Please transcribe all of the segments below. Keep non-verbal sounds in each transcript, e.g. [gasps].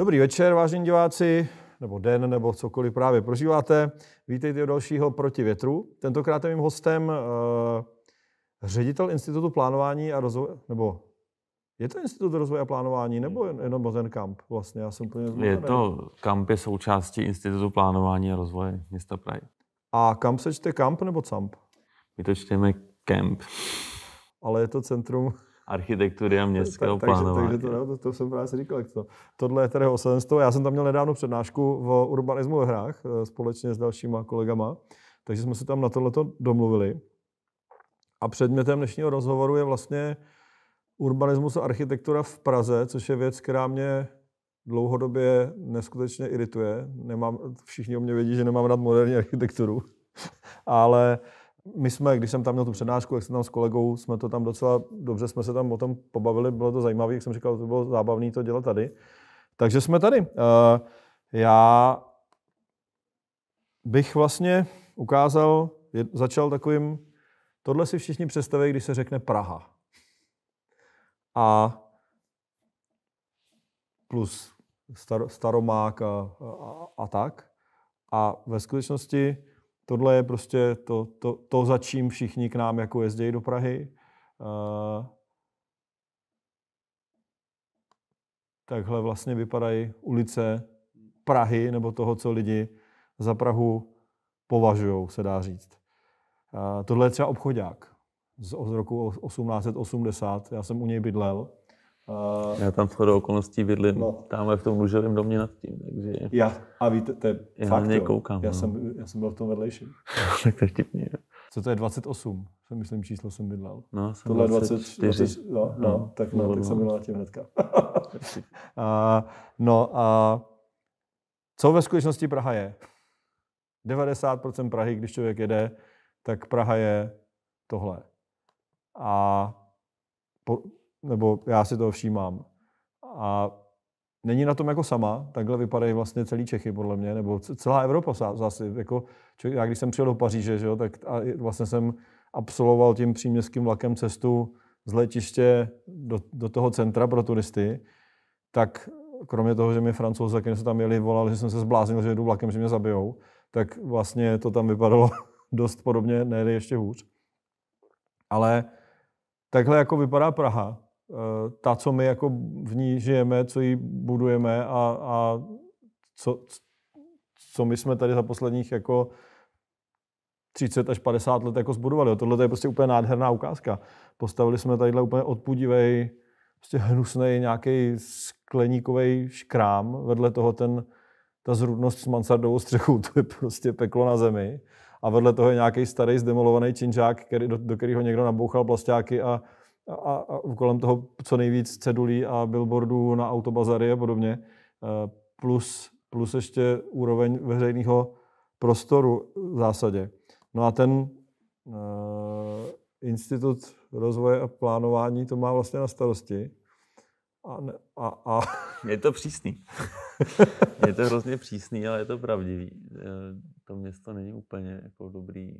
Dobrý večer, vážení diváci, nebo den, nebo cokoliv právě prožíváte. Vítejte u dalšího Proti větru. Tentokrát je mým hostem uh, ředitel Institutu plánování a rozvoje, nebo je to Institut rozvoje a plánování, nebo jenom ten kamp vlastně? Já jsem úplně zmatený. Je to, kamp je součástí Institutu plánování a rozvoje města Prahy. A kamp se čte kamp nebo camp? My to čteme camp. Ale je to centrum architektury a městského tak, plánování. Takže, takže to, to, to, jsem právě si říkal, to, tohle je tedy osadenstvo. Já jsem tam měl nedávno přednášku v urbanismu ve hrách eh, společně s dalšíma kolegama, takže jsme se tam na tohleto domluvili. A předmětem dnešního rozhovoru je vlastně urbanismus a architektura v Praze, což je věc, která mě dlouhodobě neskutečně irituje. Nemám, všichni o mě vědí, že nemám rád moderní architekturu, [laughs] ale uh, my jsme, když jsem tam měl tu přednášku, jak jsem tam s kolegou, jsme to tam docela dobře, jsme se tam o tom pobavili, bylo to zajímavé, jak jsem říkal, to bylo zábavné to dělat tady. Takže jsme tady. Eh, já bych vlastně ukázal, začal takovým, tohle si všichni představí, když se řekne Praha. A plus star, staromák a, a, a tak. A ve skutečnosti tohle je prostě to, to, to za čím všichni k nám jako jezdějí do Prahy. Uh, takhle vlastně vypadají ulice Prahy nebo toho, co lidi za Prahu považují, se dá říct. Uh, tohle je třeba obchodák z, z roku 1880, já jsem u něj bydlel Uh, já tam shodou okolností bydlím, no. tamhle v tom lužovém domě nad tím, takže... Já, a víte, to je já fakt, na koukám, já, no. jsem, já jsem byl v tom vedlejším. [laughs] tak to je štipný, jo. Co to je 28? To myslím číslo jsem bydlel. No, jsem Tohle 24. 20, no, no, no, tak, no, no, tak no. jsem byl na tím hnedka. uh, [laughs] no a uh, co ve skutečnosti Praha je? 90% Prahy, když člověk jede, tak Praha je tohle. A po, nebo já si toho všímám. A není na tom jako sama, takhle vypadají vlastně celý Čechy, podle mě, nebo celá Evropa zase. Jako, já když jsem přijel do Paříže, že jo, tak a vlastně jsem absolvoval tím příměstským vlakem cestu z letiště do, do toho centra pro turisty, tak kromě toho, že mi francouze, když se tam jeli, volali, že jsem se zbláznil, že jdu vlakem, že mě zabijou, tak vlastně to tam vypadalo [laughs] dost podobně, nejde ještě hůř. Ale takhle jako vypadá Praha. Eh, ta, co my jako v ní žijeme, co ji budujeme a, a co, co my jsme tady za posledních jako 30 až 50 let jako zbudovali. Tohle je prostě úplně nádherná ukázka. Postavili jsme tadyhle úplně odpudivej, prostě hnusný nějaký skleníkový škrám, vedle toho ten, ta zrůdnost s mansardovou střechou, [laughs] to je prostě peklo na zemi. A vedle toho je nějaký starý zdemolovaný činžák, který, do, do kterého někdo nabouchal plastáky a a, a kolem toho co nejvíc cedulí a billboardů na autobazary a podobně, eh, plus, plus ještě úroveň veřejného prostoru v zásadě. No a ten uh, Institut rozvoje a plánování to má vlastně na starosti. A, ne, a, a... [laughs] Je to přísný. [laughs] je to hrozně přísný, ale je to pravdivý. Eh, to město není úplně jako dobrý,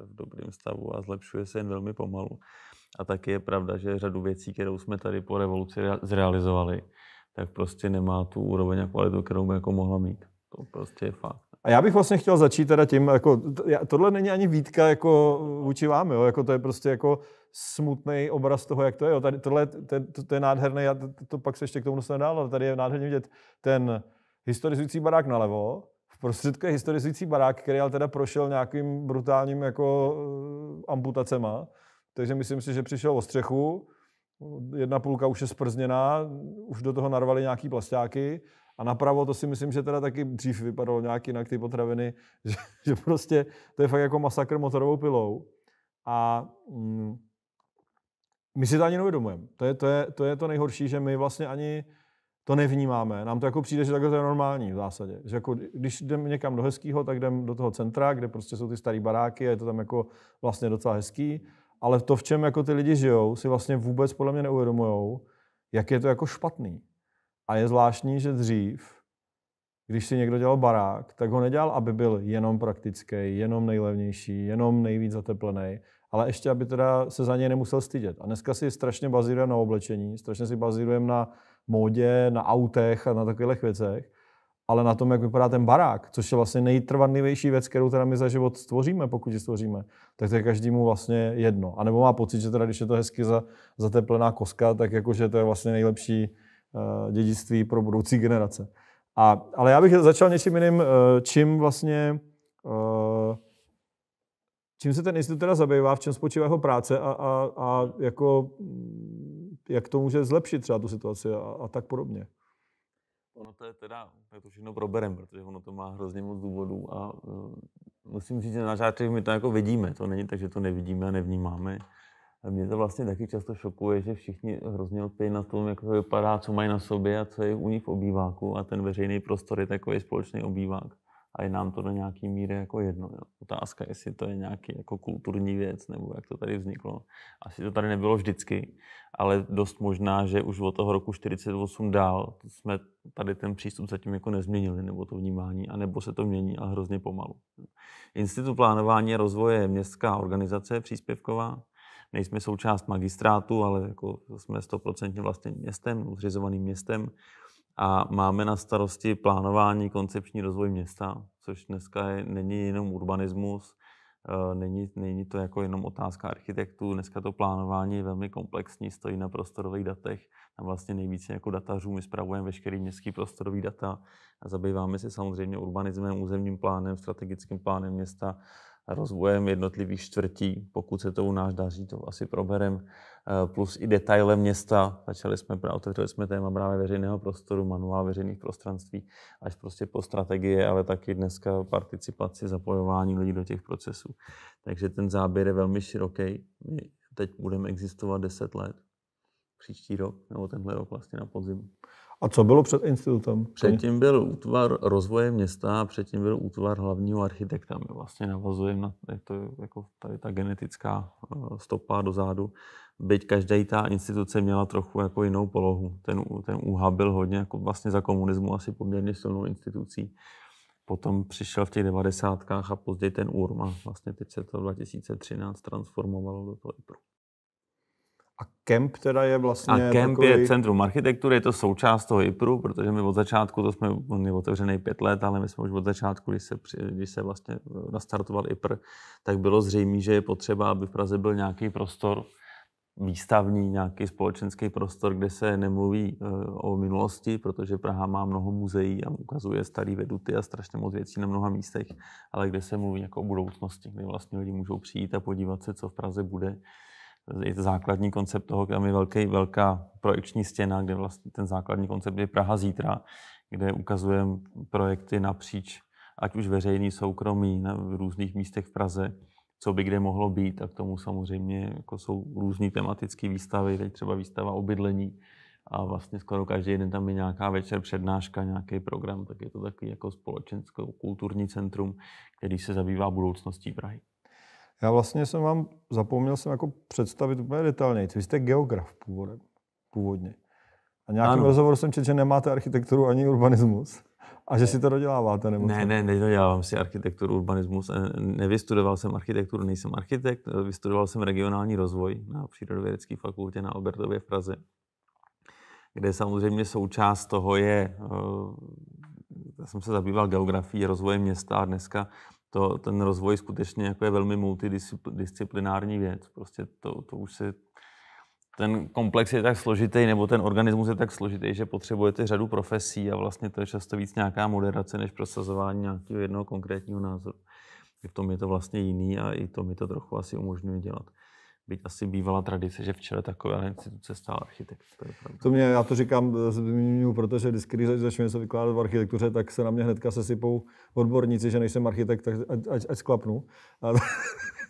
v dobrém stavu a zlepšuje se jen velmi pomalu. A taky je pravda, že řadu věcí, kterou jsme tady po revoluci zrealizovali, tak prostě nemá tu úroveň a kvalitu, kterou by jako mohla mít. To prostě je fakt. A já bych vlastně chtěl začít teda tím, jako, tohle není ani výtka jako vůči vám, jo? Jako to je prostě jako smutný obraz toho, jak to je. Jo? Tady, tohle, to, to, to je nádherné, já to, to, pak se ještě k tomu dostanu dál, ale tady je nádherně vidět ten historizující barák nalevo, v prostředku je historizující barák, který ale teda prošel nějakým brutálním jako eh, amputacema takže myslím si, že přišel o střechu, jedna půlka už je sprzněná, už do toho narvali nějaký plastáky a napravo to si myslím, že teda taky dřív vypadalo nějak jinak ty potraviny, [laughs] že, že prostě to je fakt jako masakr motorovou pilou. A mm, my si to ani neuvědomujeme. To je, to, je, to je to nejhorší, že my vlastně ani to nevnímáme. Nám to jako přijde, že takhle to je normální v zásadě. Že jako, když jdem někam do hezkého, tak jdem do toho centra, kde prostě jsou ty staré baráky a je to tam jako vlastně docela hezký ale to, v čem jako ty lidi žijou, si vlastně vůbec podle mě neuvědomují, jak je to jako špatný. A je zvláštní, že dřív, když si někdo dělal barák, tak ho nedělal, aby byl jenom praktický, jenom nejlevnější, jenom nejvíc zateplený, ale ještě, aby teda se za něj nemusel stydět. A dneska si strašně bazírujeme na oblečení, strašně si bazírujeme na módě, na autech a na takových věcech ale na tom, jak vypadá ten barák, což je vlastně nejtrvanlivější věc, kterou teda my za život stvoříme, pokud ji stvoříme, tak to je každému vlastně jedno. A nebo má pocit, že teda, když je to hezky za, zateplená koska, tak jakože to je vlastně nejlepší uh, dědictví pro budoucí generace. A, ale já bych začal něčím jiným, uh, čím vlastně uh, čím se ten institut teda zabývá, v čem spočívá jeho práce a, a, a jako, hm, jak to může zlepšit třeba tu situaci a, a tak podobně ono to je teda, tak to všechno proberem, protože ono to má hrozně moc důvodů a uh, musím říct, že na začátku my to jako vidíme, to není tak, že to nevidíme a nevnímáme. A mě to vlastně taky často šokuje, že všichni hrozně lpějí na tom, jak to vypadá, co mají na sobě a co je u nich v obýváku a ten veřejný prostor je takový společný obývák a je nám to do nějaké míry jako jedno. Jo. Otázka, jestli to je nějaký jako kulturní věc, nebo jak to tady vzniklo. Asi to tady nebylo vždycky, ale dost možná, že už od toho roku 48 dál jsme tady ten přístup zatím jako nezměnili, nebo to vnímání, anebo se to mění, a hrozně pomalu. Institut plánování a rozvoje je městská organizace příspěvková, nejsme součást magistrátu, ale jako jsme stoprocentně vlastním městem, zřizovaným městem a máme na starosti plánování, koncepční rozvoj města, což dneska je, není jenom urbanismus, eh, není, není to jako jenom otázka architektů, dneska to plánování je velmi komplexní, stojí na prostorových datech, a vlastně nejvíce jako datařů my spravujeme veškerý městský prostorový data a zabýváme se samozřejmě urbanismem, územním plánem, strategickým plánem města, rozvojem jednotlivých čtvrtí, pokud se to u nás daří, to asi proberem Eh, plus i detaile města. Začali jsme, otevřeli jsme téma právě veřejného prostoru, manuál veřejných prostranství, až prostě po strategie, ale taky dneska participaci, zapojování lidí do těch procesů. Takže ten záběr je velmi široký. My teď budeme existovat 10 let, příští rok, nebo tenhle rok vlastně na podzim. A co bylo před institutem? Předtím byl útvar rozvoje města, předtím byl útvar hlavního architekta. My vlastně navazujeme na to, jako tady ta genetická eh, stopa dozadu byť každá ta instituce měla trochu jako jinou polohu. Ten, ten UH byl hodně jako vlastně za komunismu asi poměrně silnou institucí. Potom přišel v těch devadesátkách a později ten URM a vlastně teď se to 2013 transformovalo do toho IPRu. A kemp teda je vlastně A kemp takový... je centrum architektury, je to součást toho IPRu, protože my od začátku, to jsme, on je otevřený pět let, ale my jsme už od začátku, když se, když se vlastně eh, nastartoval IPR, tak bylo zřejmé, že je potřeba, aby v Praze byl nějaký prostor, výstavní nějaký společenský prostor, kde se nemluví eh, o minulosti, protože Praha má mnoho muzeí a ukazuje starý veduty a strašně moc věcí na mnoha místech, ale kde se mluví jako o budoucnosti, kde vlastně lidi můžou přijít a podívat se, co v Praze bude. Je to základní koncept toho, tam je velký, velká projekční stěna, kde vlastně ten základní koncept je Praha zítra, kde ukazujeme projekty napříč, ať už veřejný, soukromý, na různých místech v Praze co by kde mohlo být a k tomu samozřejmě jako jsou různé tematické výstavy, teď třeba výstava o bydlení a vlastně skoro každý den tam je nějaká večer přednáška, nějaký program, tak je to takový jako společenské kulturní centrum, který se zabývá budoucností Prahy. Já vlastně jsem vám zapomněl jsem jako představit úplně detailně. Vy jste geograf původem, původně. A nějakým rozhovoru jsem četl, že nemáte architekturu ani urbanismus. A že si to doděláváte? Nebo ne, ne, nedodělávám si architekturu, urbanismus. Eh, nevystudoval jsem architekturu, nejsem architekt. Eh, vystudoval jsem regionální rozvoj na Přírodovědecké fakultě na Albertově v Praze, kde samozřejmě součást toho je, eh, já jsem se zabýval geografií, rozvojem města a dneska to, ten rozvoj skutečně jako je velmi multidisciplinární věc. Prostě to, to už se ten komplex je tak složitý, nebo ten organismus je tak složitý, že potřebujete řadu profesí a vlastně to je často víc nějaká moderace, než prosazování nějakého jednoho konkrétního názoru. v tom je to vlastně jiný a i to mi to trochu asi umožňuje dělat. Byť asi bývala tradice, že čele takové instituce stál architekt. To, je to mě, já to říkám, protože vždycky, když začneme se vykládat v architektuře, tak se na mě hnedka sesypou odborníci, že nejsem architekt, tak ať, ať, ať sklapnu. A...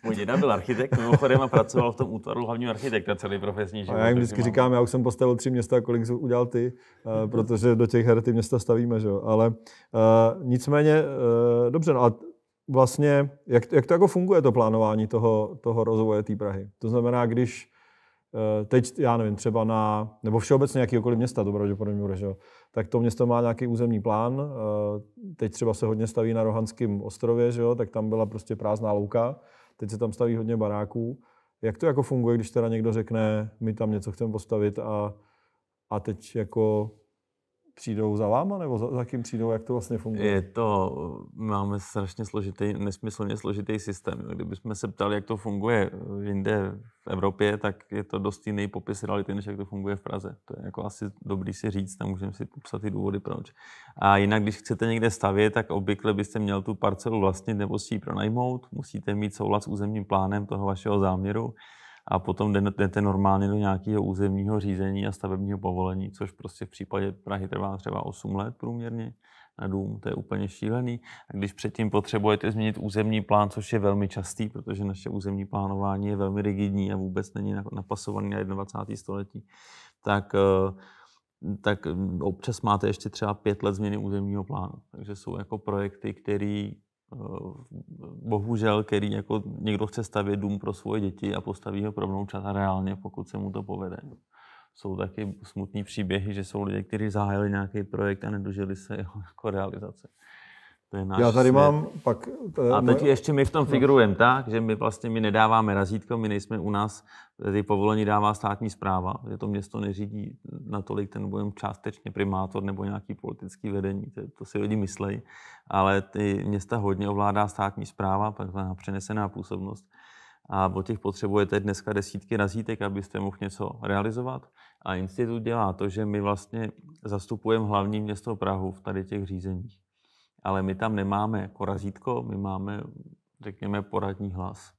Můj děda byl architekt, mimochodem, a pracoval v tom útvaru hlavního architekta celý profesní život. A já jim vždycky říkám, mám... já už jsem postavil tři města, kolik jsi udělal ty, eh, protože do těch her ty města stavíme, že jo. Ale uh, nicméně, uh, dobře, no a vlastně, jak, jak to jako funguje to plánování toho, toho rozvoje té Prahy? To znamená, když teď, já nevím, třeba na, nebo všeobecně jakýkoliv města, to pravděpodobně bude, že jo, tak to město má nějaký územní plán, teď třeba se hodně staví na Rohanském ostrově, že jo, tak tam byla prostě prázdná louka, Teď se tam staví hodně baráků. Jak to jako funguje, když teda někdo řekne, my tam něco chceme postavit a, a teď jako přijdou za váma, nebo za, za kým přijdou, jak to vlastně funguje? Je to, máme strašně složitý, nesmyslně složitý systém. Kdybychom se ptali, jak to funguje jinde v Evropě, tak je to dost jiný popis reality, než jak to funguje v Praze. To je jako asi dobrý si říct, tam můžeme si popsat ty důvody, proč. A jinak, když chcete někde stavět, tak obvykle byste měl tu parcelu vlastnit nebo si ji pronajmout. Musíte mít soulad s územním plánem toho vašeho záměru a potom jdete normálně do nějakého územního řízení a stavebního povolení, což prostě v případě Prahy trvá třeba 8 let průměrně na dům, to je úplně šílený. A když předtím potřebujete změnit územní plán, což je velmi častý, protože naše územní plánování je velmi rigidní a vůbec není napasovaný na 21. století, tak eh, tak občas máte ještě třeba pět let změny územního plánu. Takže jsou jako projekty, které Eh, bohužel, který jako někdo chce stavět dům pro svoje děti a postaví ho pro vnoučata reálně, pokud se mu to povede. Jsou taky smutní příběhy, že jsou lidé, kteří zahájili nějaký projekt a nedožili se jeho jako realizace. To je náš Já tady svět. mám pak... A teď moje... ještě my v tom no. figurujeme no. tak, že my vlastně my nedáváme razítko, my nejsme u nás, ty povolení dává státní zpráva, že to město neřídí natolik ten bojem částečně primátor nebo nějaký politický vedení, to, to si lidi myslej, ale ty města hodně ovládá státní zpráva, takzvaná přenesená působnost. A o těch potřebujete dneska desítky razítek, abyste mohl něco realizovat. A institut dělá to, že my vlastně zastupujeme hlavní město Prahu v tady těch řízeních ale my tam nemáme jako razítko, my máme, řekněme, poradní hlas.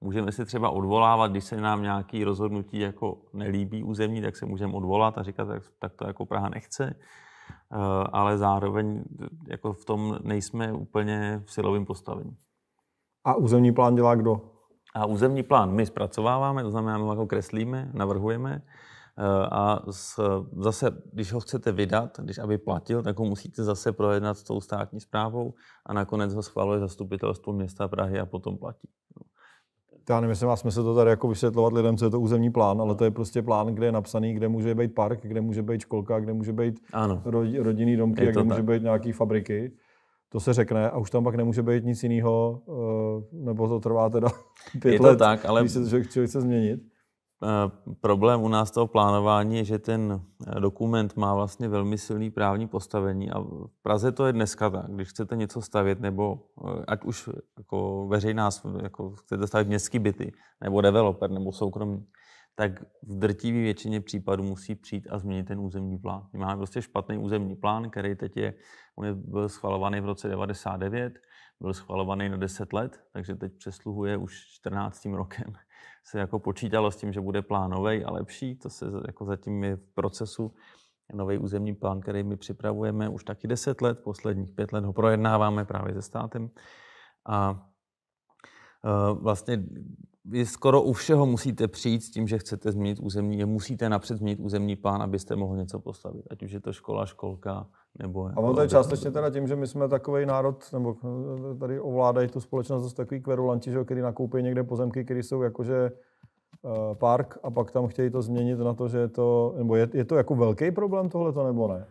Můžeme se třeba odvolávat, když se nám nějaké rozhodnutí jako nelíbí územní, tak se můžeme odvolat a říkat, tak, tak to jako Praha nechce, eh, ale zároveň jako v tom nejsme úplně v silovém postavení. A územní plán dělá kdo? A územní plán my zpracováváme, to znamená, my ho jako kreslíme, navrhujeme. Eh, a z, eh, zase, když ho chcete vydat, když aby platil, tak ho musíte zase projednat s tou státní zprávou a nakonec ho schvaluje zastupitelstvo města Prahy a potom platí. No. Já nevím, jestli má smysl to tady jako vysvětlovat lidem, co je to územní plán, ale to je prostě plán, kde je napsaný, kde může být park, kde může být školka, kde může být ano. rodinný domky, kde tak. může být nějaký fabriky to se řekne a už tam pak nemůže být nic jiného, eh, nebo to trvá teda pět je to let, tak, ale... když se že člověk chce změnit. Eh, problém u nás toho plánování je, že ten eh, dokument má vlastně velmi silný právní postavení a v Praze to je dneska tak, když chcete něco stavět nebo eh, ať už jako veřejná, jako chcete stavět městský byty nebo developer nebo soukromí, tak v drtivé většině případů musí přijít a změnit ten územní plán. My máme prostě špatný územní plán, který teď je, on je, byl schvalovaný v roce 99, byl schvalovaný na 10 let, takže teď přesluhuje už 14. rokem se jako počítalo s tím, že bude plán nový, a lepší. To se jako zatím je v procesu nový územní plán, který my připravujeme už taky 10 let, posledních pět let ho projednáváme právě se státem. A e, vlastně vy skoro u všeho musíte přijít s tím, že chcete změnit územní, musíte napřed změnit územní plán, abyste mohli něco postavit. Ať už je to škola, školka, nebo a ono jako to je částečně teda tím, že my jsme takový národ, nebo eh, tady ovládají tu společnost zase takový kverulanti, že, který nakoupí někde pozemky, které jsou jakože eh, park a pak tam chtějí to změnit na to, že je to, nebo je, je to jako velký problém tohleto, nebo ne?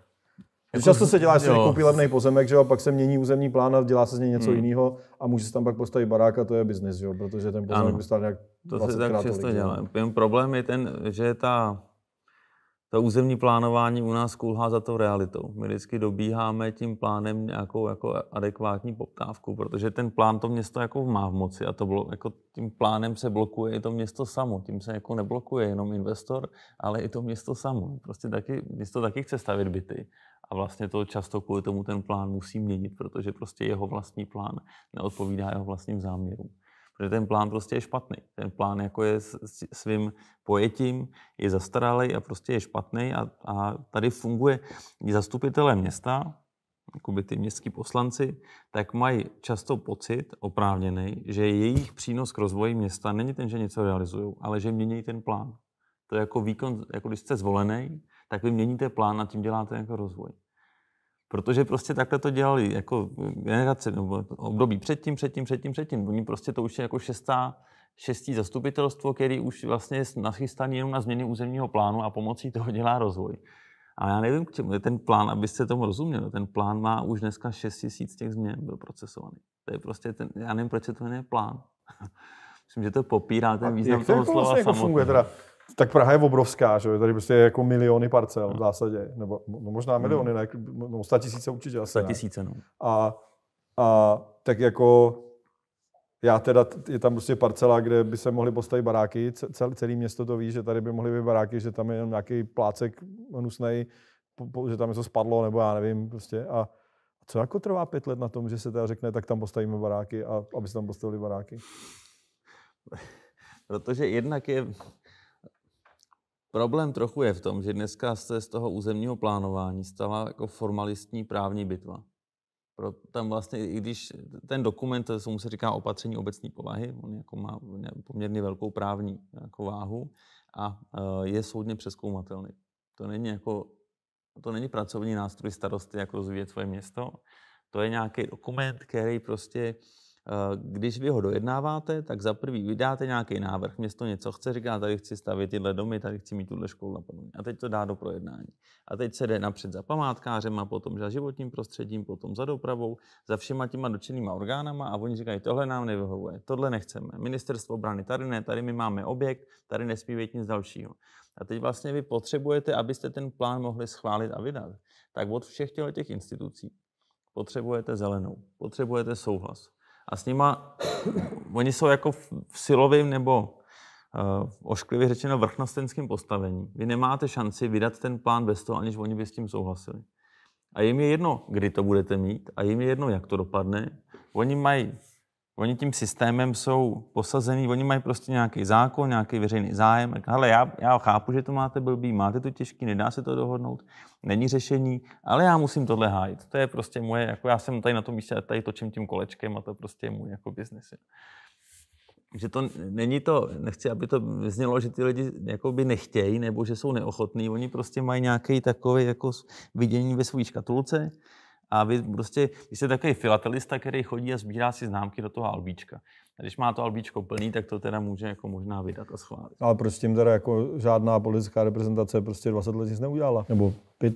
Jako, Často se dělá, že se koupí levný pozemek, že jo, a pak se mění územní plán a dělá se z něj něco hmm. jiného a může se tam pak postavit barák a to je biznis, jo, protože ten pozemek by stál nějak To se tak často dělá. Jen problém je ten, že ta to územní plánování u nás kulhá za to realitou. My vždycky dobíháme tím plánem nějakou jako adekvátní poptávku, protože ten plán to město jako má v moci a to bylo, jako tím plánem se blokuje i to město samo. Tím se jako neblokuje jenom investor, ale i to město samo. Prostě taky, město taky chce stavit byty a vlastně to často kvůli tomu ten plán musí měnit, protože prostě jeho vlastní plán neodpovídá jeho vlastním záměrům protože ten plán prostě je špatný. Ten plán jako je svým pojetím, je zastaralý a prostě je špatný a, a tady funguje zastupitelé města, by ty městský poslanci, tak mají často pocit oprávněný, že jejich přínos k rozvoji města není ten, že něco realizují, ale že mění ten plán. To je jako výkon, jako když jste zvolený, tak vy měníte plán a tím děláte jako rozvoj protože prostě takhle to dělali jako generace, nebo období předtím, předtím, předtím, předtím. Oni prostě to už je jako šestá, šestý zastupitelstvo, který už vlastně je nachystaný jenom na změny územního plánu a pomocí toho dělá rozvoj. A já nevím, k čemu je ten plán, abyste tomu rozuměli. No, ten plán má už dneska 6 tisíc těch změn, byl procesovaný. To je prostě ten, já nevím, proč se to jmenuje plán. [laughs] Myslím, že to popírá ten význam toho to vlastně slova vlastně jako funguje teda? tak Praha je obrovská, že jo? Tady prostě je jako miliony parcel v zásadě. Nebo no možná miliony, ne? No, sta tisíce určitě asi. Sta tisíce, no. A, a tak jako já teda, je tam prostě parcela, kde by se mohly postavit baráky, Cel, celý město to ví, že tady by mohly být baráky, že tam je jenom nějaký plácek hnusnej, že tam něco spadlo, nebo já nevím, prostě. A co jako trvá pět let na tom, že se teda řekne, tak tam postavíme baráky a aby se tam postavili baráky? [laughs] Protože jednak je Problém trochu je v tom, že dneska se z toho územního plánování stala jako formalistní právní bitva. Pro, tam vlastně, i když ten dokument, tomu se říká opatření obecní povahy, on jako má poměrně velkou právní jako váhu a e, je soudně přeskoumatelný. To není jako, to není pracovní nástroj starosty, jak rozvíjet svoje město. To je nějaký dokument, který prostě když vy ho dojednáváte, tak za prvý vydáte nějaký návrh, město něco chce, říká, tady chci stavět tyhle domy, tady chci mít tuhle školu a podobně. A teď to dá do projednání. A teď se jde napřed za památkářem a potom za životním prostředím, potom za dopravou, za všema těma dočenýma orgánama a oni říkají, tohle nám nevyhovuje, tohle nechceme. Ministerstvo obrany tady ne, tady my máme objekt, tady nesmí být nic dalšího. A teď vlastně vy potřebujete, abyste ten plán mohli schválit a vydat. Tak od všech těch institucí potřebujete zelenou, potřebujete souhlas, a s nima, oni jsou jako v silovém nebo uh, ošklivě řečeno vrchnostenském postavení. Vy nemáte šanci vydat ten plán bez toho, aniž oni by s tím souhlasili. A jim je jedno, kdy to budete mít a jim je jedno, jak to dopadne. Oni mají Oni tím systémem jsou posazený, oni mají prostě nějaký zákon, nějaký veřejný zájem. Ale já, já chápu, že to máte blbý, máte to těžký, nedá se to dohodnout, není řešení, ale já musím tohle hájit. To je prostě moje, jako já jsem tady na tom místě, tady točím tím kolečkem a to prostě je můj jako biznis. Že to není to, nechci, aby to vyznělo, že ty lidi jako by nechtějí nebo že jsou neochotní, oni prostě mají nějaký takový jako vidění ve své škatulce a vy prostě, vy jste takový filatelista, který chodí a sbírá si známky do toho albíčka. A když má to albíčko plný, tak to teda může jako možná vydat a schválit. Ale proč tím teda jako žádná politická reprezentace prostě 20 let nic neudělala? Nebo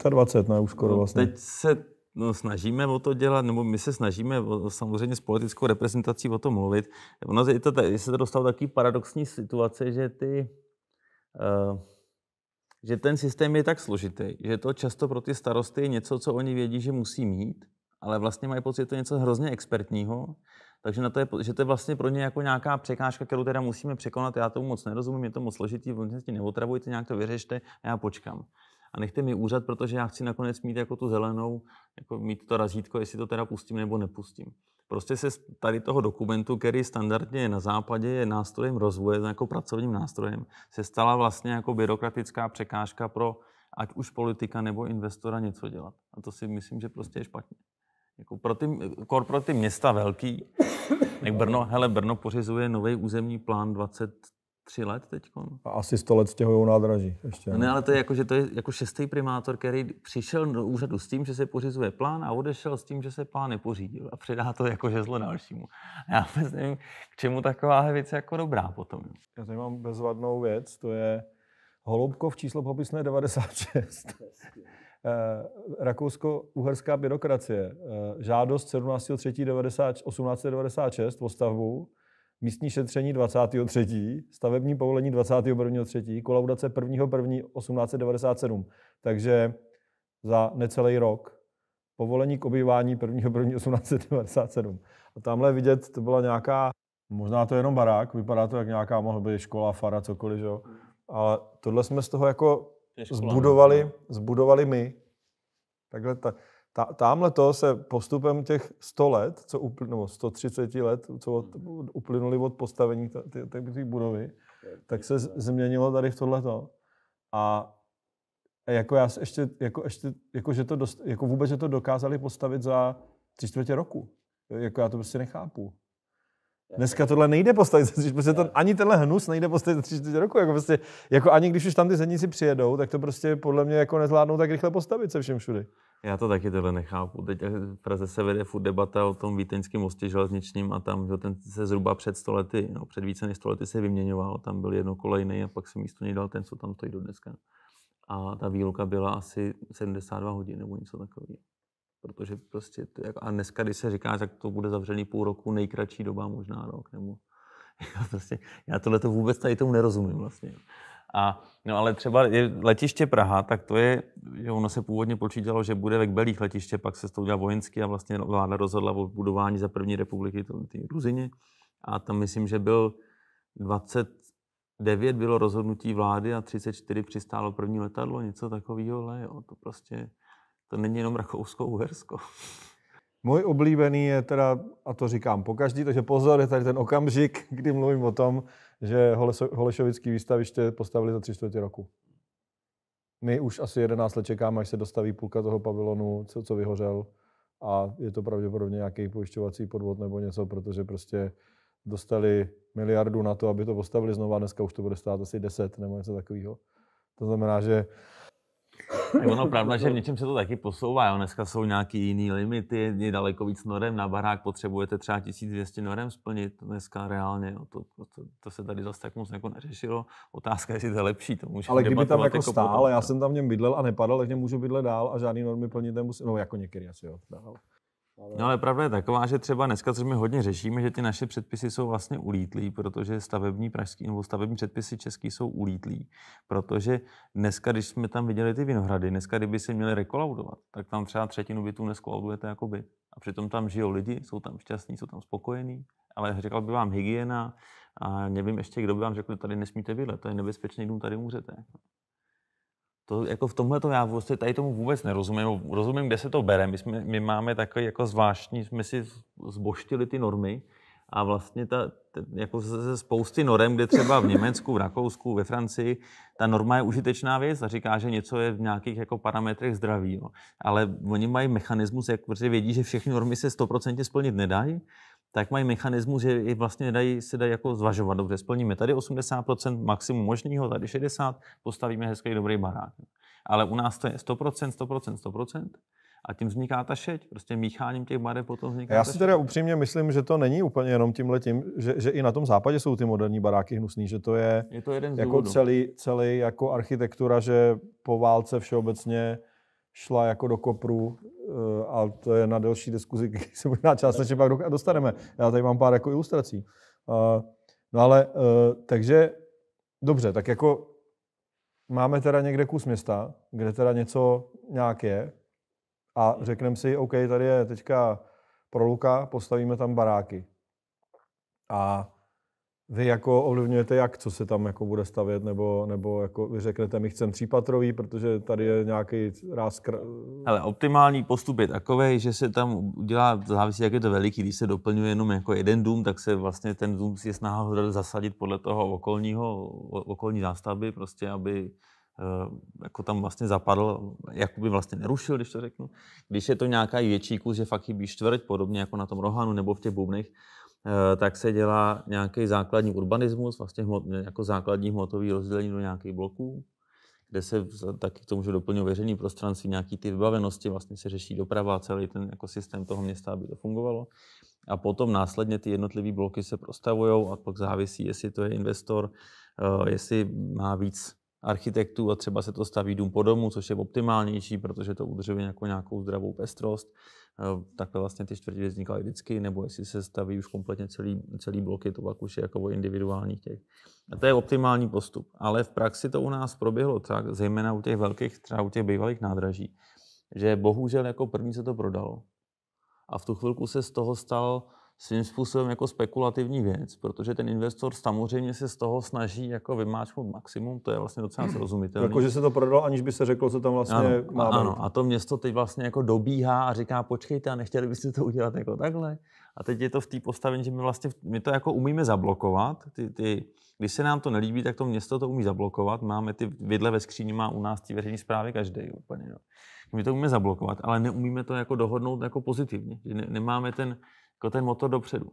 25, ne, už skoro no, vlastně. No, teď se no, snažíme o to dělat, nebo my se snažíme o, samozřejmě s politickou reprezentací o tom mluvit. Ono je to, se to dostalo takový paradoxní situace, že ty uh, že ten systém je tak složitý, že to často pro ty starosty je něco, co oni vědí, že musí mít, ale vlastně mají pocit, že to je něco hrozně expertního, takže na to je, že to je vlastně pro ně jako nějaká překážka, kterou teda musíme překonat. Já tomu moc nerozumím, je to moc složitý, vlastně neotravujte, nějak to vyřešte a já počkám a nechte mi úřad, protože já chci nakonec mít jako tu zelenou, jako mít to razítko, jestli to teda pustím nebo nepustím. Prostě se tady toho dokumentu, který standardně na západě je nástrojem rozvoje, jako pracovním nástrojem, se stala vlastně jako byrokratická překážka pro ať už politika nebo investora něco dělat. A to si myslím, že prostě je špatně. Jako pro ty, kor pro ty města velký, jak Brno, hele, Brno pořizuje nový územní plán 20 tři let teď. A asi sto let stěhují nádraží. Ještě, ne? ne, ale to je jako, že to je jako šestý primátor, který přišel do úřadu s tím, že se pořizuje plán a odešel s tím, že se plán nepořídil a předá to jako žezlo dalšímu. A já vůbec nevím, k čemu taková věc je jako dobrá potom. Já tady mám bezvadnou věc, to je v číslo popisné 96. Eh, Rakousko-uherská byrokracie. Eh, žádost 17.3.1896 o stavbu místní šetření 23. stavební povolení 21. 3. kolaudace 1. 1. 1897. Takže za necelý rok povolení k obývání 1. 1. 1897. A tamhle vidět, to byla nějaká, možná to je jenom barák, vypadá to jak nějaká, mohla být škola, fara, cokoliv, jo. Ale tohle jsme z toho jako no. zbudovali, zbudovali my. Takhle ta, tamhle to se postupem těch 100 let, co upl, nebo 130 let, co od, mhm. uplynuli od postavení té budovy, tak se no. změnilo tady v tohleto. A jako já se ještě, jako ještě, jako že to dost, jako vůbec, že to dokázali postavit za tři čtvrtě roku. Jako já to prostě nechápu. Dneska tohle nejde postavit za prostě to, ani tenhle hnus nejde postavit za 30 roku. Jako, prostě, jako ani když už tam ty zedníci přijedou, tak to prostě podle mě jako nezvládnou tak rychle postavit se všem všude. Já to taky tohle nechápu. Teď eh, v Praze se vede furt debata o tom víteňském mostě železničním a tam že ten se zhruba před stolety, no, před více než stolety se vyměňoval. Tam byl jednokolejný a pak se místo něj dal ten, co tam stojí do dneska. A ta výluka byla asi 72 hodin nebo něco takového. Protože prostě, to, jako, a dneska, když se říká, tak to bude zavřený půl roku, nejkratší doba, možná rok, nebo [laughs] prostě, já tohle to vůbec tady tomu nerozumím vlastně. A, no ale třeba je letiště Praha, tak to je, že ono se původně počítalo, že bude ve kbelých letiště, pak se to udělal vojenský a vlastně vláda rozhodla o budování za první republiky ty Ruzině. A tam myslím, že byl 29 bylo rozhodnutí vlády a 34 přistálo první letadlo, něco takového, ale jo, to prostě to není jenom Rakousko, Uhersko. Můj oblíbený je teda, a to říkám po každý, takže pozor, je tady ten okamžik, kdy mluvím o tom, že Holešovický výstaviště postavili za tři čtvrtě roku. My už asi 11 let čekáme, až se dostaví půlka toho pavilonu, co, co vyhořel. A je to pravděpodobně nějaký pojišťovací podvod nebo něco, protože prostě dostali miliardu na to, aby to postavili znovu a dneska už to bude stát asi 10 nebo něco takového. To znamená, že tak ono pravda, že v něčem se to taky posouvá. Jo. Dneska jsou nějaký jiný limity, je daleko víc norem na barák, potřebujete třeba 1200 norem splnit dneska reálně. Jo. To, to, to, se tady zase tak moc jako neřešilo. Otázka, jestli to je lepší, to může Ale kdyby tam jako, jako stál, potom, já no. jsem tam v něm bydlel a nepadal, tak v něm můžu bydlet dál a žádný normy plnit nemusím. No jako některý asi jo, dál. Ale... No ale pravda je taková, že třeba dneska, což my hodně řešíme, že ty naše předpisy jsou vlastně ulítlí, protože stavební pražský nebo stavební předpisy český jsou ulítlí. Protože dneska, když jsme tam viděli ty vinohrady, dneska, kdyby se měli rekolaudovat, tak tam třeba třetinu bytů neskolaudujete jako byt. A přitom tam žijou lidi, jsou tam šťastní, jsou tam spokojení, ale řekl by vám hygiena a nevím ještě, kdo by vám řekl, tady nesmíte bydlet, to je nebezpečný dům, tady můžete to jako v tomhle já vlastně tady tomu vůbec nerozumím. Rozumím, kde se to bere. My, jsme, my máme takový jako zvláštní, jsme si zboštili ty normy a vlastně ta, jako ze spousty norem, kde třeba v Německu, v Rakousku, ve Francii, ta norma je užitečná věc a říká, že něco je v nějakých jako parametrech zdraví. Jo. No. Ale oni mají mechanismus, jak protože vědí, že všechny normy se 100 splnit nedají, tak mají mechanismus, že i vlastně dají, se dají jako zvažovat, dobře, splníme tady 80% maximum možného, tady 60%, postavíme hezký dobrý barák. Ale u nás to je 100%, 100%, 100%. A tím vzniká ta šeť. Prostě mícháním těch barev potom vzniká. Já si šeť. teda upřímně myslím, že to není úplně jenom tím letím, že, že i na tom západě jsou ty moderní baráky hnusný, že to je, je to jeden z jako důvodů. celý, celý jako architektura, že po válce všeobecně šla jako do kopru Eh, ale to je na delší diskuzi, [laughs] když se možná částečně pak dostaneme. Já tady mám pár jako ilustrací. Eh, no ale, eh, takže, dobře, tak jako máme teda někde kus města, kde teda něco nějak je a hmm. řekneme si, OK, tady je teďka proluka, postavíme tam baráky. A vy jako ovlivňujete jak, co se tam jako bude stavět, nebo, nebo jako vy řeknete, my chceme třípatrový, protože tady je nějaký ráz... Kr... Ale optimální postup je takový, že se tam udělá, závisí, jak je to veliký, když se doplňuje jenom jako jeden dům, tak se vlastně ten dům si je snaha zasadit podle toho okolního, okolní zástavby, prostě, aby eh, jako tam vlastně zapadl, jako by vlastně nerušil, když to řeknu. Když je to nějaká větší kus, že fakt chybí čtvrť, podobně jako na tom Rohanu nebo v těch bubnech, Eh, tak se dělá nějaký základní urbanismus, vlastně hmot, jako základní hmotový rozdělení do nějakých bloků, kde se taky to může doplňovat veřejný prostranství, nějaký ty vybavenosti, vlastně se řeší doprava, celý ten jako systém toho města, aby to fungovalo. A potom následně ty jednotlivé bloky se prostavují a pak závisí, jestli to je investor, eh, jestli má víc architektů a třeba se to staví dům po domu, což je optimálnější, protože to udržuje nějakou, nějakou zdravou pestrost Eh, takhle vlastně ty čtvrti vznikaly vždycky, nebo jestli se staví už kompletně celý, celý bloky, to pak už je jako o individuálních těch. A to je optimální postup, ale v praxi to u nás proběhlo tak, zejména u těch velkých, třeba u těch bývalých nádraží, že bohužel jako první se to prodalo. A v tu chvilku se z toho stal svým způsobem jako spekulativní věc, protože ten investor samozřejmě se z toho snaží jako vymáčknout maximum, to je vlastně docela hmm. srozumitelné. Jako, že se to prodalo, aniž by se řeklo, co tam vlastně ano, má. A, ano, a to město teď vlastně jako dobíhá a říká, počkejte, a nechtěli byste to udělat jako takhle. A teď je to v té postavení, že my vlastně, my to jako umíme zablokovat, ty, ty, když se nám to nelíbí, tak to město to umí zablokovat. Máme ty vidle ve skříni, má u nás ty veřejné zprávy každý úplně. Jo. My to umíme zablokovat, ale neumíme to jako dohodnout jako pozitivně. ne, nemáme ten jako ten motor dopředu.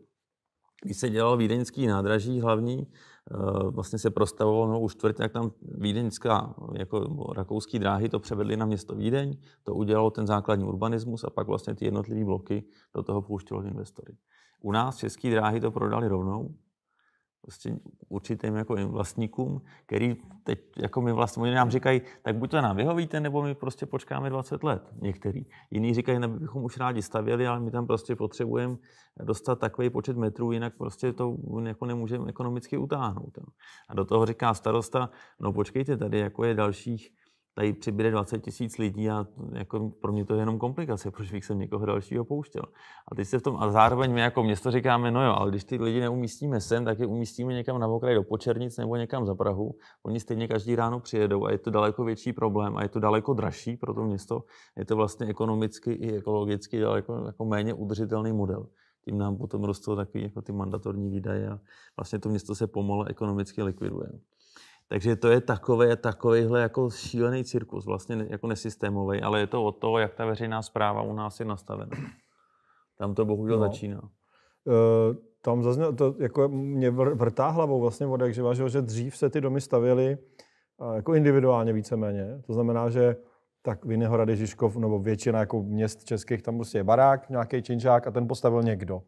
Když se dělal vídeňský nádraží hlavní, eh, vlastně se prostavovalo novou čtvrť, jak tam vídeňská, jako rakouský dráhy to převedli na město Vídeň, to udělalo ten základní urbanismus a pak vlastně ty jednotlivé bloky do toho pouštělo investory. U nás české dráhy to prodali rovnou, prostě určitým jako vlastníkům, který teď jako my vlastně, oni nám říkají, tak buď to nám vyhovíte, nebo my prostě počkáme 20 let, některý. Jiní říkají, nebo bychom už rádi stavěli, ale my tam prostě potřebujeme dostat takový počet metrů, jinak prostě to jako nemůžeme ekonomicky utáhnout. A do toho říká starosta, no počkejte, tady jako je dalších tady přibude 20 tisíc lidí a jako pro mě to je jenom komplikace, [laughs] proč bych sem někoho dalšího pouštěl. A teď se v tom, a zároveň my jako město říkáme, no jo, ale když ty lidi neumístíme sem, tak je umístíme někam na okraj do Počernic nebo někam za Prahu. Oni stejně každý ráno přijedou a je to daleko větší problém a je to daleko dražší pro to město. Je to vlastně ekonomicky i ekologicky daleko jako méně udržitelný model tím nám potom rostou takový jako ty mandatorní výdaje a vlastně to město se pomalu ekonomicky likviduje. Takže to je takové, takovýhle jako šílený cirkus, vlastně jako nesystémový, ale je to o to, jak ta veřejná zpráva u nás je nastavena. Tam to bohužel no. začíná. Uh, tam zazněl, to jako mě vrtá hlavou vlastně voda, že, že dřív se ty domy stavěly eh, jako individuálně víceméně. To znamená, že tak Vinehrad Žižkov, nebo většina jako měst českých, tam prostě je barák, nějaký činžák a ten postavil někdo.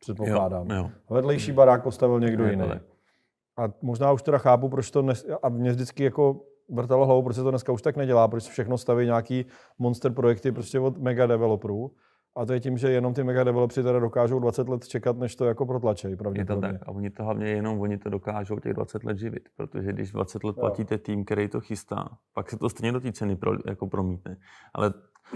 Předpokládám. Jo, jo. Vedlejší barák postavil někdo jiný. A možná už teda chápu, proč to dnes, a mě vždycky jako vrtalo hlavou, proč se to dneska už tak nedělá, proč všechno staví nějaký monster projekty prostě od mega developerů. A to je tím, že jenom ty mega developři teda dokážou 20 let čekat, než to jako protlačejí. Je to tak. A oni to hlavně jenom oni to dokážou těch 20 let živit. Protože když 20 let platíte tým, který to chystá, pak se to stejně do té ceny pro, jako promítne. Ale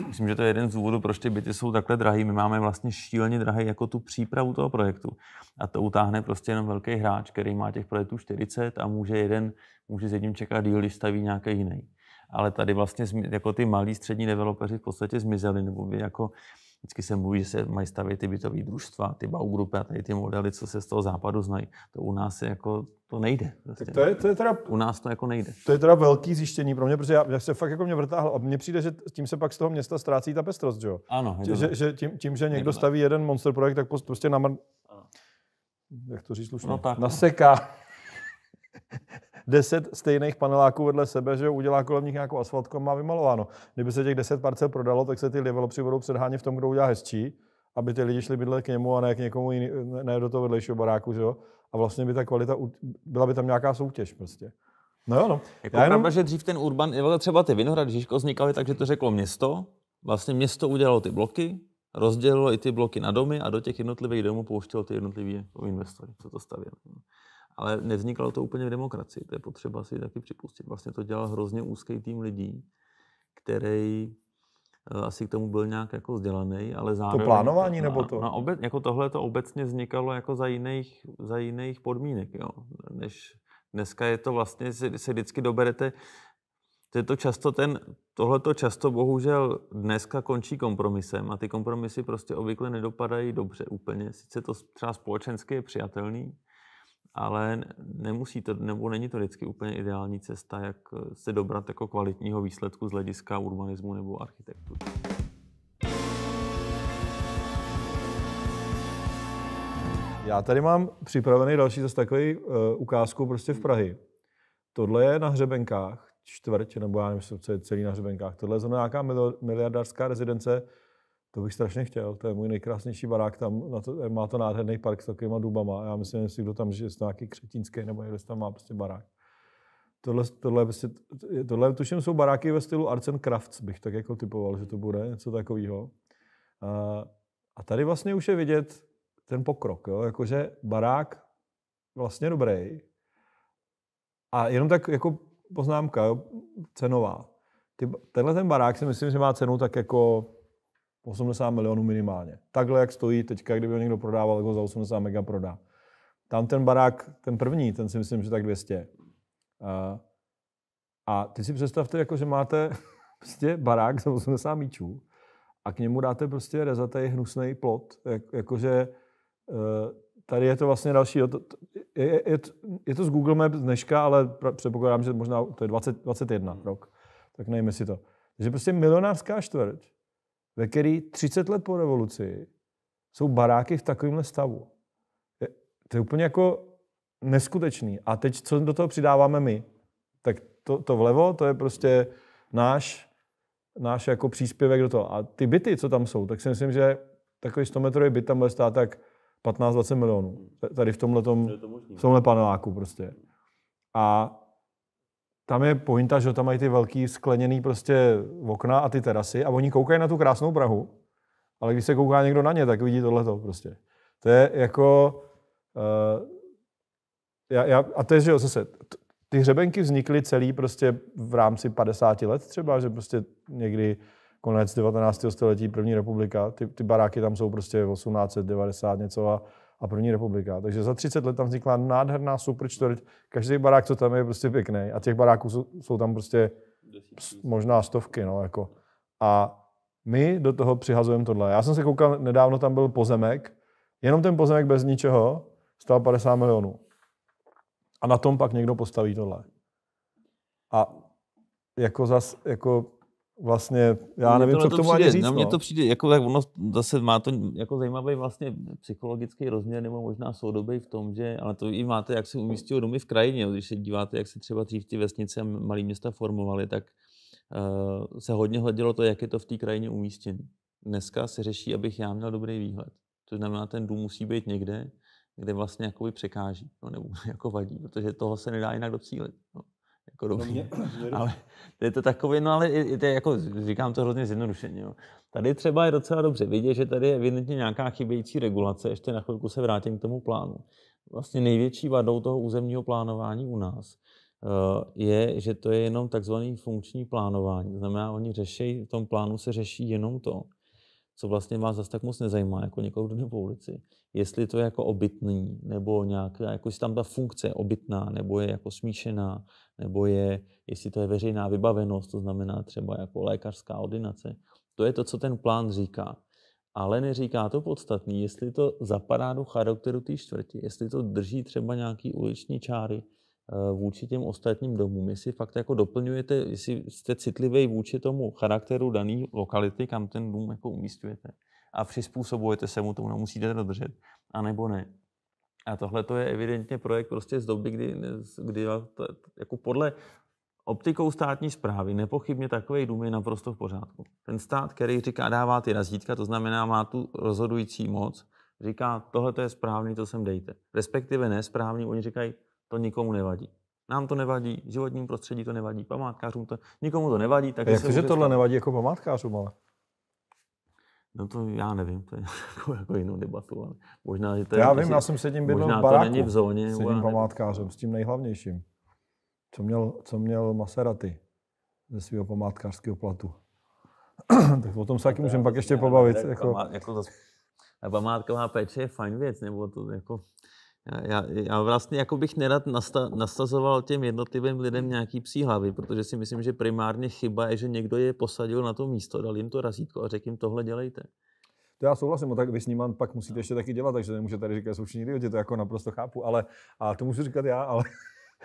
Myslím, že to je jeden z důvodů, proč ty byty jsou takhle drahé. My máme vlastně šíleně drahé jako tu přípravu toho projektu. A to utáhne prostě jenom velký hráč, který má těch projektů 40 a může jeden, může s jedním čekat díl, když staví nějaký jiný. Ale tady vlastně jako ty malí střední developeři v podstatě zmizeli, nebo by jako Vždycky se mluví, že se mají stavět ty bytové družstva, ty Baugrupy a tady ty modely, co se z toho západu znají. To u nás je jako, to nejde. Prostě. to je, to je teda, u nás to jako nejde. To je teda velký zjištění pro mě, protože já, já se fakt jako mě vrtáhl. A mně přijde, že tím se pak z toho města ztrácí ta pestrost, že jo? Ano. Že, že, že tím, tím, že někdo, někdo staví jeden monster projekt, tak prostě namr... Ano. Jak to říct slušně? No tak. No. Naseká. [laughs] deset stejných paneláků vedle sebe, že udělá kolem nich nějakou asfaltku a má vymalováno. Kdyby se těch deset parcel prodalo, tak se ty developři budou předhánět v tom, kdo udělá hezčí, aby ty lidi šli bydlet k němu a ne k někomu jiný, ne do toho vedlejšího baráku, že jo? A vlastně by ta kvalita, byla by tam nějaká soutěž prostě. No jo, no. Jako Já jenom... pravda, že dřív ten urban, třeba ty Vinohrad Žižko vznikaly tak, že to řeklo město, vlastně město udělalo ty bloky, rozdělilo i ty bloky na domy a do těch jednotlivých domů pouštělo ty jednotlivé investory, co to stavěli. Ale nevznikalo to úplně v demokracii, to je potřeba si taky připustit. Vlastně to dělal hrozně úzký tým lidí, který eh, asi k tomu byl nějak jako vzdělaný, ale zároveň... To plánování nebo to? Na obec, jako tohle to obecně vznikalo jako za jiných, za jiných podmínek, jo. Než dneska je to vlastně, se se vždycky doberete, to je to často ten, tohle to často bohužel dneska končí kompromisem a ty kompromisy prostě obvykle nedopadají dobře úplně. Sice to třeba společensky je přijatelný, ale nemusí to, nebo není to vždycky úplně ideální cesta, jak eh, se dobrat jako kvalitního výsledku z hlediska urbanismu nebo architektury. Já tady mám připravený další zase takový uh, ukázku prostě v hmm. Prahy. Tohle je na hřebenkách, čtvrtě, nebo já nevím, co je celý na hřebenkách. Tohle je zrovna nějaká miliardářská rezidence, to bych strašně chtěl, to je můj nejkrásnější barák, tam na to, má to nádherný park s takovýma dubama. Já myslím, jestli kdo tam žije, to nějaký křetínský nebo někdo tam má prostě barák. Tohle, tohle, tohle, tohle tuším, jsou baráky ve stylu Arts and Crafts, bych tak jako typoval, že to bude něco takového. A, a tady vlastně už je vidět ten pokrok, jo? jakože barák vlastně dobrý. A jenom tak jako poznámka, jo? cenová. Ty, tenhle ten barák si myslím, že má cenu tak jako 80 milionů minimálně. Takhle, jak stojí teďka, kdyby ho někdo prodával, tak ho za 80 mega prodá. Tam ten barák, ten první, ten si myslím, že tak 200. A, a ty si představte, jako, že máte [laughs] prostě barák za 80 míčů a k němu dáte prostě rezatý hnusný plot, jak, jakože eh, tady je to vlastně další, je, je, je to z Google Maps dneška, ale předpokládám, že možná to je 20, 21 hmm. rok, tak nejme si to. Takže prostě milionářská čtvrť, ve který 30 let po revoluci jsou baráky v takovémhle stavu. To je úplně jako neskutečný. A teď, co do toho přidáváme my? Tak to, to vlevo, to je prostě náš, náš jako příspěvek do toho. A ty byty, co tam jsou, tak si myslím, že takový 100 metrový byt tam bude stát tak 15-20 milionů. Tady v tomhle v tomhle paneláku prostě. A tam je pointa, že tam mají ty velký skleněný prostě okna a ty terasy a oni koukají na tu krásnou Prahu, ale když se kouká někdo na ně, tak vidí tohleto prostě. To je jako... Uh, já, já, a to je, že jo, zase, ty hřebenky vznikly celý prostě v rámci 50 let třeba, že prostě někdy konec 19. století, první republika, ty, ty baráky tam jsou prostě 1890 něco a a první republika. Takže za 30 let tam vznikla nádherná super čtvrť. Každý barák, co tam je, je prostě pěkný. A těch baráků jsou, jsou tam prostě možná stovky. No, jako. A my do toho přihazujeme tohle. Já jsem se koukal, nedávno tam byl pozemek, jenom ten pozemek bez ničeho stál 50 milionů. A na tom pak někdo postaví tohle. A jako zas, jako vlastně, já nevím, co k tomu přijde, ani říct. Na mě no. to přijde, jako tak ono zase má to jako zajímavý vlastně psychologický rozměr, nebo možná soudobý v tom, že, ale to i máte, jak se umístil domy v krajině, když se díváte, jak se třeba dřív ty vesnice a malé města formovaly, tak uh, se hodně hledělo to, jak je to v té krajině umístěné. Dneska se řeší, abych já měl dobrý výhled. To znamená, ten dům musí být někde, kde vlastně jakoby překáží, no, nebo [laughs] jako vadí, protože toho se nedá jinak docílit. No. Jako No mě, [laughs] mě ale je to takový, no ale je, je, jako, říkám to hrozně zjednodušeně. Jo. Tady třeba je docela dobře vidět, že tady je evidentně nějaká chybějící regulace. Ještě na chvilku se vrátím k tomu plánu. Vlastně největší vadou toho územního plánování u nás eh, je, že to je jenom takzvaný funkční plánování. To znamená, oni řeší, v tom plánu se řeší jenom to, co vlastně vás zase tak moc nezajímá, jako někoho, kdo jde po ulici. Jestli to je jako obytný, nebo nějak, jako jestli tam ta funkce je obytná, nebo je jako smíšená, nebo je, jestli to je veřejná vybavenost, to znamená třeba jako lékařská ordinace. To je to, co ten plán říká. Ale neříká to podstatný, jestli to zapadá do charakteru té čtvrti, jestli to drží třeba nějaký uliční čáry, Eh, vůči těm ostatním domům, jestli fakt jako doplňujete, jestli jste citlivý vůči tomu charakteru dané lokality, kam ten dům jako umístujete a přizpůsobujete se mu, tomu musíte dodržet, anebo ne. A tohle to je evidentně projekt prostě z doby, kdy, kdy jako podle optikou státní zprávy nepochybně takový dům je naprosto v pořádku. Ten stát, který říká, dává ty razítka, to znamená, má tu rozhodující moc, říká, tohle to je správný, to sem dejte. Respektive správný, oni říkají, to nikomu nevadí. Nám to nevadí, životním prostředí to nevadí, památkářům to, nikomu to nevadí. Tak jak to, že tohle nevadí jako památkářům, ale? No to já nevím, to je [laughs] jako, jako jinou debatu, ale možná, že to je... Já vím, já jsem sedím v baráku, není v zóně, s jedním památkářem, s tím nejhlavnějším, co měl, co měl Maserati ze svého památkářského platu. [clears throat] tak o tom se taky můžeme pak ještě pobavit. Jako... jako to, ta památková péče je fajn věc, nebo to jako já, já vlastně jako bych nerad nasta, nastazoval těm jednotlivým lidem nějaký psí hlavy, protože si myslím, že primárně chyba je, že někdo je posadil na to místo, dal jim to razítko a řekl jim, tohle dělejte. To já souhlasím, no tak vy s ním pak musíte ještě taky dělat, takže nemůžete tady říkat, že jsou všichni to jako naprosto chápu, ale a to můžu říkat já, ale,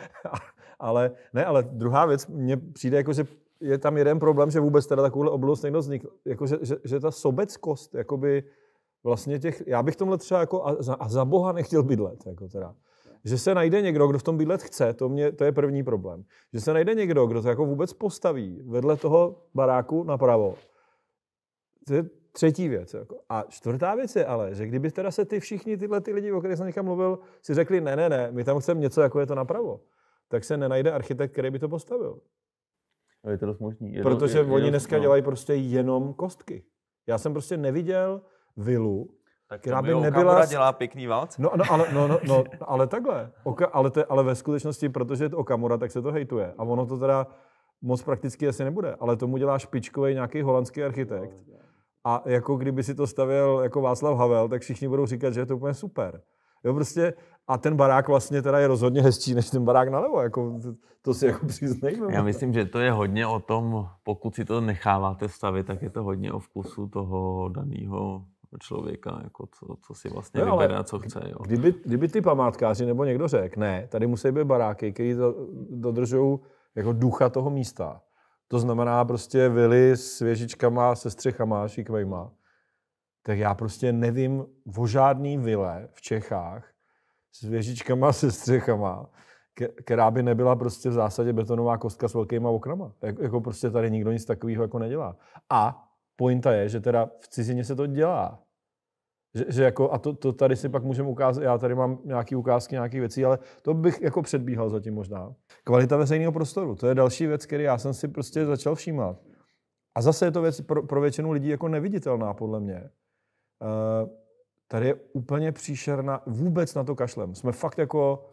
[laughs] ale ne, ale druhá věc, mně přijde jako, že je tam jeden problém, že vůbec teda takovouhle oblast někdo vznikl, jako, že, že, že, ta sobeckost, jakoby, vlastně těch, já bych tomhle třeba jako a za, a za boha nechtěl bydlet, jako teda. Že se najde někdo, kdo v tom bydlet chce, to, mě, to je první problém. Že se najde někdo, kdo to jako vůbec postaví vedle toho baráku napravo. To je třetí věc. Jako. A čtvrtá věc je ale, že kdyby teda se ty všichni tyhle ty lidi, o kterých jsem někam mluvil, si řekli, ne, ne, ne, my tam chceme něco, jako je to napravo, tak se nenajde architekt, který by to postavil. Je to dost možný. Je Protože je, oni dneska no. dělají prostě jenom kostky. Já jsem prostě neviděl vilu, tak která by nebyla... dělá pěkný valc? No, no, ale, no, no, no, [laughs] ale takhle. Oka, ale, te, ale ve skutečnosti, protože je to Okamura, tak se to hejtuje. A ono to teda moc prakticky asi nebude, ale tomu dělá špičkový nějaký holandský architekt. No, no, no. A jako kdyby si to stavěl jako Václav Havel, tak všichni budou říkat, že je to úplně super. Jo, prostě, a ten barák vlastně teda je rozhodně hezčí než ten barák nalevo, jako, to, to si jako přiznejme. Já myslím, že to je hodně o tom, pokud si to necháváte stavit, tak je to hodně o vkusu toho daného člověka, jako co, co si vlastně no, vybere a co chce. Jo. Kdyby, kdyby ty památkáři nebo někdo řekl, ne, tady musí být baráky, které dodržují jako ducha toho místa. To znamená prostě vily s věžičkama, se střechama, šikvejma. Tak já prostě nevím o žádný vile v Čechách s věžičkama, se střechama, která by nebyla prostě v zásadě betonová kostka s velkýma oknama. Jak, jako prostě tady nikdo nic takového jako nedělá. A pointa je, že teda v cizině se to dělá. Že, že jako, a to, to tady si pak můžeme ukázat, já tady mám nějaké ukázky, nějaké věci, ale to bych jako předbíhal zatím možná. Kvalita veřejného prostoru, to je další věc, který já jsem si prostě začal všímat. A zase je to věc pro, pro většinu lidí jako neviditelná, podle mě. E, tady je úplně příšerná, vůbec na to kašlem. Jsme fakt jako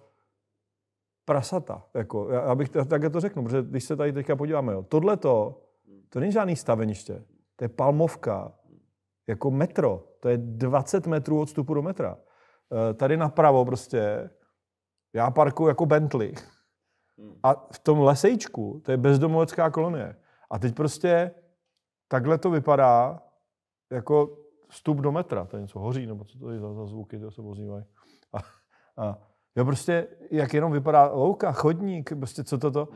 prasata. Jako, já, bych tak to řeknu, protože když se tady teďka podíváme, jo, tohle to, to není žádný staveniště, to je palmovka, jako metro. To je 20 metrů od vstupu do metra. Eh, tady napravo prostě já parkuju jako Bentley. Hmm. A v tom lesejčku, to je bezdomovecká kolonie. A teď prostě takhle to vypadá jako vstup do metra. To je něco hoří, nebo co to je za, za zvuky, to se ozývají. A, a jo, prostě, jak jenom vypadá louka, chodník, prostě co to to,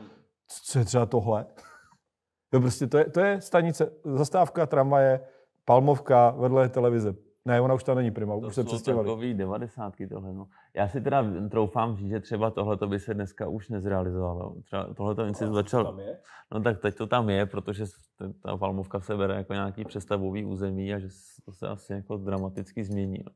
co je třeba tohle? [laughs] Jo, prostě to je, to je stanice, zastávka tramvaje, Palmovka vedle televize. Ne, ona už tam není prima, to už se přestěhovali. To jsou tohle. No. Já si teda troufám říct, že třeba tohle by se dneska už nezrealizovalo. Třeba tohle to si začal... No tak teď to tam je, protože ta Palmovka se bere jako nějaký přestavový území a že to se asi jako dramaticky změní. No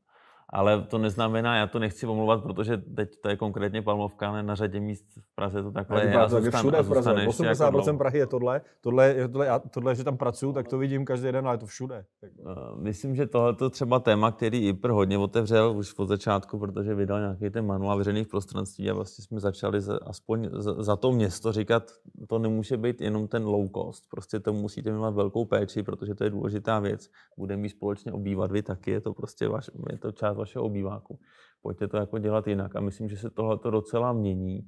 ale to neznamená, já to nechci omluvat, protože teď to je konkrétně Palmovka, ne na řadě míst v Praze to takhle je. Tak všude v Praze, 80% jako no. Prahy je tohle, tohle, tohle, já, tohle, že tam pracuju, tak to vidím každý den, ale je to všude. Jako. No, myslím, že tohle to třeba téma, který IPR hodně otevřel už od začátku, protože vydal nějaký ten manuál veřejných prostranství a vlastně jsme začali za, aspoň za, za to město říkat, to nemůže být jenom ten low cost, prostě to musíte mít velkou péči, protože to je důležitá věc. Budeme ji společně obývat, vy taky, je to prostě vaše je to část vašeho obýváku. Pojďte to jako dělat jinak. A myslím, že se tohle to docela mění.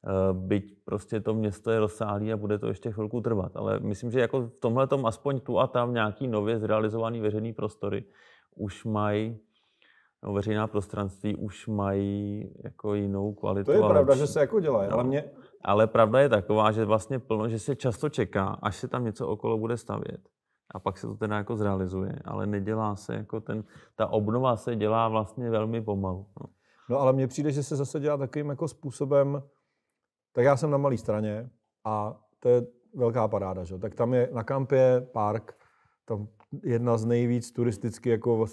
Eh, byť prostě to město je rozsáhlé a bude to ještě chvilku trvat. Ale myslím, že jako v tomhle aspoň tu a tam nějaký nově zrealizovaný veřejný prostory už mají no, veřejná prostranství už mají jako jinou kvalitu. To je pravda, lepší. že se jako dělá, no. ale mě... Ale pravda je taková, že vlastně plno, že se často čeká, až se tam něco okolo bude stavět a pak se to teda jako zrealizuje, ale nedělá se jako ten, ta obnova se dělá vlastně velmi pomalu. No, no ale mně přijde, že se zase dělá takovým jako způsobem, tak já jsem na malé straně a to je velká paráda, že? tak tam je na kampě park, tam jedna z nejvíc turisticky jako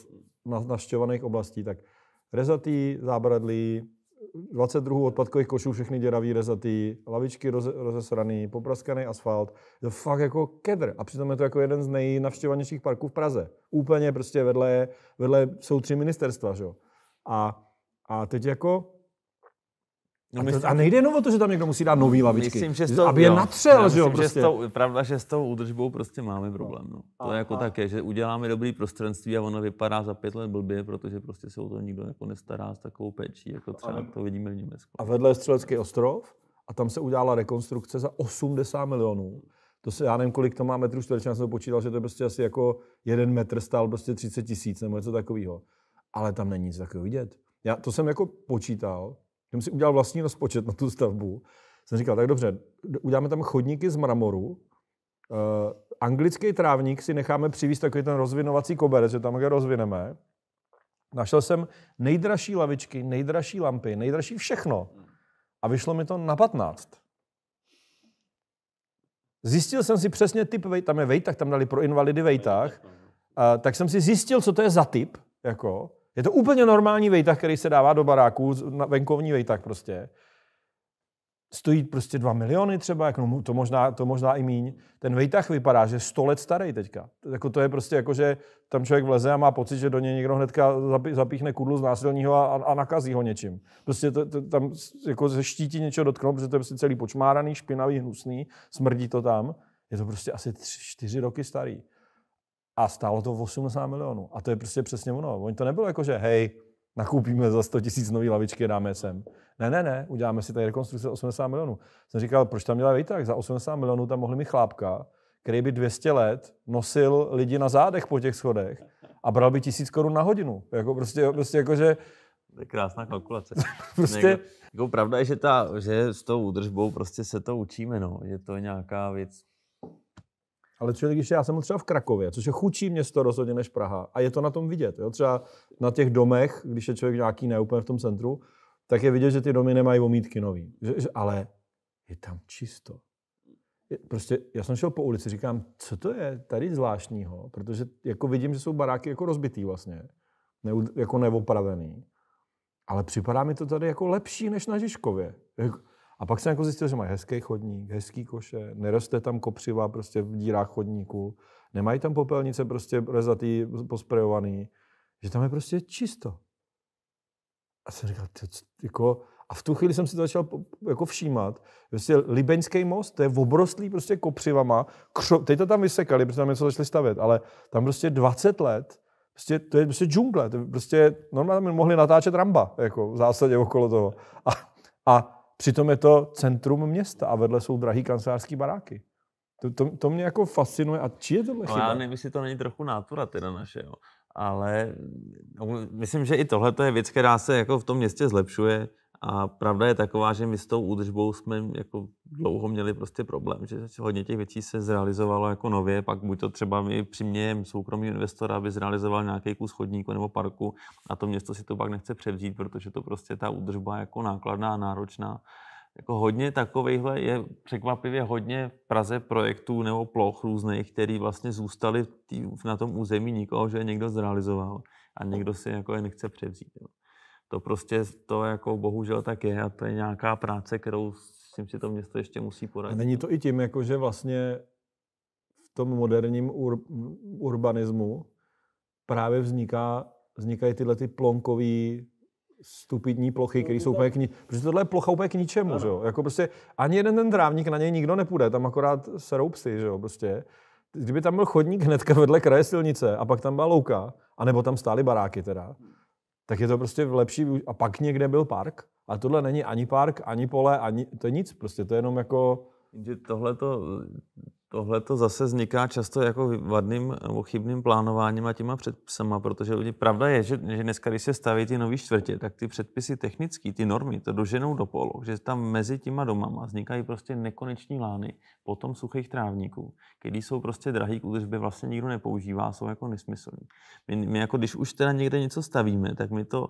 navštěvovaných oblastí, tak rezatý, zábradlí, 22 odpadkových košů, všechny děravý, rezatý, lavičky roze, rozesraný, popraskaný asfalt. To fakt jako kedr. A přitom je to jako jeden z nejnavštěvanějších parků v Praze. Úplně prostě vedle, vedle jsou tři ministerstva, že? A, a teď jako No a, myslím, a nejde jenom o to, že tam někdo musí dát nový lavičky, myslím, že to, aby je natřel, jo, že jo, prostě. Že to, pravda, že s tou údržbou prostě máme problém, no. To a, je jako a. také, že uděláme dobrý prostranství a ono vypadá za pět let blbě, protože prostě se o to nikdo jako nestará s takovou péčí, jako třeba a, to vidíme v Německu. A vedle je Střelecký ostrov a tam se udělala rekonstrukce za 80 milionů. To se, já nevím, kolik to má metrů čtverečních, já jsem to počítal, že to je prostě asi jako jeden metr stál prostě 30 tisíc nebo něco takového. Ale tam není nic takového vidět. Já to jsem jako počítal, jsem si udělal vlastní rozpočet na tu stavbu, jsem říkal, tak dobře, uděláme tam chodníky z mramoru, Uh, anglický trávník si necháme přivést takový ten rozvinovací koberec, že tam je rozvineme. Našel jsem nejdražší lavičky, nejdražší lampy, nejdražší všechno. A vyšlo mi to na 15. Zjistil jsem si přesně typ, tam je vejtah, tam dali pro invalidy vejtah, uh, tak jsem si zjistil, co to je za typ, jako, je to úplně normální vejtah, který se dává do baráku, venkovní vejtah prostě. Stojí prostě 2 miliony třeba, jak no, to, možná, to možná i míň. Ten vejtah vypadá, že je 100 let starý teďka. Jako to je prostě jako, že tam člověk vleze a má pocit, že do něj někdo hnedka zapíchne kudlu z násilního a, a, nakazí ho něčím. Prostě to, to, tam jako se štítí něčeho dotknout, protože to je prostě celý počmáraný, špinavý, hnusný, smrdí to tam. Je to prostě asi 3, 4 roky starý. A stálo to 80 milionů. A to je prostě přesně ono. Oni to nebylo jako, že hej, nakoupíme za 100 tisíc nový lavičky a dáme sem. Ne, ne, ne, uděláme si tady rekonstrukce 80 milionů. Jsem říkal, proč tam měla výtah? Za 80 milionů tam mohli mi chlápka, který by 200 let nosil lidi na zádech po těch schodech a bral by tisíc korun na hodinu. Jako prostě, prostě jako, že... To je krásná kalkulace. [laughs] prostě... Někdo, jako-, jako pravda je, že, ta, že s tou údržbou prostě se to učíme, no. Je to nějaká věc, ale třeba, když já jsem třeba v Krakově, což je chudší město rozhodně než Praha, a je to na tom vidět. Jo? Třeba na těch domech, když je člověk nějaký neúplně v tom centru, tak je vidět, že ty domy nemají omítky nový. Že, že, ale je tam čisto. Je, prostě já jsem šel po ulici, říkám, co to je tady zvláštního, protože jako vidím, že jsou baráky jako rozbitý vlastně, ne, jako neopravený. Ale připadá mi to tady jako lepší než na Žižkově. Jako, a pak jsem jako zjistil, že mají hezký chodník, hezký koše, neroste tam kopřiva prostě v dírách chodníku, nemají tam popelnice prostě rezatý, posprejovaný, že tam je prostě čisto. A jsem říkal, ty, jako, a v tu chvíli jsem si to začal jako všímat. Prostě Libeňský most, to je obrostlý prostě kopřivama. Křo, teď to tam vysekali, protože tam něco začali stavět, ale tam prostě 20 let, prostě, to je prostě džungle. To je prostě, normálně mohli natáčet ramba, jako v zásadě okolo toho. A, a přitom je to centrum města a vedle jsou drahý kancelářský baráky. To, to, to mě jako fascinuje. A či je tohle no, chyba? Já nevím, jestli to není trochu nátura teda naše, Ale no, myslím, že i tohle je věc, která se jako v tom městě zlepšuje a pravda je taková, že my s tou údržbou jsme jako dlouho měli prostě problém, že hodně těch věcí se zrealizovalo jako nově, pak buď to třeba my přimějem soukromý investora, aby zrealizoval nějaký kus chodníku nebo parku a to město si to pak nechce převzít, protože to prostě ta údržba jako nákladná a náročná. Jako hodně takovejhle je překvapivě hodně v Praze projektů nebo ploch různých, který vlastně zůstaly na tom území nikoho, že někdo zrealizoval a někdo si jako je nechce převzít. Jo to prostě to jako bohužel tak je a to je nějaká práce, kterou s tím si to město ještě musí poradit. A není no. to i tím, jako že vlastně v tom moderním ur, urbanismu právě vzniká, vznikají tyhle ty plonkový stupidní plochy, které jsou no, úplně k ni- Protože tohle je plocha úplně k ničemu, ano. že jo? Jako prostě ani jeden ten trávník na něj nikdo nepůjde, tam akorát se psy, že jo, prostě. Kdyby tam byl chodník hnedka vedle kraje silnice a pak tam byla louka, anebo tam stály baráky teda, tak je to prostě lepší. A pak někde byl park. A tohle není ani park, ani pole, ani to je nic. Prostě to je jenom jako... tohle to Tohle to zase vzniká často jako vadným nebo chybným plánováním a těma předpisama, protože pravda je, že, že dneska, když se staví ty nový čtvrtě, tak ty předpisy technické, ty normy, to doženou do polu, že tam mezi těma domama vznikají prostě nekoneční lány, potom suchých trávníků, které jsou prostě drahý k údržbě, vlastně nikdo nepoužívá, jsou jako nesmyslný. My, my jako když už teda někde něco stavíme, tak my to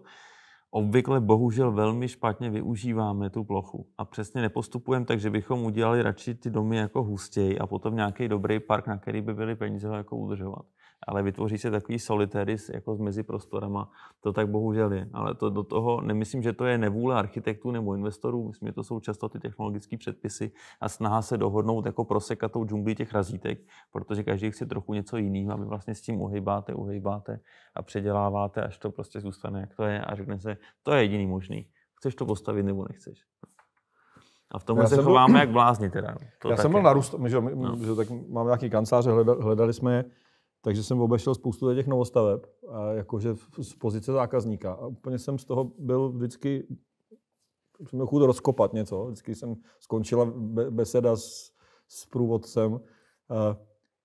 obvykle bohužel velmi špatně využíváme tu plochu a přesně nepostupujeme tak, že bychom udělali radši ty domy jako hustěji a potom nějaký dobrý park, na který by byly peníze jako udržovat ale vytvoří se takový solitaris jako mezi prostorama. To tak bohužel je. Ale to do toho nemyslím, že to je nevůle architektů nebo investorů. Myslím, že to jsou často ty technologické předpisy a snaha se dohodnout jako prosekatou džungli těch razítek, protože každý chce trochu něco jiného aby vlastně s tím uhejbáte, uhejbáte a předěláváte, až to prostě zůstane, jak to je a řekne se, to je jediný možný. Chceš to postavit nebo nechceš. A v tom se chováme byl, jak blázni teda. No. To já jsem byl je. Jako- na my, že, no. že tak máme nějaký kanceláře, hledali jsme je. Takže jsem obešel spoustu těch novostaveb, a jakože z pozice zákazníka. A úplně jsem z toho byl vždycky, jsem měl rozkopat něco. Vždycky jsem skončila beseda s, s průvodcem.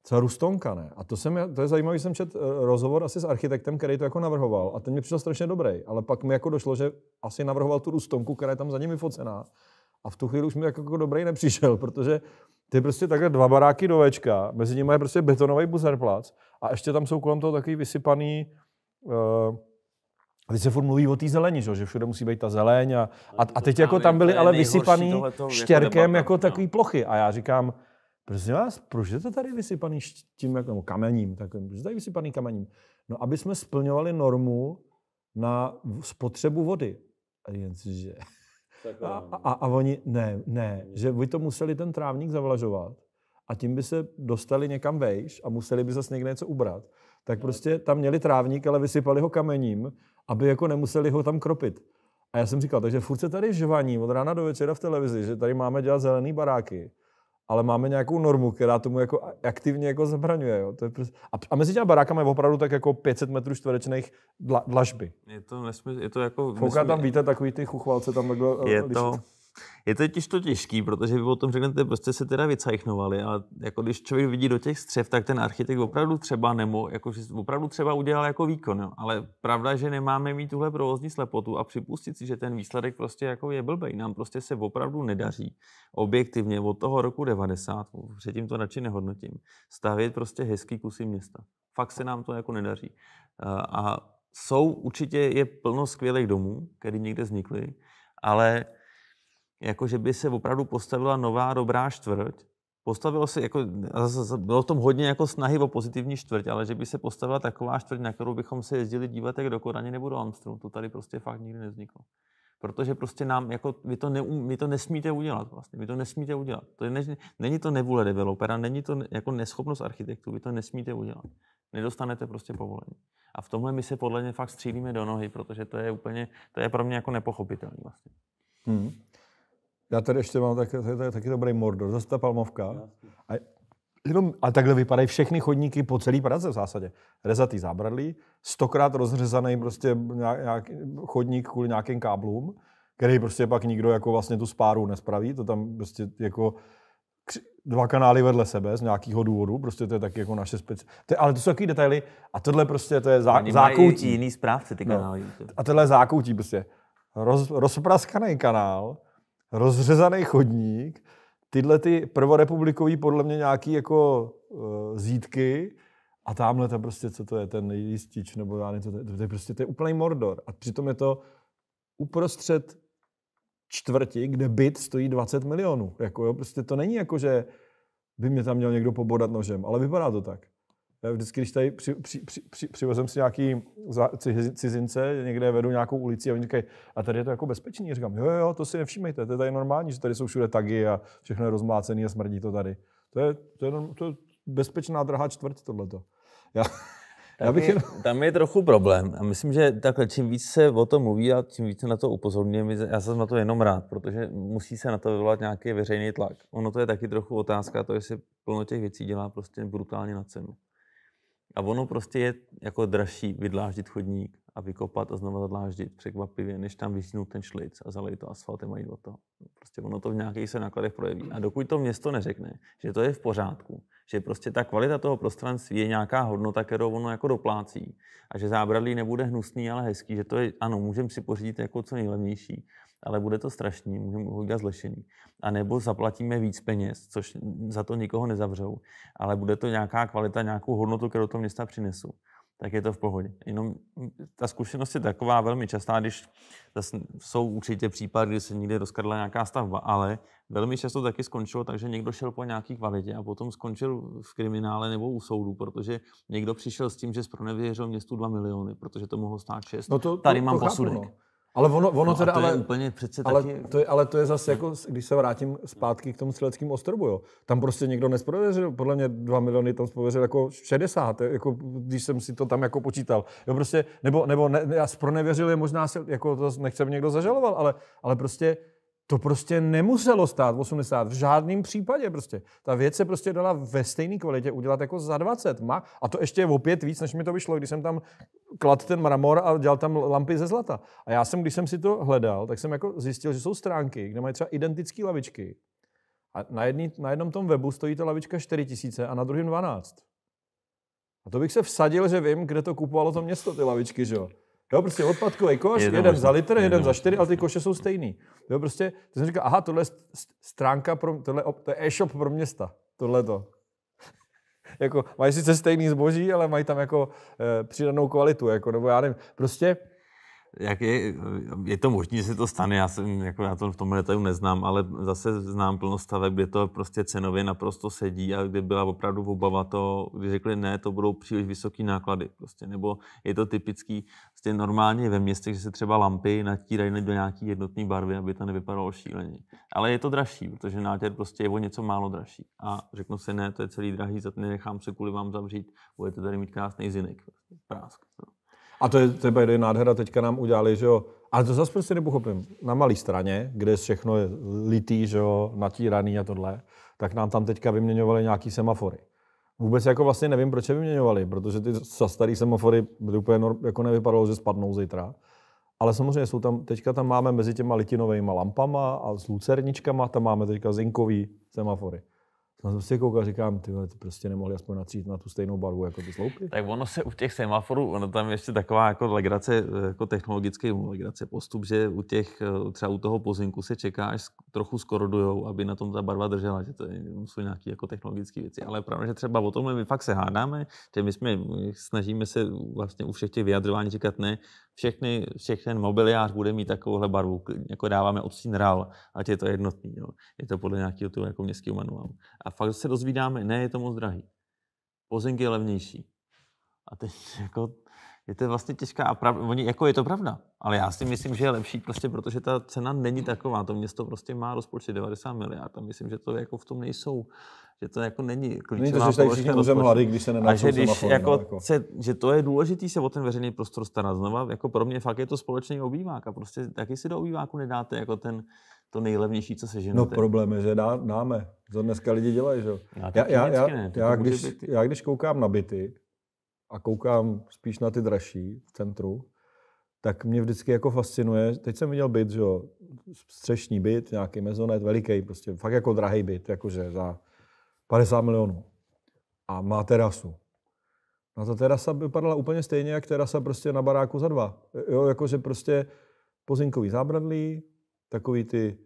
Co třeba Rustonka, ne? A to, jsem, to je zajímavý, jsem čet eh, rozhovor asi s architektem, který to jako navrhoval. A ten mi přišel strašně dobrý. Ale pak mi jako došlo, že asi navrhoval tu Rustonku, která je tam za nimi focená. A v tu chvíli už mi jako, jako dobrý nepřišel, protože ty prostě takhle dva baráky do večka, mezi nimi je prostě betonový buzerplac a ještě tam jsou kolem toho takový vysypaný uh, a teď se furt mluví o té zelení, že? všude musí být ta zeleň. A, a, a teď jako tam byly ale vysypaný jako štěrkem jako no. takový plochy. A já říkám, prosím vás, proč je to tady vysypaný tím jako, no, kamením? tak, proč je tady vysypaný kamením? No, aby jsme splňovali normu na spotřebu vody. A jen si, že a, a, a oni, ne, ne, hmm. že by to museli ten trávník zavlažovat a tím by se dostali někam vejš a museli by zase někde něco ubrat. Tak hmm. prostě tam měli trávník, ale vysypali ho kamením, aby jako nemuseli ho tam kropit. A já jsem říkal, takže furt se tady žvaní od rána do večera v televizi, že tady máme dělat zelený baráky ale máme nějakou normu, která tomu jako aktivně jako zabraňuje. Jo. To je prostě... a, a mezi těmi barákama je opravdu tak jako 500 metrů čtverečných dla, dlažby. Je to, nesmysl, je to jako... Fouká nesmysl... tam víte takový ty chuchvalce tam takhle. Je eh, to, je to těž to těžký, protože vy o tom řeknete, prostě se teda vycajchnovali a jako když člověk vidí do těch střev, tak ten architekt opravdu třeba nemo, jako, že opravdu třeba udělal jako výkon, jo. ale pravda, že nemáme mít tuhle provozní slepotu a připustit si, že ten výsledek prostě jako je blbej. Nám prostě se opravdu nedaří objektivně od toho roku 90, předtím to radši nehodnotím, stavět prostě hezký kusy města. Fakt se nám to jako nedaří. A jsou určitě je plno skvělých domů, které někde vznikly, ale jako že by se opravdu postavila nová dobrá čtvrť. Postavilo se, jako, bylo v tom hodně jako snahy o pozitivní čtvrť, ale že by se postavila taková čtvrť, na kterou bychom se jezdili dívat jak do Koraně nebo do Amstru, to tady prostě fakt nikdy nevzniklo. Protože prostě nám, jako, vy to, ne, vy to nesmíte udělat vlastně, vy to nesmíte udělat. To je, ne, není to nevůle developera, není to jako neschopnost architektů, vy to nesmíte udělat. Nedostanete prostě povolení. A v tomhle my se podle mě fakt střílíme do nohy, protože to je úplně, to je pro mě jako nepochopitelné vlastně. Hmm. Já tady ještě mám tak, tak, tak, taky dobrý Mordor, zase ta palmovka. A, jenom, a takhle vypadají všechny chodníky po celé Praze v zásadě. Rezatý zábradlí, stokrát rozřezaný prostě nějak, chodník kvůli nějakým káblům, který prostě pak nikdo jako vlastně tu spáru nespraví, to tam prostě jako dva kanály vedle sebe z nějakého důvodu, prostě to je taky jako naše speci... To je, ale to jsou takové detaily a tohle prostě to je zá, Oni zákoutí. jiný správce ty no. kanály. No. A tohle je zákoutí prostě. Roz, rozpraskaný kanál, rozřezaný chodník, tyhle ty prvorepublikový podle mě nějaký jako uh, zítky a tamhle tam prostě, co to je, ten jistič nebo já něco, to, to je prostě, to je úplný mordor. A přitom je to uprostřed čtvrti, kde byt stojí 20 milionů. Jako jo, prostě to není jako, že by mě tam měl někdo pobodat nožem, ale vypadá to tak. Vždycky, když tady při, při, při, při, přivezem si nějaký cizince, někde vedu nějakou ulici a oni říkají, a tady je to jako bezpečný. Já říkám, jo, jo, to si nevšímejte, to je tady normální, že tady jsou všude tagy a všechno je rozmlácené a smrdí to tady. To je, to je, to je bezpečná drahá čtvrt tohleto. Já, [laughs] já bych jen... Tam je trochu problém. A myslím, že takhle, čím víc se o tom mluví a čím více na to upozorňuje, já jsem na to jenom rád, protože musí se na to vyvolat nějaký veřejný tlak. Ono to je taky trochu otázka, to, jestli plno těch věcí dělá prostě brutálně na cenu. A ono prostě je jako dražší vydláždit chodník a vykopat a znovu zadláždit překvapivě, než tam vysnout ten šlic a zalej to asfaltem a jít o to. Prostě ono to v nějakých se nákladech projeví. A dokud to město neřekne, že to je v pořádku, že prostě ta kvalita toho prostranství je nějaká hodnota, kterou ono jako doplácí a že zábradlí nebude hnusný, ale hezký, že to je, ano, můžeme si pořídit jako co nejlevnější, ale bude to strašný, můžeme ho udělat zlešení. A nebo zaplatíme víc peněz, což za to nikoho nezavřou, ale bude to nějaká kvalita, nějakou hodnotu, kterou to města přinesou tak je to v pohodě. Jenom ta zkušenost je taková velmi častá, když jsou určitě případy, kdy se někde rozkradla nějaká stavba, ale velmi často taky skončilo takže někdo šel po nějaký kvalitě a potom skončil v kriminále nebo u soudu, protože někdo přišel s tím, že zpronevěřil městu 2 miliony, protože to mohlo stát 6. No to, to, Tady mám to posudek. Chápu, no. Ale ono, ono no teda, to ale, úplně přece ale, taky... to je, ale to je zase jako, když se vrátím zpátky k tomu střeleckým ostrovu, jo. Tam prostě někdo nespověřil, podle mě 2 miliony tam spověřil jako 60, jako, když jsem si to tam jako počítal. Jo, prostě, nebo, nebo ne, já spronevěřil je možná, jako to nechce někdo zažaloval, ale, ale prostě to prostě nemuselo stát 80 v žádném případě prostě. Ta věc se prostě dala ve stejné kvalitě udělat jako za 20. Ma, a to ještě je opět víc, než mi to vyšlo, když jsem tam klad ten mramor a dělal tam lampy ze zlata. A já jsem, když jsem si to hledal, tak jsem jako zjistil, že jsou stránky, kde mají třeba identické lavičky. A na, jedný, na jednom tom webu stojí ta lavička 4000 a na druhém 12. A to bych se vsadil, že vím, kde to kupovalo to město, ty lavičky, že jo. Jo, prostě odpadkový koš, jeden možný. za litr, jeden za čtyři, ale ty koše jsou stejný. Jo, prostě, to jsem říkal, aha, tohle je stránka, pro, tohle, to je e-shop pro města, tohle to. [laughs] jako, mají sice stejný zboží, ale mají tam jako e, přidanou kvalitu, jako, nebo já nevím. Prostě jak je, je to možné, že se to stane, já jsem jako já to v tomhle detailu neznám, ale zase znám plno staveb, kde to prostě cenově naprosto sedí a kde byla opravdu obava to, když řekli ne, to budou příliš vysoké náklady. Prostě. Nebo je to typický, prostě normálně ve městech, že se třeba lampy natírají do nějaké jednotné barvy, aby to nevypadalo šíleně. Ale je to dražší, protože nátěr prostě je o něco málo dražší. A řeknu si ne, to je celý drahý, za to nechám se kvůli vám zavřít, budete tady mít krásný zinek, prostě prásk. No. A to je třeba jeden nádhera, teďka nám udělali, že jo, ale to zase prostě nepochopím. Na malé straně, kde všechno je litý, že jo, natíraný a tohle, tak nám tam teďka vyměňovali nějaký semafory. Vůbec jako vlastně nevím, proč je vyměňovali, protože ty staré semafory úplně jako nevypadalo, že spadnou zítra. Ale samozřejmě jsou tam, teďka tam máme mezi těma litinovými lampama a s lucerničkama, tam máme teďka zinkový semafory. No, jsem si koukal a říkám, ty prostě nemohli aspoň natřít na tu stejnou barvu jako ty sloupy. Tak ono se u těch semaforů, ono tam ještě taková jako legrace, jako technologický legrace postup, že u těch, třeba u toho pozinku se čeká, až trochu skorodujou, aby na tom ta barva držela, že to no, jsou nějaké jako technologické věci. Ale pravda, že třeba o tomhle my fakt se hádáme, že my jsme, snažíme se vlastně u všech těch vyjadřování říkat ne, všechny, všech ten mobiliář bude mít takovouhle barvu, jako dáváme odstín RAL, ať je to jednotný. Jo. Je to podle nějakého toho jako městského manuálu. A fakt se dozvídáme, ne, je to moc drahý. Pozemky je levnější. A teď [laughs] jako je to vlastně těžká a prav, oni, jako je to pravda, ale já si myslím, že je lepší prostě, protože ta cena není taková, to město prostě má rozpočet 90 miliard a myslím, že to jako v tom nejsou, že to jako není klíčová Není to, že hlady, když se A že, když jako, jako. Se, že to je důležité se o ten veřejný prostor starat znova, jako pro mě fakt je to společný obývák a prostě taky si do obýváku nedáte jako ten, to nejlevnější, co se ženete. No problém je, že dá, dáme. Za dneska lidi dělají, že jo. Já, já, já, já, když, já když koukám na byty, a koukám spíš na ty dražší v centru, tak mě vždycky jako fascinuje, teď jsem viděl byt, že jo, střešní byt, nějaký mezonet, veliký, prostě fakt jako drahý byt, jakože za 50 milionů. A má terasu. No ta terasa vypadala úplně stejně, jak terasa prostě na baráku za dva. Jo, jakože prostě pozinkový zábradlí, takový ty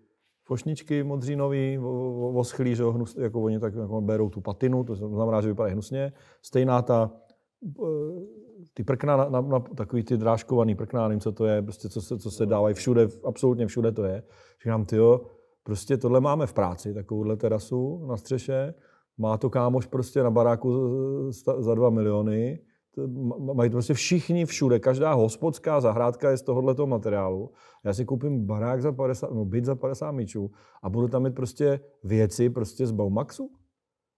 fošničky nový, voschlí, že jo, hnus, jako oni tak jako berou tu patinu, to znamená, že vypadá hnusně. Stejná ta Eh, ty prkna, na, na, na, takový ty drážkovaný prkna, nevím, co to je, prostě co se, co se dávají všude, absolutně všude to je. Říkám, ty jo, prostě tohle máme v práci, takovouhle terasu na střeše, má to kámoš prostě na baráku za dva miliony, mají to prostě všichni všude, každá hospodská zahrádka je z tohoto materiálu. Já si koupím barák za 50, no byt za 50 míčů a budu tam mít prostě věci prostě z Baumaxu.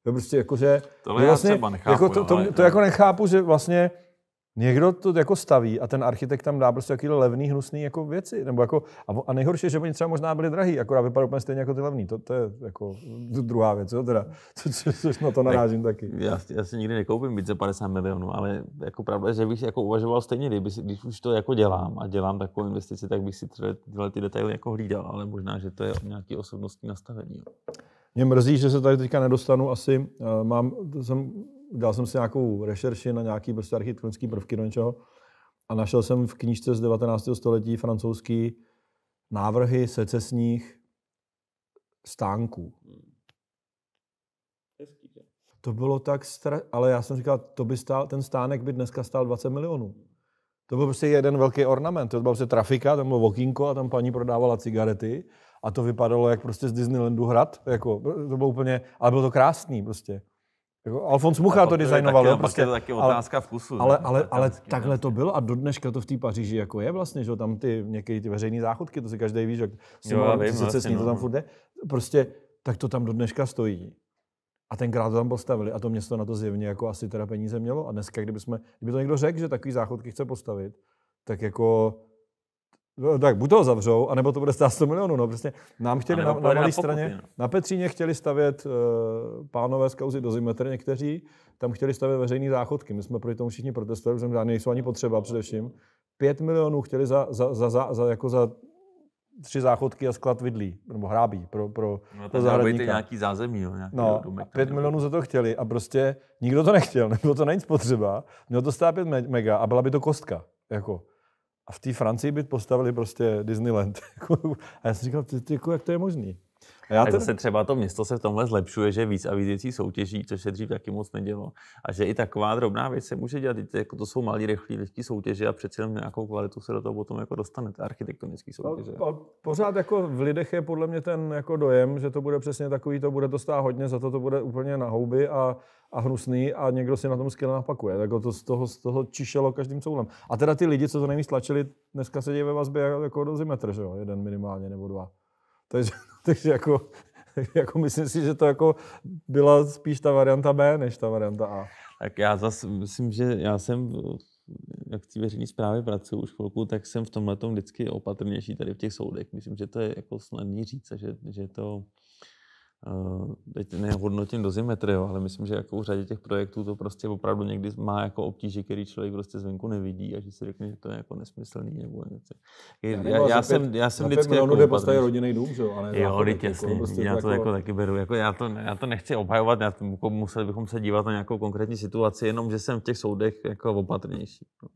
To prostě jako, že... Tohle vlastně, já třeba nechápu, jako to, to, to, to jako nechápu, že vlastně někdo to jako staví a ten architekt tam dá prostě takovýhle levný, hnusný jako věci. Nebo jako, a nejhorší je, že oni třeba možná byli drahý, akorát vypadá úplně stejně jako ty levný. To, to je jako druhá věc, jo, teda. Co, co, co, na to narážím tak, taky. Já, já, si nikdy nekoupím více, 50 milionů, ale jako pravda, že bych jako uvažoval stejně, kdyby, když už to jako dělám a dělám takovou investici, tak bych si tyhle, tyhle ty detaily jako hlídal, ale možná, že to je nějaký osobnostní nastavení. Jo. Mě mrzí, že se tady teďka nedostanu asi, eh, mám, jsem, dělal jsem si nějakou rešerši na nějaký prostě architektonický prvky do něčeho a našel jsem v knížce z 19. století francouzský návrhy secesních stánků. To bylo tak stra... ale já jsem říkal, to by stál, ten stánek by dneska stál 20 milionů. To byl prostě jeden velký ornament, to byl prostě trafika, tam bylo okýnko a tam paní prodávala cigarety a to vypadalo jak prostě z Disneylandu hrad, jako, to bylo úplně, ale bylo to krásný prostě. Jako Alfons Mucha to designoval. Taky, jo, prostě, to taky otázka ale, vkusu. Ale, ale, ale takhle to bylo a do dneška to v té Paříži jako je vlastně, že tam ty některé ty veřejné záchodky, to si každý ví, že si jo, mám, vím, vlastně, no. to tam no. furt je. prostě tak to tam do dneška stojí. A tenkrát to tam postavili a to město na to zjevně jako asi teda peníze mělo. A dneska, kdyby, jsme, kdyby to někdo řekl, že takový záchodky chce postavit, tak jako No, tak buď to zavřou, anebo to bude stát 100 milionů. No, prostě nám chtěli na, na, na, na straně, no. na Petříně chtěli stavět uh, pánové z kauzy do Zimetr někteří, tam chtěli stavět veřejné záchodky. My jsme proti tomu všichni protestovali, protože žádné nejsou ani potřeba především. 5 milionů chtěli za, za, za, za, za, jako za tři záchodky a sklad vidlí, nebo hrábí pro, pro, no, pro zahradníka. nějaký zázemí, jo, nějaký no, domek, pět milionů za to chtěli a prostě nikdo to nechtěl, [laughs] nebylo to na nic potřeba, mělo to stát pět mega a byla by to kostka. Jako. A v té Francii by postavili prostě Disneyland. [laughs] a já jsem říkal, ty, ty, jako, jak to je možný? Já tak ten... zase třeba to město se v tomhle zlepšuje, že víc a víc věcí soutěží, což se dřív taky moc nedělo. A že i taková drobná věc se může dělat. Jako to jsou malé rychlí lehký soutěže a přece jenom nějakou kvalitu se do toho potom jako dostanete, architektonický soutěže. A, a pořád jako v lidech je podle mě ten jako dojem, že to bude přesně takový, to bude to stát hodně, za to to bude úplně na houby a, a hnusný a někdo si na tom skvěle napakuje. Tak jako to z toho, z toho čišelo každým soulem. A teda ty lidi, co to nejvíc tlačili, dneska sedí ve vazbě jako dozimetr, že jo? Jeden minimálně nebo dva. Takže [laughs] takže jako, [laughs] jako myslím si, že to jako byla spíš ta varianta B, než ta varianta A. Tak já zase myslím, že já jsem jak v té veřejné správě pracuji už chvilku, tak jsem v tomhle vždycky opatrnější tady v těch soudech. Myslím, že to je jako snadný říct, že, že to Eh, teď nehodnotím dozimetry, jo, ale myslím, že jako u řadě těch projektů to prostě opravdu někdy má jako obtíže, který člověk prostě zvenku nevidí a že si řekne, že to je jako nesmyslný nebo něco. Já, já, já jsem, já jsem vždycky jako jde postavit rodinný dům, že jo? jo, teď jako jasně, prostě já to jako... jako taky beru. Jako já, to, já to nechci obhajovat, já to, museli bychom se dívat na nějakou konkrétní situaci, jenom že jsem v těch soudech jako opatrnější. No.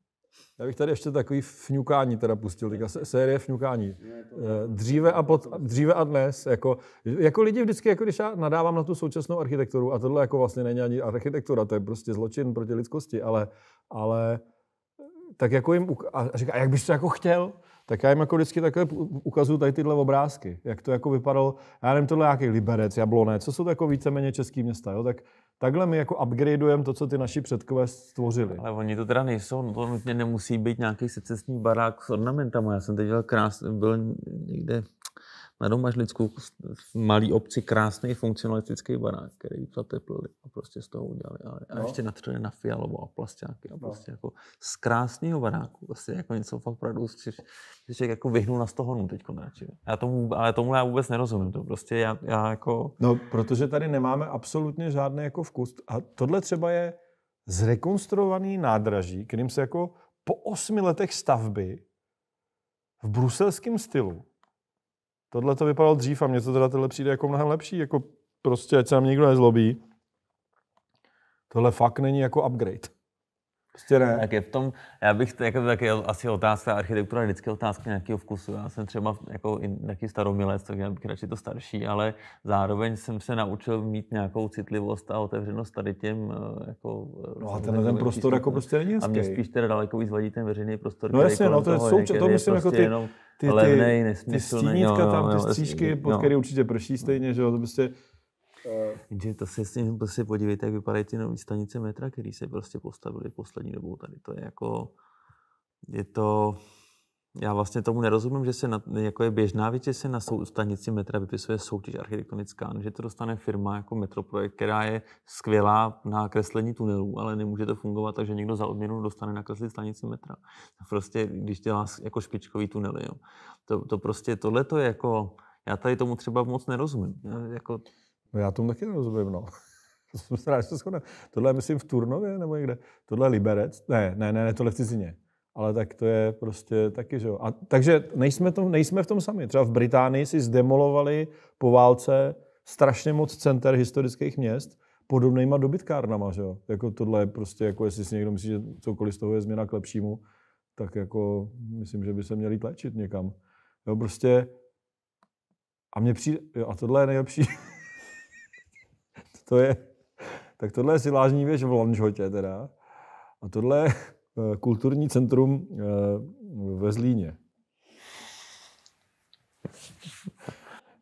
Já bych tady ještě takový fňukání teda pustil, teďka série fňukání. Eh, dříve a, pod, dříve a dnes, jako, jako lidi vždycky, jako když já nadávám na tu současnou architekturu, a tohle jako vlastně není ani architektura, to je prostě zločin proti lidskosti, ale, ale eh, tak jako jim, a říká, jak bys to jako chtěl? tak já jim jako vždycky takhle ukazuju tady tyhle obrázky, jak to jako vypadalo, já nevím, tohle nějaký Liberec, Jablonec, co jsou to jako víceméně český města, jo? tak Takhle my jako upgradeujeme to, co ty naši předkové stvořili. Ale oni to teda nejsou, no to nutně nemusí být nějaký secesní barák s ornamentama. Já jsem teď dělal krásný, byl někde na Domažlicku v malý obci krásný funkcionalistický barák, který zateplili a prostě z toho udělali. A, no. ještě natřeli na fialovo a plastiáky a no. prostě no. jako z krásného baráku. Prostě jako něco fakt pravdu, že člověk jako vyhnul na 100 honů teďko konečně. Já tomu, ale tomu já vůbec nerozumím. To prostě já, já jako... No, protože tady nemáme absolutně žádný jako vkus. A tohle třeba je zrekonstruovaný nádraží, kterým se jako po osmi letech stavby v bruselském stylu Tohle to vypadalo dřív a mně to teda tohle přijde jako mnohem lepší, jako prostě, ať se nám nikdo nezlobí. Tohle fakt není jako upgrade. Prostě ne. Tak je v tom, já bych, jako, tak je asi otázka, architektura je vždycky otázka nějakého vkusu. Já jsem třeba jako nějaký staromilec, tak já bych radši to starší, ale zároveň jsem se naučil mít nějakou citlivost a otevřenost tady těm eh, jako... Eh, no a tenhle ten prostor spíš, jako prostě není hezký. A mě spíš teda daleko víc vadí ten veřejný prostor. No jasně, no to je součást, to myslím jako prostě jako ty, jenom ty, ty, levnej, ty stínítka tam, ty stříšky, pod který určitě prší stejně, že jo, to prostě Jenže to se s tím prostě podívejte, jak vypadají ty nové stanice metra, které se prostě postavili poslední dobou tady. To je jako, je to, já vlastně tomu nerozumím, že se na, jako je běžná věc, že se na sou, stanici metra vypisuje soutěž architektonická, no, že to dostane firma jako Metroprojekt, která je skvělá na kreslení tunelů, ale nemůže to fungovat, takže někdo za odměnu dostane nakreslit stanici metra. Prostě, když dělá jako špičkový tunely, jo. To, to prostě, tohle to je jako, já tady tomu třeba moc nerozumím. Já, jako, No já tomu taky nerozumím, no. [laughs] To jsem se rád, že se Tohle je, myslím, v Turnově nebo někde. Tohle je Liberec. Ne, ne, ne, ne, tohle v cizině. Ale tak to je prostě taky, že jo. A, takže nejsme, to, nejsme v tom sami. Třeba v Británii si zdemolovali po válce strašně moc center historických měst podobnýma dobytkárnama, že jo. Jako tohle je prostě, jako jestli si někdo myslí, že cokoliv z toho je změna k lepšímu, tak jako myslím, že by se měli tlačit někam. Jo, prostě a mně přijde, jo, a tohle je nejlepší, [laughs] to je, tak tohle je silážní věž v Lanžhotě teda. A tohle je eh, kulturní centrum eh, ve Zlíně.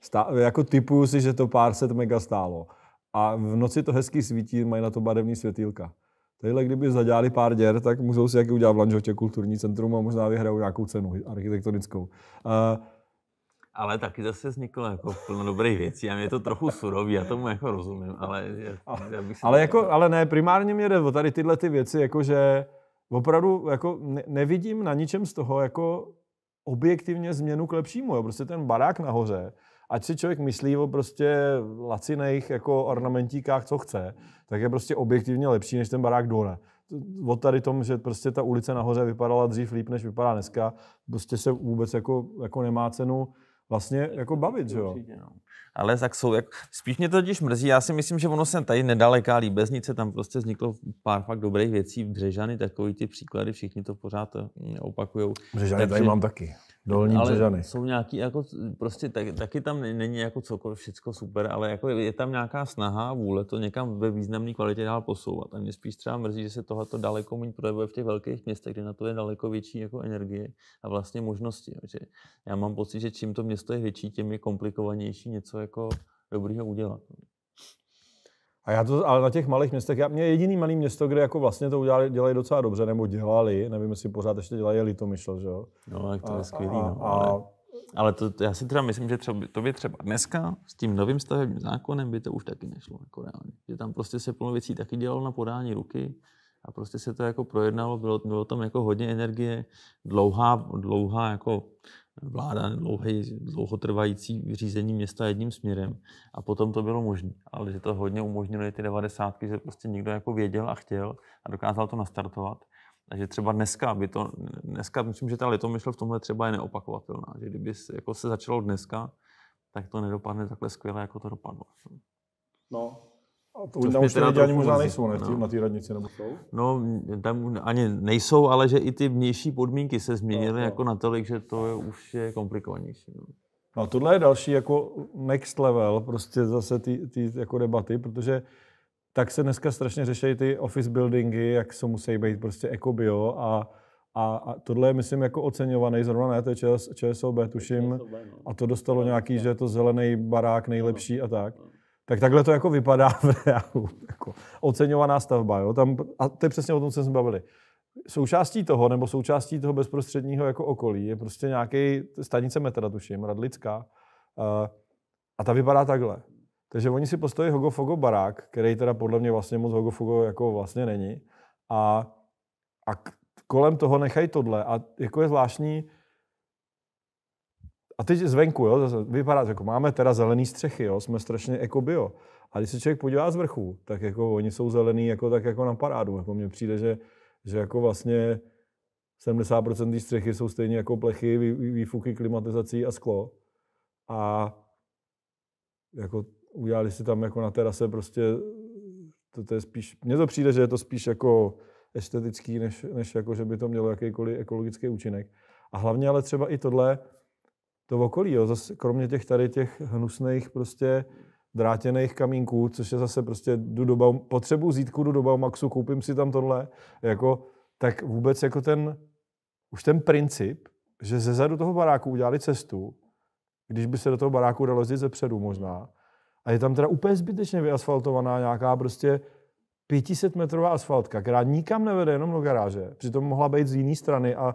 Stá, jako typuju si, že to pár set mega stálo. A v noci to hezky svítí, mají na to barevný světýlka. Tadyhle, kdyby zadělali pár děr, tak můžou si jaký udělat v Lanžotě kulturní centrum a možná vyhrajou nějakou cenu architektonickou. Uh, ale taky zase vzniklo jako plno dobrých věcí a mě je to trochu surový, já tomu jako rozumím, ale... Já, já bych ale, jako, ale ne, primárně mě jde o tady tyhle ty věci, jakože opravdu jako ne, nevidím na ničem z toho jako objektivně změnu k lepšímu, jo. prostě ten barák nahoře, ať si člověk myslí o prostě lacinejch jako ornamentíkách, co chce, tak je prostě objektivně lepší než ten barák dole o tady tom, že prostě ta ulice nahoře vypadala dřív líp, než vypadá dneska, prostě se vůbec jako, jako nemá cenu vlastně jako, jako bavit, že jo? no ale tak jsou, jak, spíš mě to totiž mrzí, já si myslím, že ono se tady nedaleká líbeznice, tam prostě vzniklo pár fakt dobrých věcí, Břežany, takový ty příklady, všichni to pořád mm, opakujou. Břežany Takže, tady mám taky, dolní ale Břežany. jsou nějaký, jako, prostě tak, taky tam není jako cokoliv všecko super, ale jako je, je tam nějaká snaha, vůle to někam ve významné kvalitě dál posouvat. A mě spíš třeba mrzí, že se tohle daleko méně projevuje v těch velkých městech, kde na to je daleko větší jako energie a vlastně možnosti. Že já mám pocit, že čím to město je větší, tím je komplikovanější něco něco jako dobrýho udělat. No. A já to, ale na těch malých městech, já, mě jediný malý město, kde jako vlastně to udělali, dělají docela dobře, nebo dělali, nevím, jestli pořád ještě dělají, je Litomyšl, že jo? No, tak to a, je skvělý, a, no, ale... A, ale to, to, já si třeba myslím, že třeba, to by třeba dneska s tím novým stavebním zákonem by to už taky nešlo. Jako reálně. Že tam prostě se plno věcí taky dělalo na podání ruky a prostě se to jako projednalo, bylo, bylo tam jako hodně energie, dlouhá, dlouhá jako vláda dlouhý, dlouhotrvající řízení města jedním směrem a potom to bylo možné. Ale že to hodně umožnilo ty devadesátky, že prostě někdo jako věděl a chtěl a dokázal to nastartovat. Takže třeba dneska by to, dneska myslím, že ta litomyšl v tomhle třeba je neopakovatelná. Že kdyby se, jako se začalo dneska, tak to nedopadne takhle skvěle, jako to dopadlo. No, a to, to tam už lidi ani možná nejsou ne, no. na té radnici, nebo jsou? No, tam ani nejsou, ale že i ty vnější podmínky se změnily no, no. jako natolik, že to je, už je komplikovanější. No. No tohle je další jako next level prostě zase ty, ty jako debaty, protože tak se dneska strašně řeší ty office buildingy, jak se musí být prostě ekobio a, a, a tohle je, myslím, jako oceňovaný, zrovna ne, to je ČS, ČSOB, tuším, no. a to dostalo nějaký, že je to zelený barák nejlepší a tak tak takhle to jako vypadá v reálu. Jako oceňovaná stavba. Jo? Tam, a to je přesně o tom, co jsme bavili. Součástí toho, nebo součástí toho bezprostředního jako okolí je prostě nějaký stanice metra, tuším, Radlická. A, eh, a ta vypadá takhle. Takže oni si postojí Hogofogo barák, který teda podle mě vlastně moc Hogofogo jako vlastně není. A, a kolem toho nechají tohle. A jako je zvláštní, a teď zvenku, jo, vypadá jako máme teda zelený střechy, jo, jsme strašně jako bio. A když se člověk podívá z vrchu, tak jako oni jsou zelený jako tak jako na parádu. Jako mně přijde, že, že jako vlastně 70% té střechy jsou stejně jako plechy, výfuky, klimatizací a sklo. A jako udělali si tam jako na terase prostě, to, to je spíš, mně to přijde, že je to spíš jako estetický, než, než jako, že by to mělo jakýkoliv ekologický účinek. A hlavně ale třeba i tohle, to okolí. Jo. Zase, kromě těch tady těch hnusných prostě drátěných kamínků, což je zase prostě jdu do Baum, potřebu zítku, jdu do Baumaxu, koupím si tam tohle, jako, tak vůbec jako ten, už ten princip, že ze zadu toho baráku udělali cestu, když by se do toho baráku dalo jezdit ze předu možná, a je tam teda úplně zbytečně vyasfaltovaná nějaká prostě 500-metrová asfaltka, která nikam nevede, jenom do garáže, přitom mohla být z jiné strany a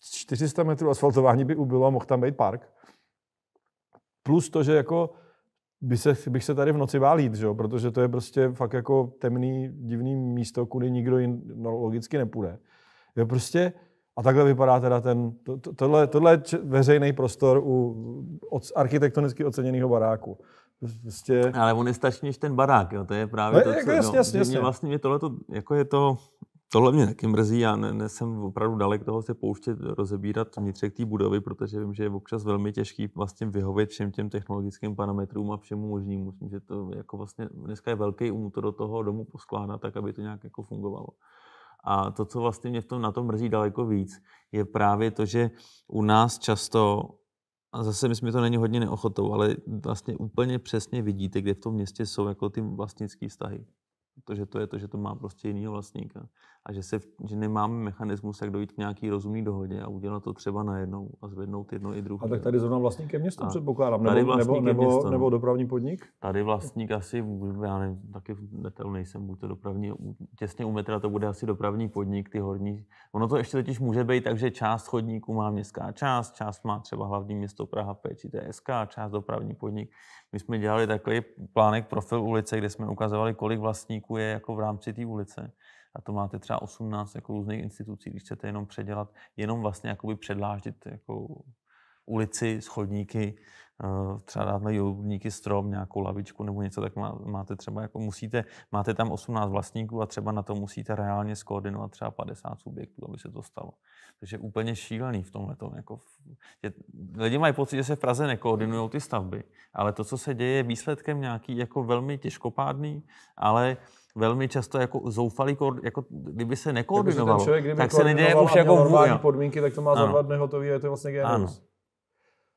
400 metrů asfaltování by ubylo a mohl tam být park. Plus to, že jako by se, bych se tady v noci bál jít, že protože to je prostě fakt jako temný, divný místo, kudy nikdo jin, no, logicky nepůjde. Jo, prostě, a takhle vypadá teda ten, to, to, tohle, tohle je veřejný prostor u od, architektonicky oceněného baráku. Vlastně... Ale on je starší než ten barák, jo? to je právě no, to, jako, co, jasně, no, jasně, jasně. vlastně mě tohleto, jako je to, tohle mě taky mrzí, já ne, ne, jsem opravdu dalek toho se pouštět, rozebírat vnitřek té budovy, protože vím, že je občas velmi těžký vlastně vyhovět všem těm technologickým parametrům a všemu možným Myslím, že to jako vlastně dneska je velký um to do toho domu poskládat, tak aby to nějak jako fungovalo. A to, co vlastně mě v tom, na tom mrzí daleko víc, je právě to, že u nás často a zase my jsme to není hodně neochotou, ale vlastně úplně přesně vidíte, kde v tom městě jsou jako ty vlastnické vztahy. Protože to je to, že to má prostě jiného vlastníka a že, se, že nemáme mechanismus, jak dojít k nějaký rozumný dohodě a udělat to třeba najednou a zvednout jedno i druhé. A tak tady zrovna vlastníkem města předpokládám, nebo, nebo, nebo, město, no. nebo dopravní podnik? Tady vlastník asi, já nevím, taky v detailu nejsem, buď to dopravní, těsně u metra to bude asi dopravní podnik, ty horní. Ono to ještě totiž může být tak, že část chodníků má městská část, část má třeba hlavní město Praha TSK, část dopravní podnik. My jsme dělali takový plánek profil ulice, kde jsme ukazovali, kolik vlastníků je jako v rámci té ulice a to máte třeba 18 jako různých institucí, když chcete jenom předělat, jenom vlastně jakoby předláždit jako ulici, schodníky, eh, třeba dát na jubníky strom, nějakou lavičku nebo něco, tak máte třeba jako musíte, máte tam 18 vlastníků a třeba na to musíte reálně skoordinovat třeba 50 subjektů, aby se to stalo. Takže úplně šílený v tomhle tom. Jako, lidi mají pocit, že se v Praze nekoordinují ty stavby, ale to, co se děje, je výsledkem nějaký jako velmi těžkopádný, ale velmi často jako zoufalý, jako kdyby se nekoordinoval, kdyby se člověk, kdyby tak se neděje už jako normální podmínky, tak to má za dva dny hotový a je to vlastně genus.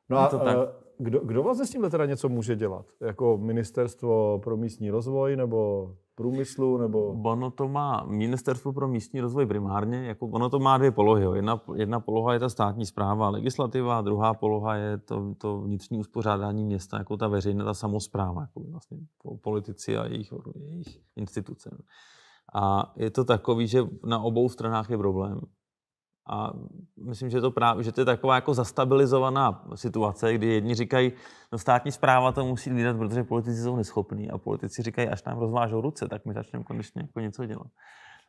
No a no to tak. Eh, kdo, kdo vlastně s tímhle teda něco může dělat? Jako ministerstvo pro místní rozvoj nebo průmyslu? Nebo... Ono to má ministerstvo pro místní rozvoj primárně, jako ono to má dvě polohy. Jedna, jedna poloha je ta státní zpráva, legislativa, druhá poloha je to, to vnitřní uspořádání města, jako ta veřejná, ta samozpráva, jako vlastně politici a jejich, jejich instituce. A je to takový, že na obou stranách je problém. A myslím, že to, právě, že to je taková jako zastabilizovaná situace, kdy jedni říkají, no státní zpráva to musí dělat, protože politici jsou neschopní a politici říkají, až nám rozvážou ruce, tak my začneme konečně jako něco dělat.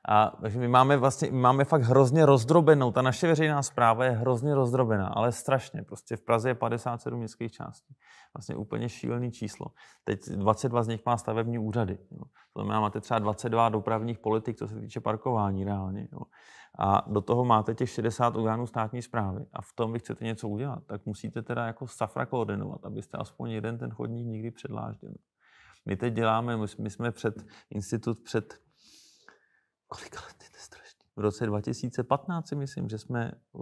A, takže my máme vlastně, my máme fakt hrozně rozdrobenou, ta naše veřejná zpráva je hrozně rozdrobená, ale strašně. Prostě v Praze je 57 městských částí. Vlastně úplně šílený číslo. Teď 22 z nich má stavební úřady. Jo. To znamená, máte třeba 22 dopravních politik, co se týče parkování reálně. Jo. A do toho máte těch 60 orgánů státní zprávy a v tom vy chcete něco udělat, tak musíte teda jako safra koordinovat, abyste aspoň jeden ten chodník nikdy předláždili. My teď děláme, my jsme před institut před Kolik let je to strašný? V roce 2015 si myslím, že jsme eh,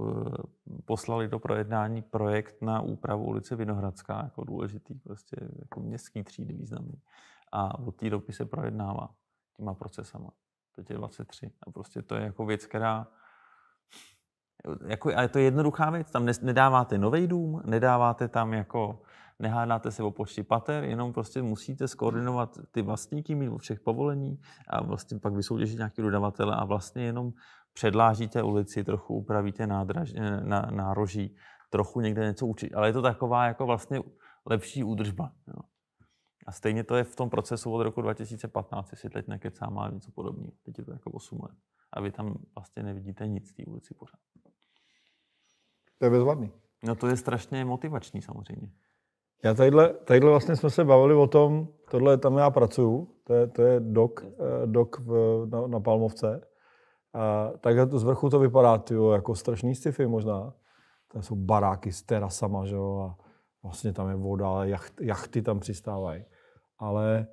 poslali do projednání projekt na úpravu ulice Vinohradská, jako důležitý, prostě jako městský tříd významný. A od té doby se projednává těma procesama. Teď je 23. A prostě to je jako věc, která jako, je to jednoduchá věc, tam nedáváte nový dům, nedáváte tam jako nehádáte se o počti pater, jenom prostě musíte skoordinovat ty vlastníky, mít o všech povolení a vlastně pak vysoutěžit nějaký dodavatele a vlastně jenom předlážíte ulici, trochu upravíte nádraž, eh, na, nároží, trochu někde něco učit. Ale je to taková jako vlastně lepší údržba. Jo. A stejně to je v tom procesu od roku 2015, jestli teď nekecá má něco podobného. Teď je to jako 8 let. A vy tam vlastně nevidíte nic té ulici pořád. To je bezvadný. No to je strašně motivační samozřejmě. Já tadyhle, tadyhle vlastně jsme se bavili o tom, tohle tam já pracuju, to je, to je dok, eh, dok v, na, na Palmovce. A takhle to z vrchu to vypadá, tyjo, jako strašný sci-fi možná. Tam jsou baráky s terasama, že jo, a vlastně tam je voda, jacht, jachty tam přistávají. Ale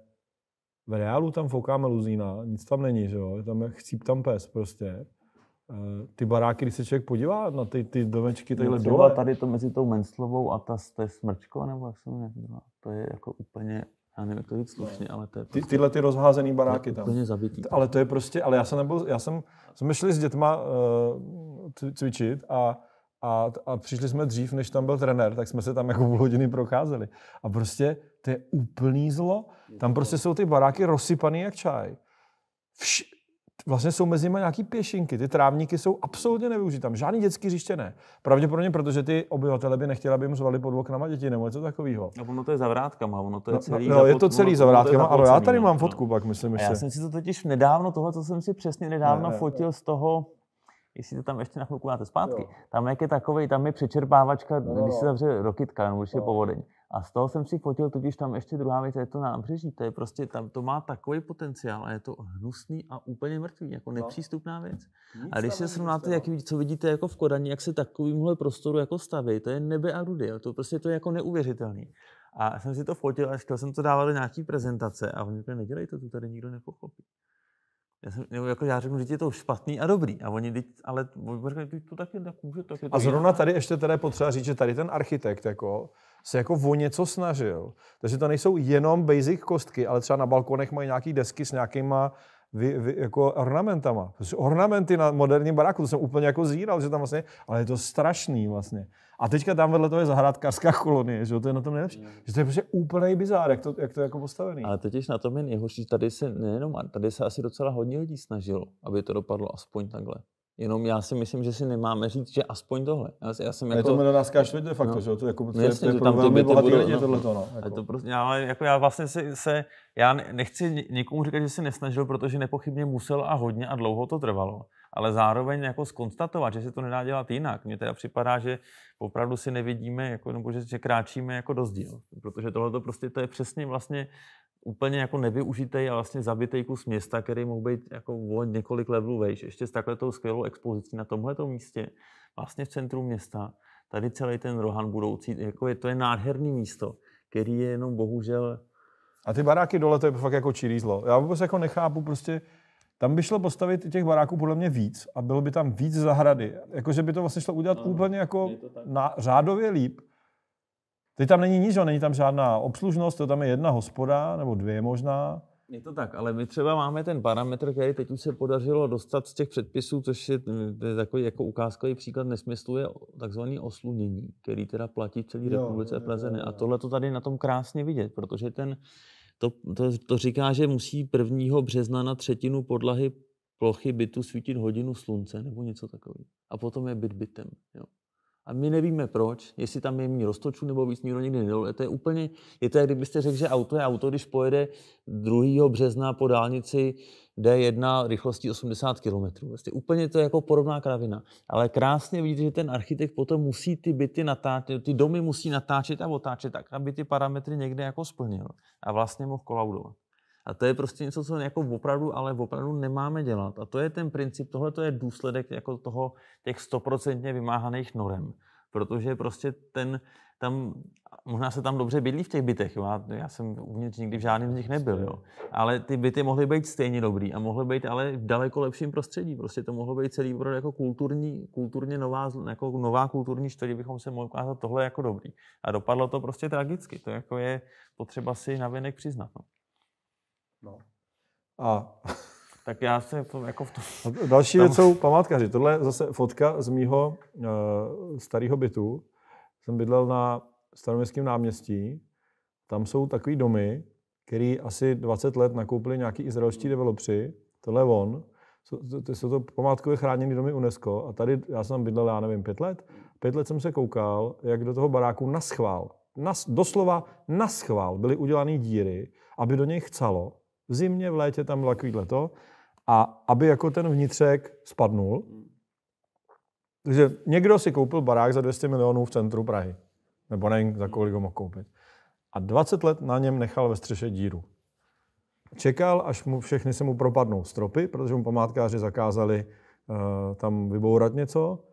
v reálu tam fouká meluzína, nic tam není, že jo, tam je chcíp tam pes prostě. Eh, ty baráky, když se člověk podívá na ty, ty domečky no, tadyhle dole. tady to mezi tou Menslovou a ta, to je Smrčko, nebo jak jsem nevěděla. No, to je jako úplně já nevím, jak to říct slušně, ale to je prostě, ty, tyhle ty rozházený baráky tam. Úplně zabitý. Ale to je prostě, ale já jsem nebyl, já jsem, jsme šli s dětma uh, cvičit a, a, a, přišli jsme dřív, než tam byl trenér, tak jsme se tam jako půl hodiny procházeli. A prostě to je úplný zlo. Tam prostě jsou ty baráky rozsypané jak čaj. Vš- vlastně jsou mezi nimi nějaký pěšinky. Ty trávníky jsou absolutně nevyužité. Tam žádný dětský hřiště ne. Pravděpodobně, protože ty obyvatele by nechtěli, aby jim zvali pod oknama děti nebo něco takového. No, ono to je zavrátkama, ono to je no, no, celý. No, no, je to celý zavrátka. zavrátkama, ale já tady no. mám fotku no. pak, myslím. že. Já jsem si to totiž nedávno, tohle, co jsem si přesně nedávno ne, ne, fotil z toho, jestli to tam ještě na chvilku máte zpátky, jo. tam jak je takový, tam je přečerpávačka, no, když se zavře rokitka nebo když je povodeň a z toho jsem si fotil, totiž tam ještě druhá věc, je to nábřeží, to je prostě, tam to má takový potenciál a je to hnusný a úplně mrtvý, jako no. nepřístupná věc. Nic a když se srovnáte, jak, co vidíte jako v Kodani, jak se takovýmhle prostoru jako staví, to je nebe a rudy, to prostě to je jako neuvěřitelný. A jsem si to fotil a chtěl jsem to dávat do nějaký prezentace a oni řekli, nedělej to, to tady nikdo nepochopí. Já, jsem, nebo jako já řeknu, že je to špatný a dobrý. A oni, ale oni říkají, to taky tak může. Taky, a zrovna tady ještě teda potřeba říct, že tady ten architekt, jako, se jako o něco snažil. Takže to nejsou jenom basic kostky, ale třeba na balkonech mají nějaký desky s nějakýma vy, vy, jako ornamentama. Ornamenty na moderním baráku, to jsem úplně jako zíral, že tam vlastně, ale je to strašný vlastně. A teďka tam vedle toho je zahrádkářská kolonie, že to je na tom nejlepší. Mm. Že to je prostě úplný bizár, jak to, jak to je jako postavený. Ale totiž na tom je nejhorší, tady se nejenom, tady se asi docela hodně lidí snažilo, aby to dopadlo aspoň takhle. Jenom já si myslím, že si nemáme říct, že aspoň tohle. Já, já jsem jako... Je to medanářská čtvrť de facto, no. že? To, jako, to, no Jasně, je, to, to tam velmi bohatý budou, lidi, no. tohleto, no. Jako. to prostě, já, jako já vlastně si, se, já nechci nikomu říkat, že si nesnažil, protože nepochybně musel a hodně a dlouho to trvalo ale zároveň jako skonstatovat, že se to nedá dělat jinak. Mně teda připadá, že opravdu si nevidíme, jako, nebo že, že kráčíme jako zdi, protože tohle to prostě to je přesně vlastně úplně jako nevyužitej a vlastně zabitej kus města, který mohl být jako o několik levelů vejš, ještě s takhle skvělou expozicí na tomhle místě, vlastně v centru města, tady celý ten Rohan budoucí, jako je, to je nádherný místo, který je jenom bohužel... A ty baráky dole, to je fakt jako čirý zlo. Já vůbec jako nechápu prostě, tam by šlo postavit těch baráků podle mě víc a bylo by tam víc zahrady. Jakože by to vlastně šlo udělat ano, úplně jako na, řádově líp. Teď tam není nic, že? není tam žádná obslužnost, to tam je jedna hospoda nebo dvě možná. Je to tak, ale my třeba máme ten parametr, který teď už se podařilo dostat z těch předpisů, což je, je takový jako ukázkový příklad nesmyslu, je takzvaný oslunění, který teda platí v celé republice jo, A tohle to tady na tom krásně vidět, protože ten to, to, to říká, že musí 1. března na třetinu podlahy plochy bytu svítit hodinu slunce nebo něco takového. A potom je byt bytem. Jo a my nevíme proč, jestli tam je méně roztočů nebo víc nikdo nikdy nedoluje. To je úplně, je to, kdybyste řekl, že auto je auto, když pojede 2. března po dálnici D1 rychlostí 80 km. Vlastně úplně to je jako podobná kravina. Ale krásně vidíte, že ten architekt potom musí ty byty natáčet, ty domy musí natáčet a otáčet tak, aby ty parametry někde jako splnil a vlastně mohl kolaudovat. A to je prostě něco, co jako opravdu, ale opravdu nemáme dělat. A to je ten princip, tohle to je důsledek jako toho těch stoprocentně vymáhaných norem. Protože prostě ten, tam, možná se tam dobře bydlí v těch bytech, jo? já jsem uvnitř nikdy v žádném z nich nebyl, jo? ale ty byty mohly být stejně dobrý a mohly být ale v daleko lepším prostředí, prostě to mohlo být celý opravdu jako kulturní, kulturně nová, jako nová kulturní čtvrť, bychom se mohli ukázat tohle jako dobrý. A dopadlo to prostě tragicky, to jako je potřeba si navenek přiznat. No. No. A tak já se to jako v tom... [laughs] A další věc jsou památkaři. Tohle je zase fotka z mýho uh, starého bytu. Jsem bydlel na staroměstském náměstí. Tam jsou takový domy, který asi 20 let nakoupili nějaký izraelští developři. Tohle je on. Jsou to, jsou to památkově chráněné domy UNESCO. A tady já jsem tam bydlel, já nevím, pět let. Pět let jsem se koukal, jak do toho baráku naschvál, nas, doslova naschvál byly udělané díry, aby do něj chcalo v zimě, v létě tam bylo takovýhle to. A aby jako ten vnitřek spadnul. Takže někdo si koupil barák za 200 milionů v centru Prahy. Nebo nevím, za kolik ho mohl koupit. A 20 let na něm nechal ve střeše díru. Čekal, až mu všechny se mu propadnou stropy, protože mu památkáři zakázali uh, tam vybourat něco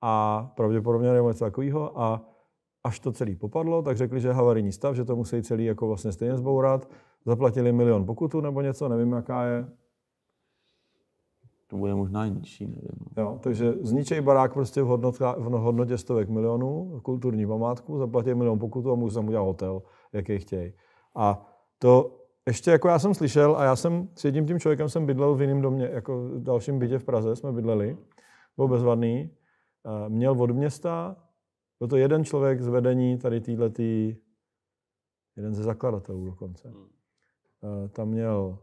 a pravděpodobně nebo něco takového. A až to celé popadlo, tak řekli, že je havarijní stav, že to musí celý jako vlastně stejně zbourat zaplatili milion pokutu nebo něco, nevím, jaká je. To bude možná nižší, nevím. No. Jo, takže zničej barák prostě v, hodnotka, v hodnotě stovek milionů, kulturní památku, zaplatí milion pokutu a můžu tam udělat hotel, jaký chtějí. A to ještě jako já jsem slyšel a já jsem s jedním tím člověkem jsem bydlel v jiném domě, jako v dalším bytě v Praze jsme bydleli, byl bezvadný, eh, měl od města, byl to jeden člověk z vedení tady týhletý, jeden ze zakladatelů dokonce. Hmm Eh, tam měl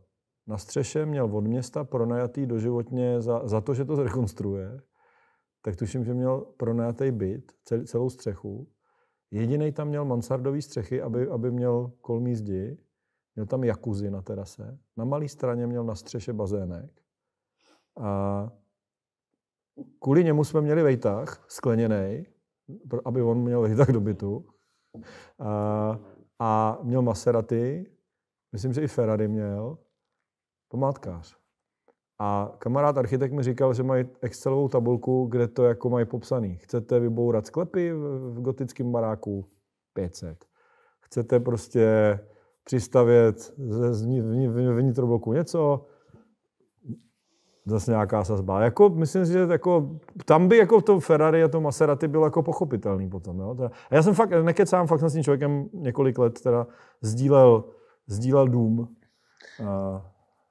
na střeše, měl od města pronajatý doživotně za, za to, že to zrekonstruuje, tak tuším, že měl pronajatý byt, cel, celou střechu. Jediný tam měl mansardové střechy, aby, aby měl kolmý zdi. Měl tam jakuzi na terase. Na malé straně měl na střeše bazének. A kvůli němu jsme měli vejtah skleněný, aby on měl vejtah do bytu. A, a měl Maserati, myslím, že i Ferrari měl, památkář. A kamarád architekt mi říkal, že mají Excelovou tabulku, kde to jako mají popsaný. Chcete vybourat sklepy v gotickém baráku? 500. Chcete prostě přistavět vnitrobloku něco? Zase nějaká sazba. Jako, myslím si, že jako, tam by jako to Ferrari a to Maserati bylo jako pochopitelný potom. Jo? a já jsem fakt, nekecám, fakt jsem s tím člověkem několik let teda sdílel sdílel dům.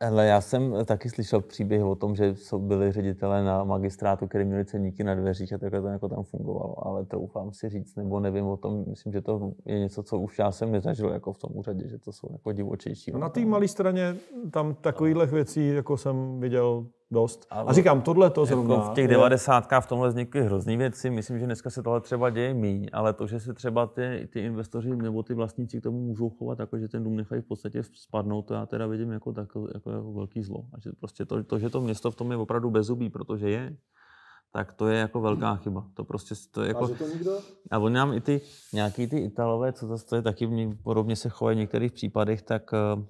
Ale já jsem taky slyšel příběh o tom, že byli ředitelé na magistrátu, který měli ceníky na dveřích a takhle to jako tam fungovalo, ale to ufám si říct, nebo nevím o tom, myslím, že to je něco, co už já jsem nezažil jako v tom úřadě, že to jsou jako divočejší. No, na té malé straně tam takovýchhle věcí jako jsem viděl dost. Ale a říkám, tohle to jako zrovna... Jako v těch devadesátkách v tomhle vznikly hrozný věci. Myslím, že dneska se tohle třeba děje míň, ale to, že se třeba ty, ty investoři nebo ty vlastníci k tomu můžou chovat, jako že ten dům nechají v podstatě spadnout, to já teda vidím jako, tak, jako, jako velký zlo. A že prostě to, to, že to město v tom je opravdu bezubý, protože je, tak to je jako velká chyba. To prostě to je jako... A, to a oni nám i ty, nějaký ty Italové, co to, to je taky podobně se chovají v některých případech, tak eh,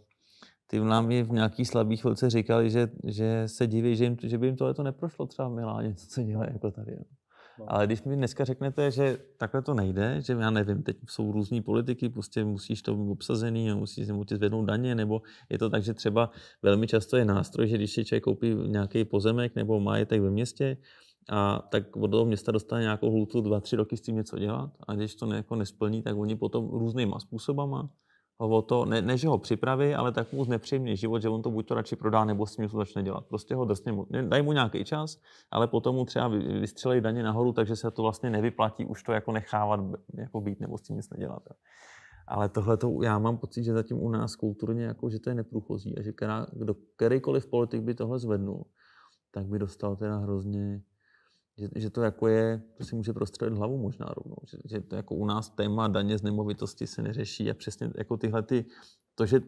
ty nám i v nějaký slabý chvilce říkali, že, že se diví, že, jim, že by jim tohle to neprošlo třeba v Miláně, co se dělá jako tady. No. Ale když mi dneska řeknete, že takhle to nejde, že já nevím, teď jsou různé politiky, prostě musíš to být obsazený, musíš mu ti zvednout daně, nebo je to tak, že třeba velmi často je nástroj, že když si člověk koupí nějaký pozemek nebo majetek ve městě, a tak od toho města dostane nějakou hlutu dva, tři roky s tím něco dělat a když to jako nesplní, tak oni potom různýma způsobama o to, ne, ne že ho připraví, ale tak mu znepříjemně život, že on to buď to radši prodá, nebo s tím to začne dělat. Prostě ho drsně, daj mu nějaký čas, ale potom mu třeba vystřelej daně nahoru, takže se to vlastně nevyplatí už to jako nechávat jako být nebo s tím nic nedělat. Ale tohle to, já mám pocit, že zatím u nás kulturně, jako, že to je neprůchozí a že kdo, kterýkoliv politik by tohle zvednul, tak by dostal teda hrozně že, že to jako je, to si může prostřelit hlavu možná rovnou, že, že to jako u nás téma daně z nemovitosti se neřeší a přesně jako tyhle ty, to, že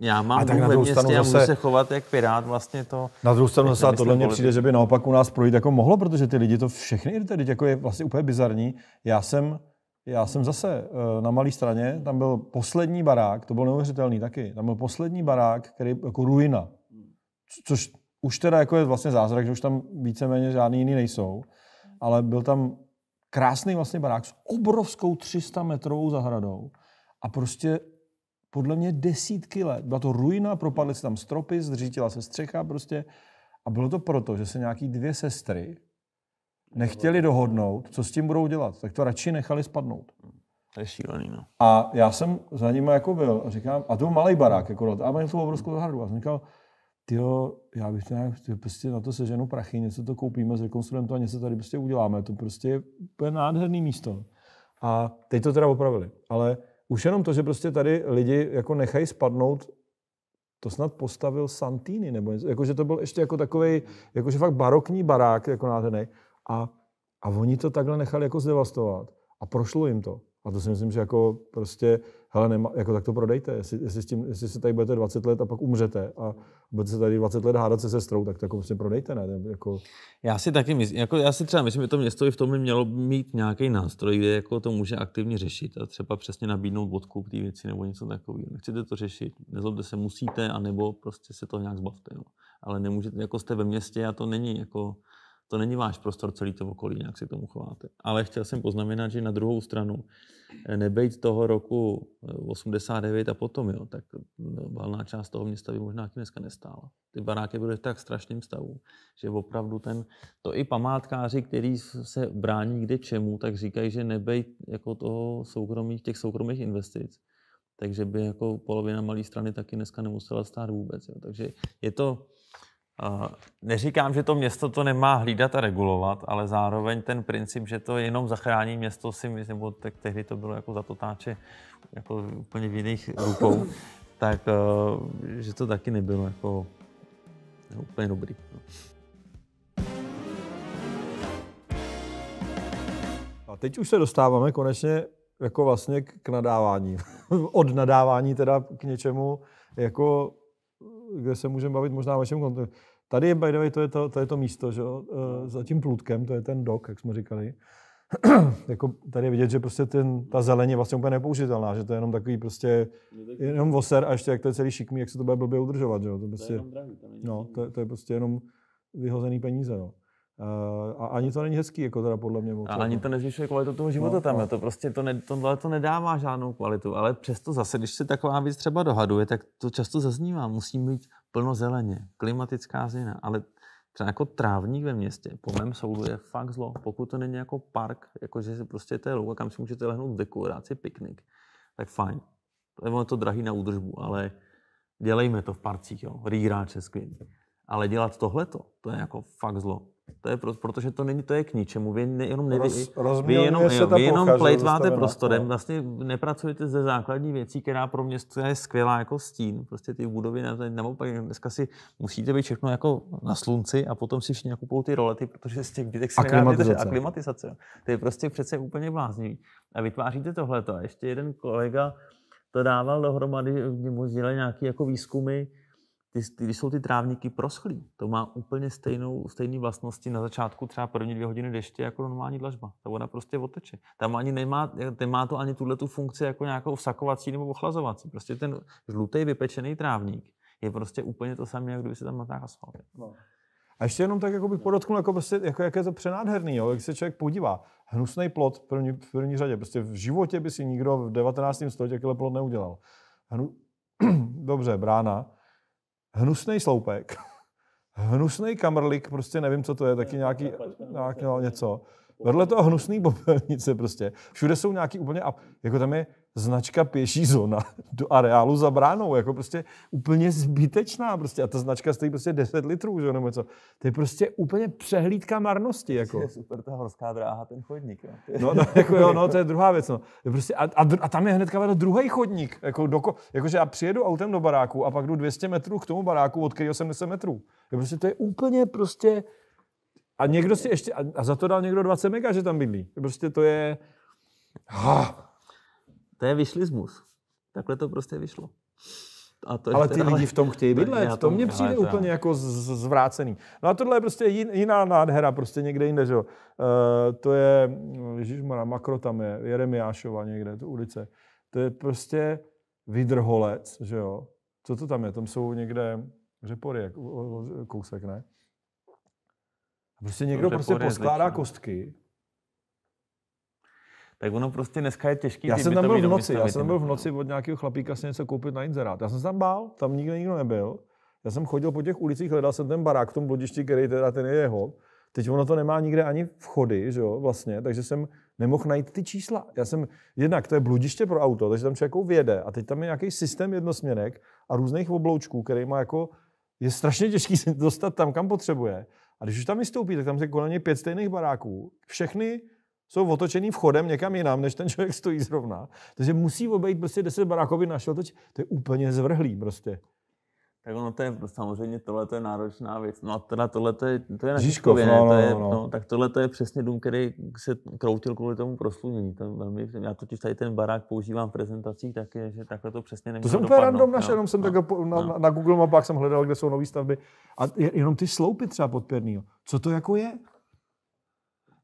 já mám a tak na druhou městě stranu zase, se chovat jak pirát, vlastně to... Na druhou stranu zase tohle mě přijde, že by naopak u nás projít jako mohlo, protože ty lidi to všechny irte, jako je vlastně úplně bizarní. Já jsem, já jsem zase eh, na malé straně, tam byl poslední barák, to byl neuvěřitelný taky, tam byl poslední barák, který jako ruina, což už teda jako je vlastně zázrak, že už tam víceméně žádný jiný nejsou, ale byl tam krásný vlastně barák s obrovskou 300 metrovou zahradou a prostě podle mě desítky let. Byla to ruina, propadly se tam stropy, zřítila se střecha prostě. A bylo to proto, že se nějaký dvě sestry nechtěli dohodnout, co s tím budou dělat. Tak to radši nechali spadnout. To je šílený, no. A já jsem za nimi jako byl a říkám, a to malý barák, jako, a mají tu obrovskou zahradu. A jsem říkal, tyjo, já bych nějak, tyjo, prostě na to seženu prachy, něco to koupíme, zrekonstruujeme to a něco tady prostě uděláme. To prostě je úplně nádherný místo. A teď to teda opravili. Ale už jenom to, že prostě tady lidi jako nechají spadnout to snad postavil Santini, nebo něco, jakože to byl ještě jako takový, jakože fakt barokní barák, jako nádherný. A, a oni to takhle nechali jako zdevastovat. A prošlo jim to. A to si myslím, že jako prostě hele, nema, jako tak to prodejte, jestli, jestli, s tím, jestli se tady budete 20 let a pak umřete a budete se tady 20 let hádat se sestrou, tak to jako prostě prodejte, ne? Jako... Já si taky myslím, jako já si třeba myslím, že to město i v tom by mělo mít nějaký nástroj, kde jako to může aktivně řešit a třeba přesně nabídnout odkup té věci nebo něco takového. Nechcete to řešit, nezlobte se, musíte, anebo prostě se to nějak zbavte. Jo. Ale nemůžete, jako jste ve městě a to není jako to není váš prostor, celý to okolí, nějak si tomu chováte. Ale chtěl jsem poznamenat, že na druhou stranu nebejt toho roku 89 eh, a potom, jo, tak mm, valná část toho města by možná dneska nestála. Ty baráky byly v tak strašném stavu, že opravdu ten, to i památkáři, kteří se brání kde čemu, tak říkají, že nebejt jako toho soukromých, těch soukromých investic, takže by jako polovina malé strany taky dneska nemusela stát vůbec. Jo. Takže je to, Neříkám, že to město to nemá hlídat a regulovat, ale zároveň ten princip, že to jenom zachrání město, si myslím, nebo tak tehdy to bylo jako za táče jako úplně v jiných rukou, [laughs] tak eh, že to taky nebylo jako no, úplně dobrý. A teď už se dostáváme konečně jako vlastně k nadávání. [laughs] Od nadávání teda k něčemu jako kde se můžeme bavit možná o vašem kontextu. Tady je, by the way, to je to, to, je to místo, že jo? E, za tím plůtkem, to je ten dok, jak jsme říkali. [clears throat] jako tady je vidět, že prostě ten, ta zeleně je vlastně úplně nepoužitelná, že to je jenom takový prostě, jenom voser a ještě jak to je celý šikmý, jak se to bude blbě udržovat, že jo? To, prostě, to je prostě- jenom drahý, to no, to, to, je prostě jenom vyhozený peníze, jo. No. Eh, a ani to není hezký, jako teda podle mě. Moc, a jako. ani to nezvyšuje kvalitu toho života no, tam. No. To prostě to ne, tohle to nedává žádnou kvalitu. Ale přesto zase, když se taková věc třeba dohaduje, tak to často zaznívá. Musí být plno zeleně, klimatická změna. Ale třeba jako trávník ve městě, po mém soudu je fakt zlo. Pokud to není jako park, jako že prostě to je louka, kam si můžete lehnout dekoraci, piknik, tak fajn. To je to drahý na údržbu, ale dělejme to v parcích, jo. Rýráče, skvělý. Ale dělat tohleto, to je jako fakt zlo to je pro, protože to není, to je k ničemu. Vy jenom, nevy, Roz, vy jenom, jo, vy jenom plejtváte prostorem, ne? vlastně nepracujete ze základní věcí, která pro mě je skvělá jako stín. Prostě ty budovy na naopak dneska si musíte být všechno jako na slunci a potom si všichni nakupují ty rolety, protože z těch bytek se aklimatizace. aklimatizace. To je prostě přece úplně bláznivý. A vytváříte tohleto. A ještě jeden kolega to dával dohromady, mu sdělali nějaké jako výzkumy, když, když jsou ty trávníky proschlí, to má úplně stejnou, stejný vlastnosti na začátku třeba první dvě hodiny deště jako normální dlažba. Ta voda prostě oteče. Tam ani nemá, nemá to ani tuhle tu funkci jako nějakou vsakovací nebo ochlazovací. Prostě ten žlutý vypečený trávník je prostě úplně to samé, jak kdyby se tam natáhl asfalt. No. A ještě jenom tak jako bych podotknul, jako prostě, jako jak je to přenádherný, jo? jak se člověk podívá. Hnusný plot v první, v první řadě. Prostě v životě by si nikdo v 19. století plot neudělal. Hnu... [clears throat] Dobře, brána, hnusný sloupek, [laughs] hnusný kamrlik, prostě nevím, co to je, taky nějaký, nějak, no, něco. Vedle toho hnusný popelnice prostě. Všude jsou nějaký úplně, jako tam je značka pěší zóna do areálu za bránou, jako prostě úplně zbytečná prostě a ta značka stojí prostě 10 litrů, že nebo co. To je prostě úplně přehlídka marnosti, jako. Je super ta horská dráha, ten chodník, jo. No, no, jako jo, no, to je druhá věc, no. Je prostě, a, a, a, tam je hnedka vedle druhý chodník, jako doko, jakože já přijedu autem do baráku a pak jdu 200 metrů k tomu baráku, od kterého deset metrů. Je prostě to je úplně prostě a někdo si ještě, a, a za to dal někdo 20 mega, že tam bydlí. Je prostě to je, ha, to je vyšlismus. Takhle to prostě vyšlo. A to ale ty lidi lidi v tom chtějí [laughs] bydlet, to, to mně přijde hele, úplně jako zvrácený. No a tohle je prostě jiná nádhera, prostě někde jinde, že jo. Uh, to je, ježišmarja, Makro tam je, Jeremiášova někde, to ulice. To je prostě Vydrholec, že jo. Co to tam je? Tam jsou někde řepory, kousek, ne? prostě někdo prostě poskládá kostky tak ono prostě dneska je těžký. Já jsem tam byl v noci, já jsem tam byl v noci no. od nějakého chlapíka si něco koupit na inzerát. Já jsem se tam bál, tam nikdo nikdo nebyl. Já jsem chodil po těch ulicích, hledal jsem ten barák v tom bludišti, který teda ten je jeho. Teď ono to nemá nikde ani vchody, že jo, vlastně, takže jsem nemohl najít ty čísla. Já jsem, jednak to je bludiště pro auto, takže tam člověk jako věde a teď tam je nějaký systém jednosměrek a různých obloučků, který má jako, je strašně těžký se dostat tam, kam potřebuje. A když už tam vystoupí, tak tam se kolem pět stejných baráků. Všechny jsou otočený vchodem někam jinam, než ten člověk stojí zrovna. Takže musí obejít prostě 10 barákovi našel, To je úplně zvrhlý prostě. Tak ono to je, samozřejmě tohle je náročná věc. No a teda tohle je, to je na Žižkov, no, no, to je, no. no, no. no tak tohle je přesně dům, který se kroutil kvůli tomu proslunění. To velmi, já totiž tady ten barák používám v prezentacích taky, že takhle to přesně nemůže To jsem úplně random našel, no, jenom jsem no, takhle na, no. na, Google mapách jsem hledal, kde jsou nové stavby. A jenom ty sloupy třeba podpěrný, co to jako je?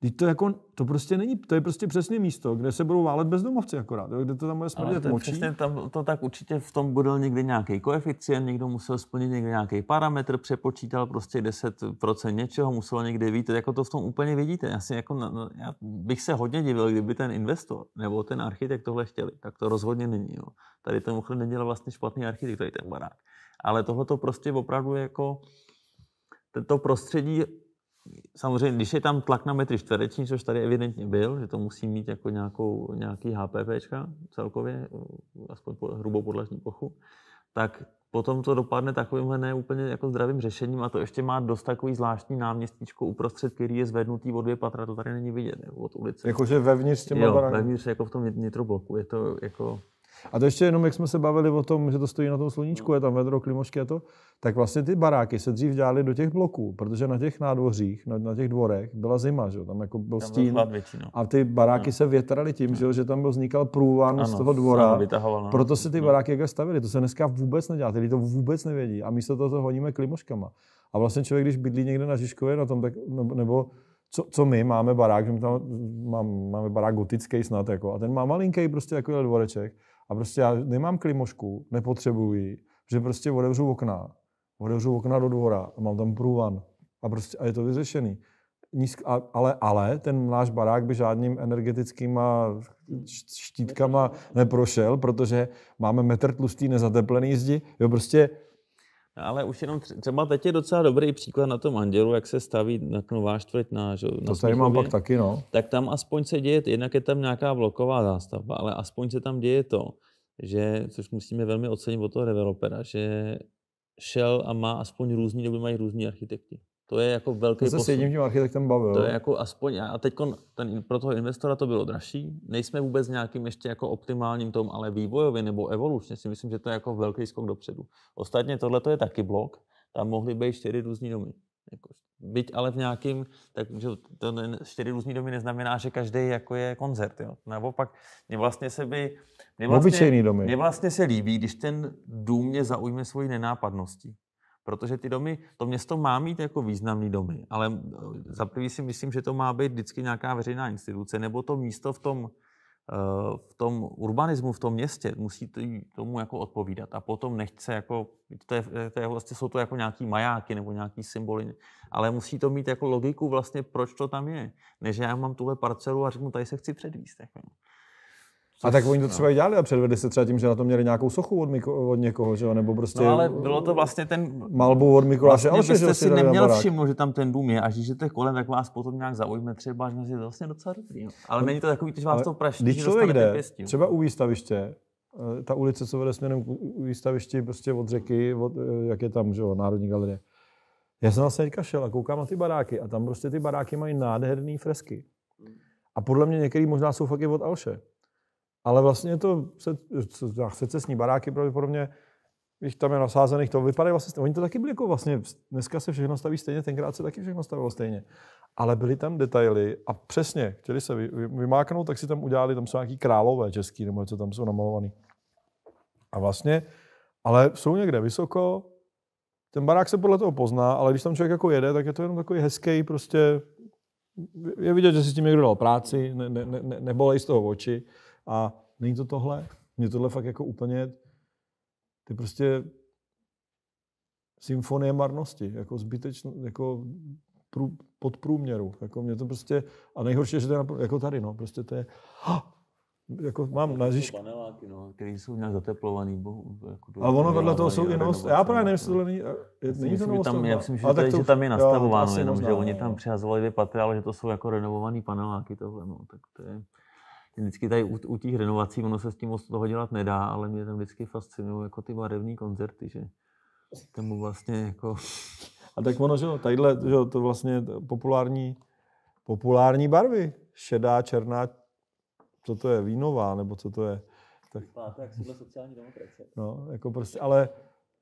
Teď to, jako, to prostě není, to je prostě přesně místo, kde se budou válet bezdomovci akorát, kde to tam bude smrdět močí. Přesně tam, to tak určitě v tom budel někdy nějaký koeficient, někdo musel splnit někdy nějaký parametr, přepočítal prostě 10% něčeho, musel někde vít, jako to v tom úplně vidíte. si jako, no, já bych se hodně divil, kdyby ten investor nebo ten architekt tohle chtěli, tak to rozhodně není. Jo. Tady ten uchyl nedělal vlastně špatný architekt, tady ten barák. Ale tohle to prostě opravdu jako, to prostředí samozřejmě, když je tam tlak na metry čtvereční, což tady evidentně byl, že to musí mít jako nějakou, nějaký HPP celkově, aspoň pod, hrubou podlažní plochu, tak potom to dopadne takovýmhle ne úplně jako zdravým řešením a to ještě má dost takový zvláštní náměstíčko uprostřed, který je zvednutý o dvě patra, to tady není vidět, ne, od ulice. Jakože vevnitř těma jo, vevnitř jako v tom nitro bloku, je to jako a to ještě jenom, jak jsme se bavili o tom, že to stojí na tom sluníčku, je tam vedro, klimošky a to, tak vlastně ty baráky se dřív dělaly do těch bloků, protože na těch nádvořích, na, na těch dvorech byla zima, že? tam jako byl tam stín. Byl a ty baráky no. se větraly tím, no. že tam byl vznikal průvan ano, z toho dvora. Vytahoval, no. Proto se ty no. baráky jako stavili. To se dneska vůbec nedělá, ty lidi to vůbec nevědí. A místo toho to honíme klimoškama. A vlastně člověk, když bydlí někde na Žižkově, na tom, tak, nebo, nebo co, co my máme barák, že my tam mám, máme barák gotický snad, jako, a ten má malinký prostě takovýhle dvoreček. A prostě já nemám klimošku, nepotřebuji že prostě otevřu okna, otevřu okna do dvora a mám tam průvan. A, prostě, a je to vyřešený. Nízk, a, ale, ale ten náš barák by žádným energetickýma štítkama neprošel, protože máme metr tlustý nezateplený zdi. Jo, prostě ale už jenom třeba teď je docela dobrý příklad na tom Andělu, jak se staví na Nová čtvrť na, že, na To tady mám pak taky, no. Tak tam aspoň se děje, jednak je tam nějaká bloková zástavba, ale aspoň se tam děje to, že, což musíme velmi ocenit od toho developera, že šel a má aspoň různý, nebo mají různí architekti. To je jako velký posun. se s jedním tím architektem bavil. To je jako aspoň, a teď ten, pro toho investora to bylo dražší. Nejsme vůbec nějakým ještě jako optimálním tom, ale vývojově nebo evolučně si myslím, že to je jako velký skok dopředu. Ostatně tohle je taky blok, tam mohly být čtyři různý domy. Jako, byť ale v nějakým, tak že to čtyři různý domy neznamená, že každý jako je koncert. Jo? Naopak, mě vlastně se by... Mě vlastně, domy. Mně vlastně se líbí, když ten dům mě zaujme svojí nenápadností. Protože ty domy, to město má mít jako významný domy, ale eh, za prvý si myslím, že to má být vždycky nějaká veřejná instituce, nebo to místo v tom, eh, v tom urbanismu, v tom městě, musí tomu jako odpovídat. A potom nechce, jako, to je, to je vlastně, jsou to jako nějaký majáky nebo nějaký symboly, ale musí to mít jako logiku vlastně, proč to tam je. Než já mám tuhle parcelu a řeknu, tady se chci předvíst. Jako a tak oni to třeba i dělali a předvedli se třeba tím, že na to měli nějakou sochu od, Miko, od někoho, že jo? nebo prostě... No ale bylo to vlastně ten... Malbu od Mikuláše vlastně Alše, že jste si vlastně neměl všimnout, že tam ten dům je a když jdete kolem, tak vás potom nějak zaujme třeba, že je to vlastně docela dobrý. No. Ale no, není to takový, když vás to praští, když člověk jde, pěstí, třeba u výstaviště, eh, ta ulice, co vede směrem k výstavišti, prostě od řeky, od, eh, jak je tam, že jo, Národní galerie. Já jsem vlastně teďka šel a koukám na ty baráky a tam prostě ty baráky mají nádherné fresky. A podle mě některý možná jsou fakt i od Alše. Ale vlastně je to se s ní baráky pravděpodobně, když tam je nasázených, to vypadá vlastně, oni to taky byli jako vlastně, dneska se všechno staví stejně, tenkrát se taky všechno stavilo stejně. Ale byly tam detaily a přesně, chtěli se vy, vy, vymáknout, tak si tam udělali, tam jsou nějaký králové český, nebo co tam jsou namalovaný. A vlastně, ale jsou někde vysoko, ten barák se podle toho pozná, ale když tam člověk jako jede, tak je to jenom takový hezký, prostě je vidět, že si s tím někdo dal práci, ne, ne, ne, nebolej z toho oči. A není to tohle? Mě tohle fakt jako úplně, ty prostě symfonie marnosti, jako zbytečně jako prů, pod průměru. Jako mě to prostě, a nejhorší je, že to je jako tady, no, prostě to je, ha, [gasps] jako mám na říšku. Paneláky, no, které jsou nějak zateplovaný. Bo, jako a ono vedle toho jsou i nos. Já právě nevím, no. jestli to není, není to novost. Já si myslím, že, tady, to, že tam je nastavováno, jenom, že oni no. tam přehazovali dvě patra, ale že to jsou jako renovované paneláky tohle, no, tak to je vždycky tady u, u těch renovací, ono se s tím moc toho dělat nedá, ale mě tam vždycky fascinují jako ty barevné koncerty, že tomu vlastně jako... A tak ono, že jo, tadyhle, že jo, to vlastně populární, populární barvy. Šedá, černá, co to je, vínová, nebo co to je. Tak... sociální demokracie. No, jako prostě, ale,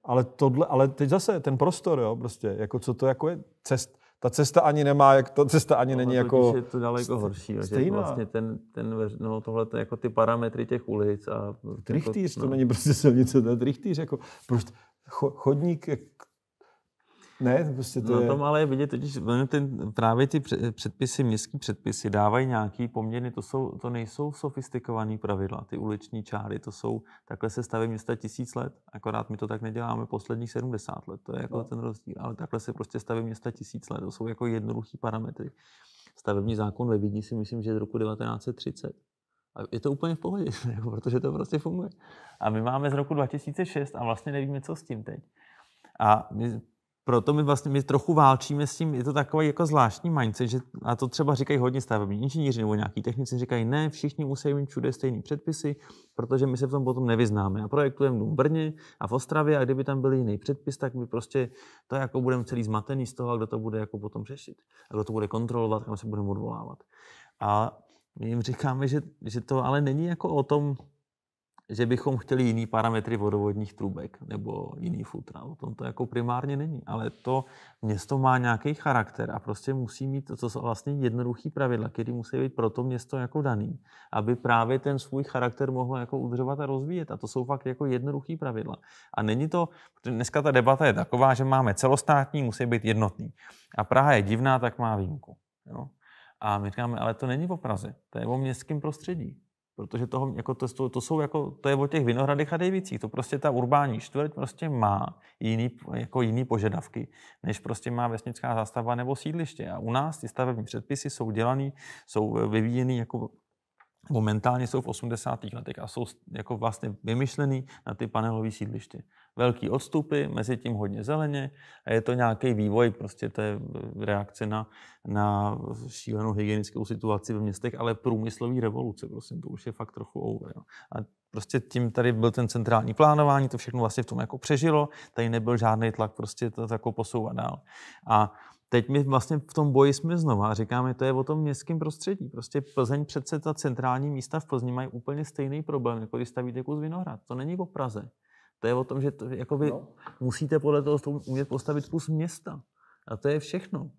ale tohle, ale teď zase ten prostor, jo, prostě, jako co to jako je, cest, ta cesta ani nemá, jak ta cesta ani no, není jako... je to daleko horší, stejná. že vlastně ten, ten no tohle, jako ty parametry těch ulic a... Prostě trichtýř, jako, no. to není prostě silnice, to je trichtýř, jako, prostě chodník, ne, prostě to Na je... tom ale je vidět, totiž ten, právě ty předpisy, městské předpisy dávají nějaký poměrně, to, jsou, to nejsou sofistikované pravidla, ty uliční čáry, to jsou, takhle se staví města tisíc let, akorát my to tak neděláme posledních 70 let, to je jako no. ten rozdíl, ale takhle se prostě staví města tisíc let, to jsou jako jednoduchý parametry. Stavební zákon ve Vídni si myslím, že je z roku 1930. A je to úplně v pohodě, [laughs] jako protože to prostě funguje. A my máme z roku 2006 a vlastně nevíme, co s tím teď. A my proto my vlastně my trochu válčíme s tím, je to takový jako zvláštní mindset, že, a to třeba říkají hodně stavební inženýři nebo nějaký technici, říkají, ne, všichni musí mít všude stejné předpisy, protože my se v tom potom nevyznáme. A projektujeme v Brně a v Ostravě a kdyby tam byl jiný předpis, tak my prostě to jako budeme celý zmatený z toho, kdo to bude jako potom řešit, a kdo to bude kontrolovat, kam se budeme odvolávat. A my jim říkáme, že, že to ale není jako o tom, že bychom chtěli jiný parametry vodovodních trubek nebo jiný futra. O tom to jako primárně není, ale to město má nějaký charakter a prostě musí mít to, co jsou vlastně jednoduchý pravidla, které musí být pro to město jako daný, aby právě ten svůj charakter mohlo jako udržovat a rozvíjet. A to jsou fakt jako jednoduchý pravidla. A není to, protože dneska ta debata je taková, že máme celostátní, musí být jednotný. A Praha je divná, tak má výjimku. Jo? A my říkáme, ale to není o Praze, to je o městském prostředí protože toho, jako to, to, to, jsou jako, to je o těch Vinohradech a Dejvicích, to prostě ta urbání čtvrť prostě má jiný, jako jiný požadavky, než prostě má vesnická zástava nebo sídliště. A u nás ty stavební předpisy jsou dělaný, jsou vyvíjený jako momentálně jsou v 80. letech a jsou jako vlastně vymyšlený na ty panelové sídliště velký odstupy, mezi tím hodně zeleně a je to nějaký vývoj prostě té e, reakce na, na šílenou hygienickou situaci ve městech, ale průmyslový revoluce, prosím, to už je fakt trochu over. Jo. A prostě tím tady byl ten centrální plánování, to všechno vlastně v tom jako přežilo, tady nebyl žádný tlak prostě to jako posouvat dál. A teď my vlastně v tom boji jsme znova a říkáme, to je o tom městském prostředí. Prostě Plzeň přece ta centrální místa v Plzni mají úplně stejný problém, jako když stavíte kus vinohrad. To není o Praze. To je o tom, že to, jakoby no. musíte podle toho umět postavit kus města. A to je všechno.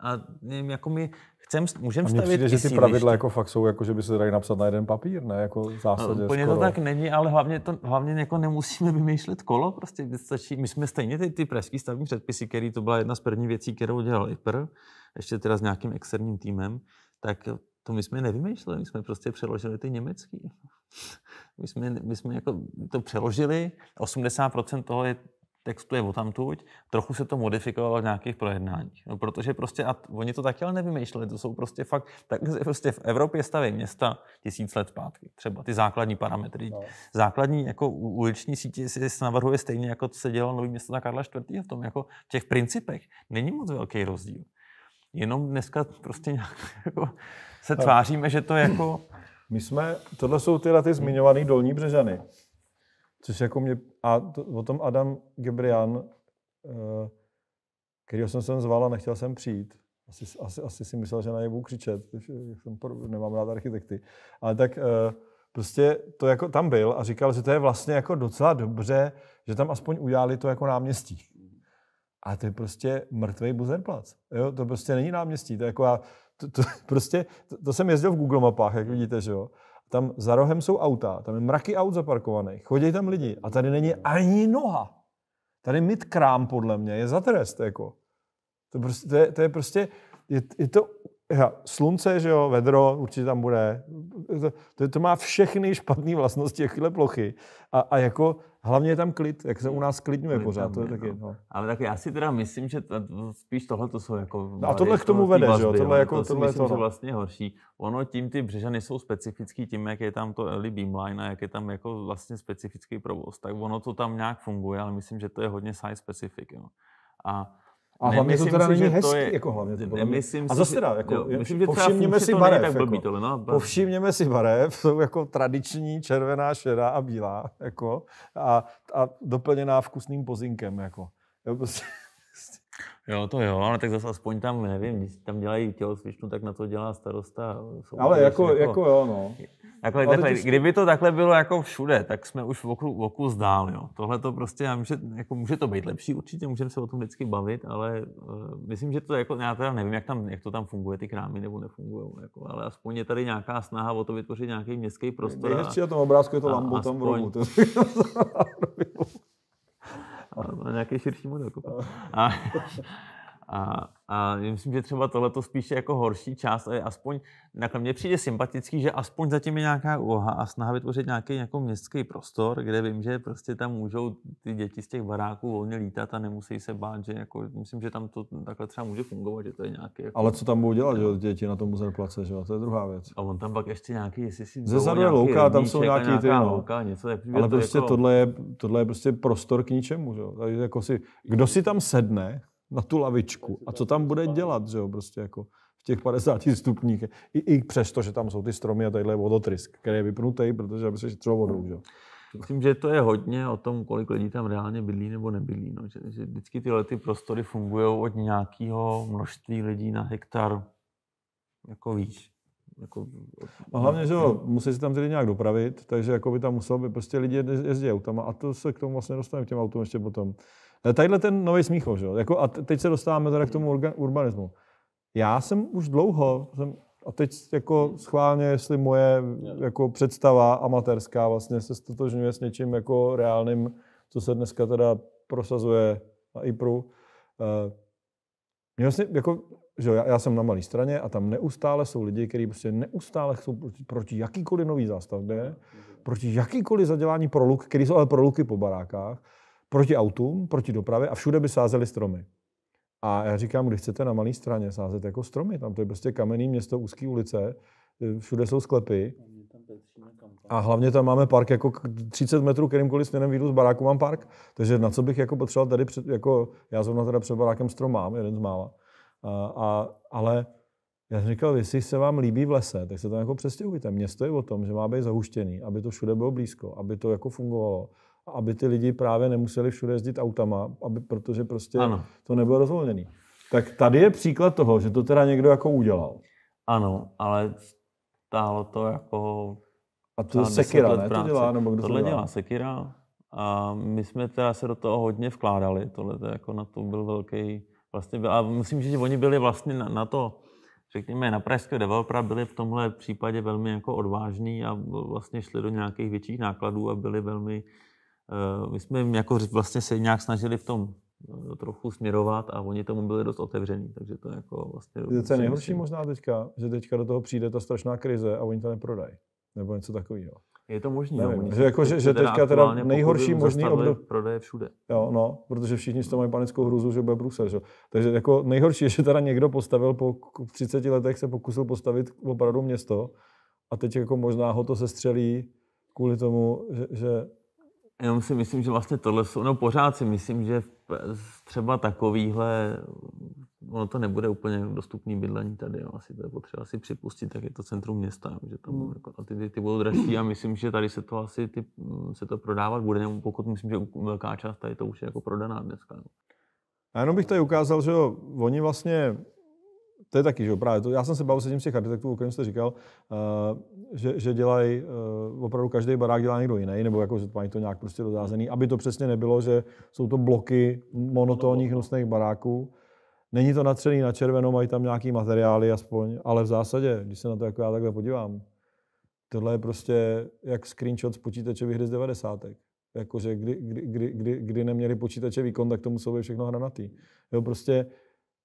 A nevím, jako my chcem, můžeme stavit přijde, že ty síliště. pravidla jako fakt jsou, jako, že by se dají napsat na jeden papír, ne? Jako v zásadě no, úplně skoro. to tak není, ale hlavně, to, hlavně jako nemusíme vymýšlet kolo. Prostě stačí, my jsme stejně ty, ty pražský stavní předpisy, který to byla jedna z prvních věcí, kterou dělal IPR, ještě teda s nějakým externím týmem, tak to my jsme nevymýšleli, my jsme prostě přeložili ty německý. [laughs] My jsme, my jsme jako to přeložili, 80% toho je textu je odtamtuť, trochu se to modifikovalo v nějakých projednáních. No, protože prostě, a oni to taky ale nevymýšleli, to jsou prostě fakt, tak prostě v Evropě staví města tisíc let zpátky, třeba ty základní parametry. No. Základní jako uliční sítě se navrhuje stejně, jako se dělalo nový město na Karla IV. v tom, jako v těch principech není moc velký rozdíl. Jenom dneska prostě nějak [laughs] jako, se tváříme, že to jako... My jsme, tohle jsou tyhle ty zmiňované dolní břežany. Což jako mě, a to, o tom Adam Gebrian, eh, kterého jsem sem zval a nechtěl jsem přijít, asi, asi, asi si myslel, že na něj budu křičet, jsem, nemám rád architekty. Ale tak eh, prostě to jako tam byl a říkal, že to je vlastně jako docela dobře, že tam aspoň udělali to jako náměstí. A to je prostě mrtvý buzenplac. Jo, to prostě není náměstí. To je jako já to, to, [laughs] prostě, to, to jsem jezdil v Google mapách, jak vidíte, že jo. Tam za rohem jsou auta, tam je mraky aut zaparkovaných, chodí tam lidi a tady není ani noha. Tady mít krám, podle mě, je za trest, jako. To, prostě, to, je, to je prostě, je, je to slunce, že jo, vedro, určitě tam bude. To, to má všechny špatné vlastnosti jakýhle plochy. A, a jako hlavně je tam klid, jak se u nás klidňuje klid pořád. Tam, to je taky, no. no. Ale tak já si teda myslím, že to, spíš tohle to jsou jako... No a tohle k tomu vede, vazby, že jo? Tohle, jako, to si tohle myslím, to, no. vlastně horší. Ono tím ty břežany jsou specifický tím, jak je tam to Eli Beamline a jak je tam jako vlastně specifický provoz. Tak ono to tam nějak funguje, ale myslím, že to je hodně site specific. Jo. A a hlavně nemyslím to teda si, není hezký, je, jako hlavně to nemyslím A zase teda, jako, myslím, povšimněme si barev. Jako, blbý, tohle, no, barev. Povšimněme si barev, [laughs] jsou jako tradiční červená, šedá a bílá, jako, a, a doplněná vkusným pozinkem, jako. Jo, prostě. Jo, to jo, ale tak zase aspoň tam, nevím, když tam dělají tělocvičnu, tak na to dělá starosta. Ale jako, jako, jako, jo, no. Jako, ale takhle, jsi... Kdyby to takhle bylo jako všude, tak jsme už v oku, oku zdál, jo. Tohle to prostě, já může, jako může to být lepší určitě, můžeme se o tom vždycky bavit, ale uh, myslím, že to jako, já teda nevím, jak, tam, jak to tam funguje, ty krámy nebo nefungují, jako, ale aspoň je tady nějaká snaha o to vytvořit nějaký městský prostor. Nejhezčí na tom obrázku je to Lambo tam v rohu. [laughs] nějaký širší model. No. A, [laughs] a, a myslím, že třeba to spíše jako horší část, ale aspoň, na jako mě přijde sympatický, že aspoň zatím je nějaká úloha a snaha vytvořit nějaký jako městský prostor, kde vím, že prostě tam můžou ty děti z těch baráků volně lítat a nemusí se bát, že jako, myslím, že tam to takhle třeba může fungovat, že to je nějaký... Jako... Ale co tam budou dělat, že děti na tom muzerplace, že to je druhá věc. A on tam pak ještě nějaký, jestli si... Ze zadu je louka, tam jsou nějaký ty, no. Louka, něco, tak Ale to prostě jako... tohle, je, tohle je prostě prostor k ničemu, že jo. jako si, kdo si tam sedne, na tu lavičku. A co tam bude dělat, že jo, prostě jako v těch 50 stupních. I, i přesto, že tam jsou ty stromy a tadyhle je vodotrysk, který je vypnutý, protože aby se šetřilo vodou, že jo. Myslím, že to je hodně o tom, kolik lidí tam reálně bydlí nebo nebydlí. No. Že, že vždycky tyhle ty prostory fungují od nějakého množství lidí na hektar, jako víš. Jako, a hlavně, že jo, musí se tam tedy nějak dopravit, takže jako by tam musel by prostě lidi jezdí autama a to se k tomu vlastně dostaneme k těm autům ještě potom. E, tadyhle ten nový smíchov, že jo? Jako, a teď se dostáváme teda k tomu urbanismu. Já jsem už dlouho, jsem, a teď jako schválně, jestli moje jako představa amatérská vlastně se stotožňuje s něčím jako reálným, co se dneska teda prosazuje na IPRu. Uh, mě vlastně, jako, že já, já jsem na malé straně a tam neustále jsou lidi, kteří prostě neustále jsou proti, proti jakýkoliv nový zástavbě, mhm. proti jakýkoliv zadělání pro luk, který jsou ale pro luky po barákách, proti autům, proti dopravě a všude by sázeli stromy. A já říkám, když chcete na malé straně sázet jako stromy, tam to je prostě kamenný město, úzké ulice, e, všude jsou sklepy. A hlavně tam máme park, jako 30 metrů kterýmkoliv směrem výjdu z baráku mám park. Takže na co bych jako potřeboval tady, před, jako já zrovna teda před barákem strom mám, jeden z mála. A, a, ale já jsem říkal, jestli se vám líbí v lese, tak se tam jako přestěhujte. Město je o tom, že má být zahuštěný, aby to všude bylo blízko, aby to jako fungovalo. A aby ty lidi právě nemuseli všude jezdit autama, aby, protože prostě ano. to nebylo rozvolněné. Tak tady je příklad toho, že to teda někdo jako udělal. Ano, ale stálo to jako... A to Sekira, ne? Práce. To dělá, nebo kdo Tohle to dělá? dělá Sekira. A my jsme teda se do toho hodně vkládali. Tohle to jako na to byl velký vlastně byl, a musím říct, že oni byli vlastně na, na to, řekněme, na pražského developera byli v tomhle případě velmi jako odvážní a vlastně šli do nějakých větších nákladů a byli velmi, eh, my jsme jim jako vlastně se nějak snažili v tom eh, trochu směrovat a oni tomu byli dost otevření, takže to jako vlastně... Je to nejhorší možná teďka, že teďka do toho přijde ta strašná krize a oni to neprodají, nebo něco takového. Je to možný. Nevím, no, že, jako, že, že teďka teda nejhorší možný období. prodeje všude. Jo, no, protože všichni z toho mají panickou hruzu, že bude Brusel. Že? Takže jako nejhorší je, že teda někdo postavil po 30 letech, se pokusil postavit opravdu město a teď jako možná ho to sestřelí kvůli tomu, že, že já si myslím, že vlastně tohle jsou, no pořád si myslím, že třeba takovýhle ono to nebude úplně dostupný bydlení tady, jo. asi to je potřeba si připustit, tak je to centrum města, jo. že tam mm. jako, ty, ty budou dražší a myslím, že tady se to asi ty, mm, se to prodávat bude, pokud myslím, že velká část tady to už je jako prodaná dneska. Jo. A jenom bych tady ukázal, že jo, oni vlastně to je taky, že jo, právě to. Já jsem se bavil s jedním z těch architektů, o kterém jste říkal, uh, že, že dělají, uh, opravdu každý barák dělá někdo jiný, nebo jako, že mají to nějak prostě dodázený, aby to přesně nebylo, že jsou to bloky monotónních nosných baráků, Není to natřený na červeno, mají tam nějaký materiály aspoň, ale v zásadě, když se na to jako já takhle podívám, tohle je prostě jak screenshot z počítačových hry z 90. Jakože kdy, kdy, kdy, kdy, kdy neměli počítače výkon, tak to muselo být všechno hranatý. Jo, prostě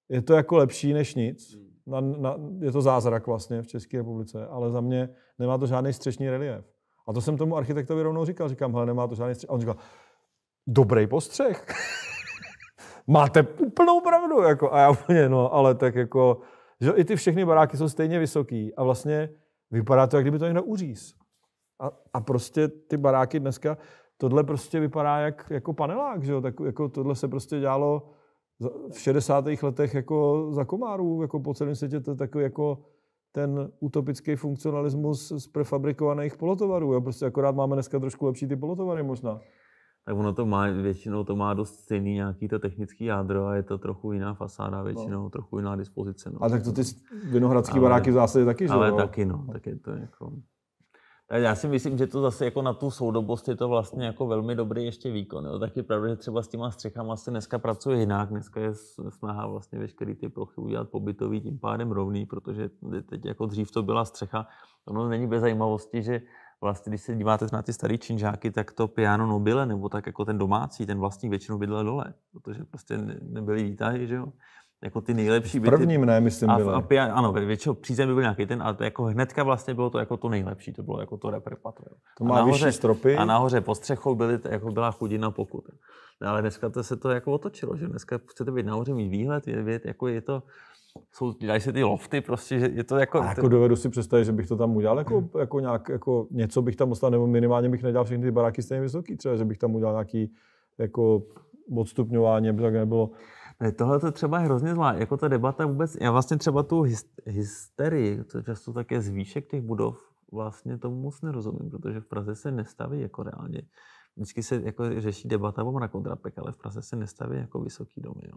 je to jako lepší než nic. Hmm. Na, na, je to zázrak vlastně v České republice, ale za mě nemá to žádný střešní relief. A to jsem tomu architektovi rovnou říkal, říkám, hele, nemá to žádný střešní. A on říkal, dobrý postřeh. [laughs] máte úplnou pravdu, jako, a já úplně, no, ale tak jako, že i ty všechny baráky jsou stejně vysoký a vlastně vypadá to, jak kdyby to někdo uříz. A, a prostě ty baráky dneska, tohle prostě vypadá jak, jako panelák, že jo? Tak, jako tohle se prostě dělalo v 60. letech jako za komárů, jako po celém světě to takový jako ten utopický funkcionalismus z prefabrikovaných polotovarů. Jo? Prostě akorát máme dneska trošku lepší ty polotovary možná tak ono to má, většinou to má dost stejný nějaký to technický jádro a je to trochu jiná fasáda, většinou no. trochu jiná dispozice. No. A tak to ty vinohradský ale, baráky v zásadě taky, že Ale jo? taky, no, tak je to jako... Tak já si myslím, že to zase jako na tu soudobost je to vlastně jako velmi dobrý ještě výkon. Jo. je pravda, že třeba s těma střechama se dneska pracuje jinak. Dneska je snaha vlastně veškerý ty plochy udělat pobytový, tím pádem rovný, protože teď jako dřív to byla střecha. Ono není bez zajímavosti, že vlastně, když se díváte na ty starý činžáky, tak to piano nobile, nebo tak jako ten domácí, ten vlastní většinou bydlel dole, protože prostě nebyly výtahy, že jo jako ty nejlepší byty. V prvním ne, myslím, byly. A, a, ano, většinou přízemí byl nějaký ten, ale to jako hnedka vlastně bylo to jako to nejlepší, to bylo jako to reperpatro. To má a nahoře, vyšší stropy. A nahoře pod střechou byly, jako byla chudina pokud. Ale dneska to se to jako otočilo, že dneska chcete být nahoře, mít výhled, je, vědět, jako je to, jsou, dělají se ty lofty, prostě, že je to jako... A jako dovedu si představit, že bych to tam udělal, jako, hmm. jako nějak, jako něco bych tam ostal, nebo minimálně bych nedělal všechny ty baráky stejně vysoký, třeba, že bych tam udělal nějaký jako odstupňování, aby tak nebylo. Ne, tohle to třeba je hrozně zlá, jako ta debata vůbec, já vlastně třeba tu hysterii, to často také zvýšek těch budov, vlastně tomu moc nerozumím, protože v Praze se nestaví jako reálně vždycky se jako řeší debata o Mrakodrapek, ale v Praze se nestaví jako vysoký domy. Jo.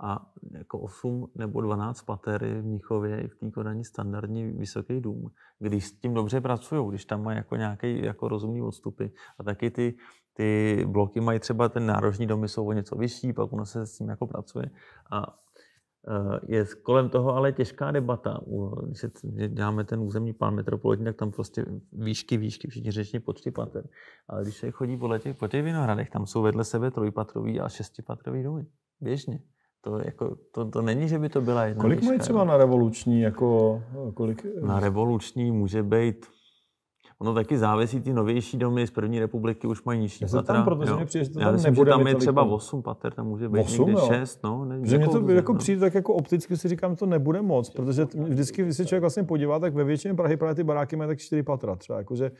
A jako 8 nebo 12 je v Mnichově i v té Kodani standardní vysoký dům, když s tím dobře pracují, když tam mají jako nějaké jako rozumné odstupy a taky ty ty bloky mají třeba ten nárožní domy jsou o něco vyšší, pak ono se s tím jako pracuje. A Eh, je kolem toho ale těžká debata. Když děláme ten územní plán metropolitní, tak tam prostě výšky, výšky, všichni řeční počty pater. Ale když se chodí po těch, po těch vinohradech, tam jsou vedle sebe trojpatrový a šestipatrový domy. Běžně. To, jako, to, to není, že by to byla jedna Kolik mají třeba na revoluční? Jako, kolik... Na revoluční může být Ono taky závisí, ty novější domy z první republiky už mají nižší patra. tam, protože jo. mě přijde, že to Já myslím, nebude že tam je tolik... třeba 8 pater, tam může být 8, někde 6. No, ne, že mě to důležit, jako no. přijde tak jako opticky si říkám, to nebude moc, protože vždycky, když se člověk vlastně podívá, tak ve většině Prahy právě ty baráky mají tak 4 patra třeba. Jakože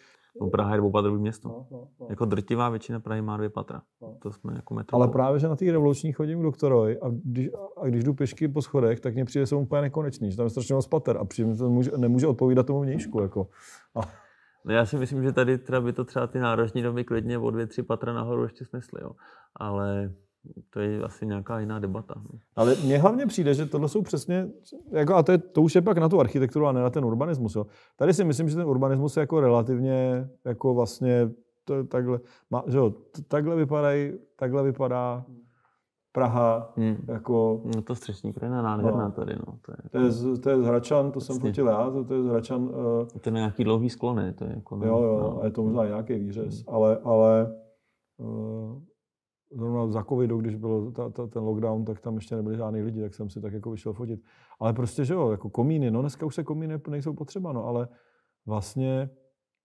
No, Praha je dvoupatrový město. No, no, no. Jako drtivá většina Prahy má dvě patra. No. To jsme jako metropol. Ale právě, že na těch revolučních chodím k doktorovi a když, a když jdu pěšky po schodech, tak mě přijde že mu úplně nekonečný, že tam je strašně moc pater a přijde, to může, nemůže odpovídat tomu vnějšku. Jako. A... No já si myslím, že tady třeba by to třeba ty nárožní domy klidně o dvě, tři patra nahoru ještě snesly, jo. Ale to je asi nějaká jiná debata. No. Ale mně hlavně přijde, že tohle jsou přesně, jako, a to, je, to už je pak na tu architekturu a ne na ten urbanismus. Jo. Tady si myslím, že ten urbanismus je jako relativně, jako vlastně to, takhle, má, že jo, takhle, vypadají, takhle vypadá Praha, hmm. jako... No to střešní krajina nádherná no. tady, no. To je, to je, z, to je z Hračan, to jsem fotil já, to, to je z Hračan... Uh... Eh, to je nějaký dlouhý sklon to je jako... Jo, jo, no. a je to možná hmm. nějaký výřez, hmm. ale, ale uh, zrovna za covidu, když byl ta, ta, ten lockdown, tak tam ještě nebyli žádný lidi, tak jsem si tak jako vyšel fotit. Ale prostě, že jo, jako komíny, no dneska už se komíny nejsou potřeba, no, ale vlastně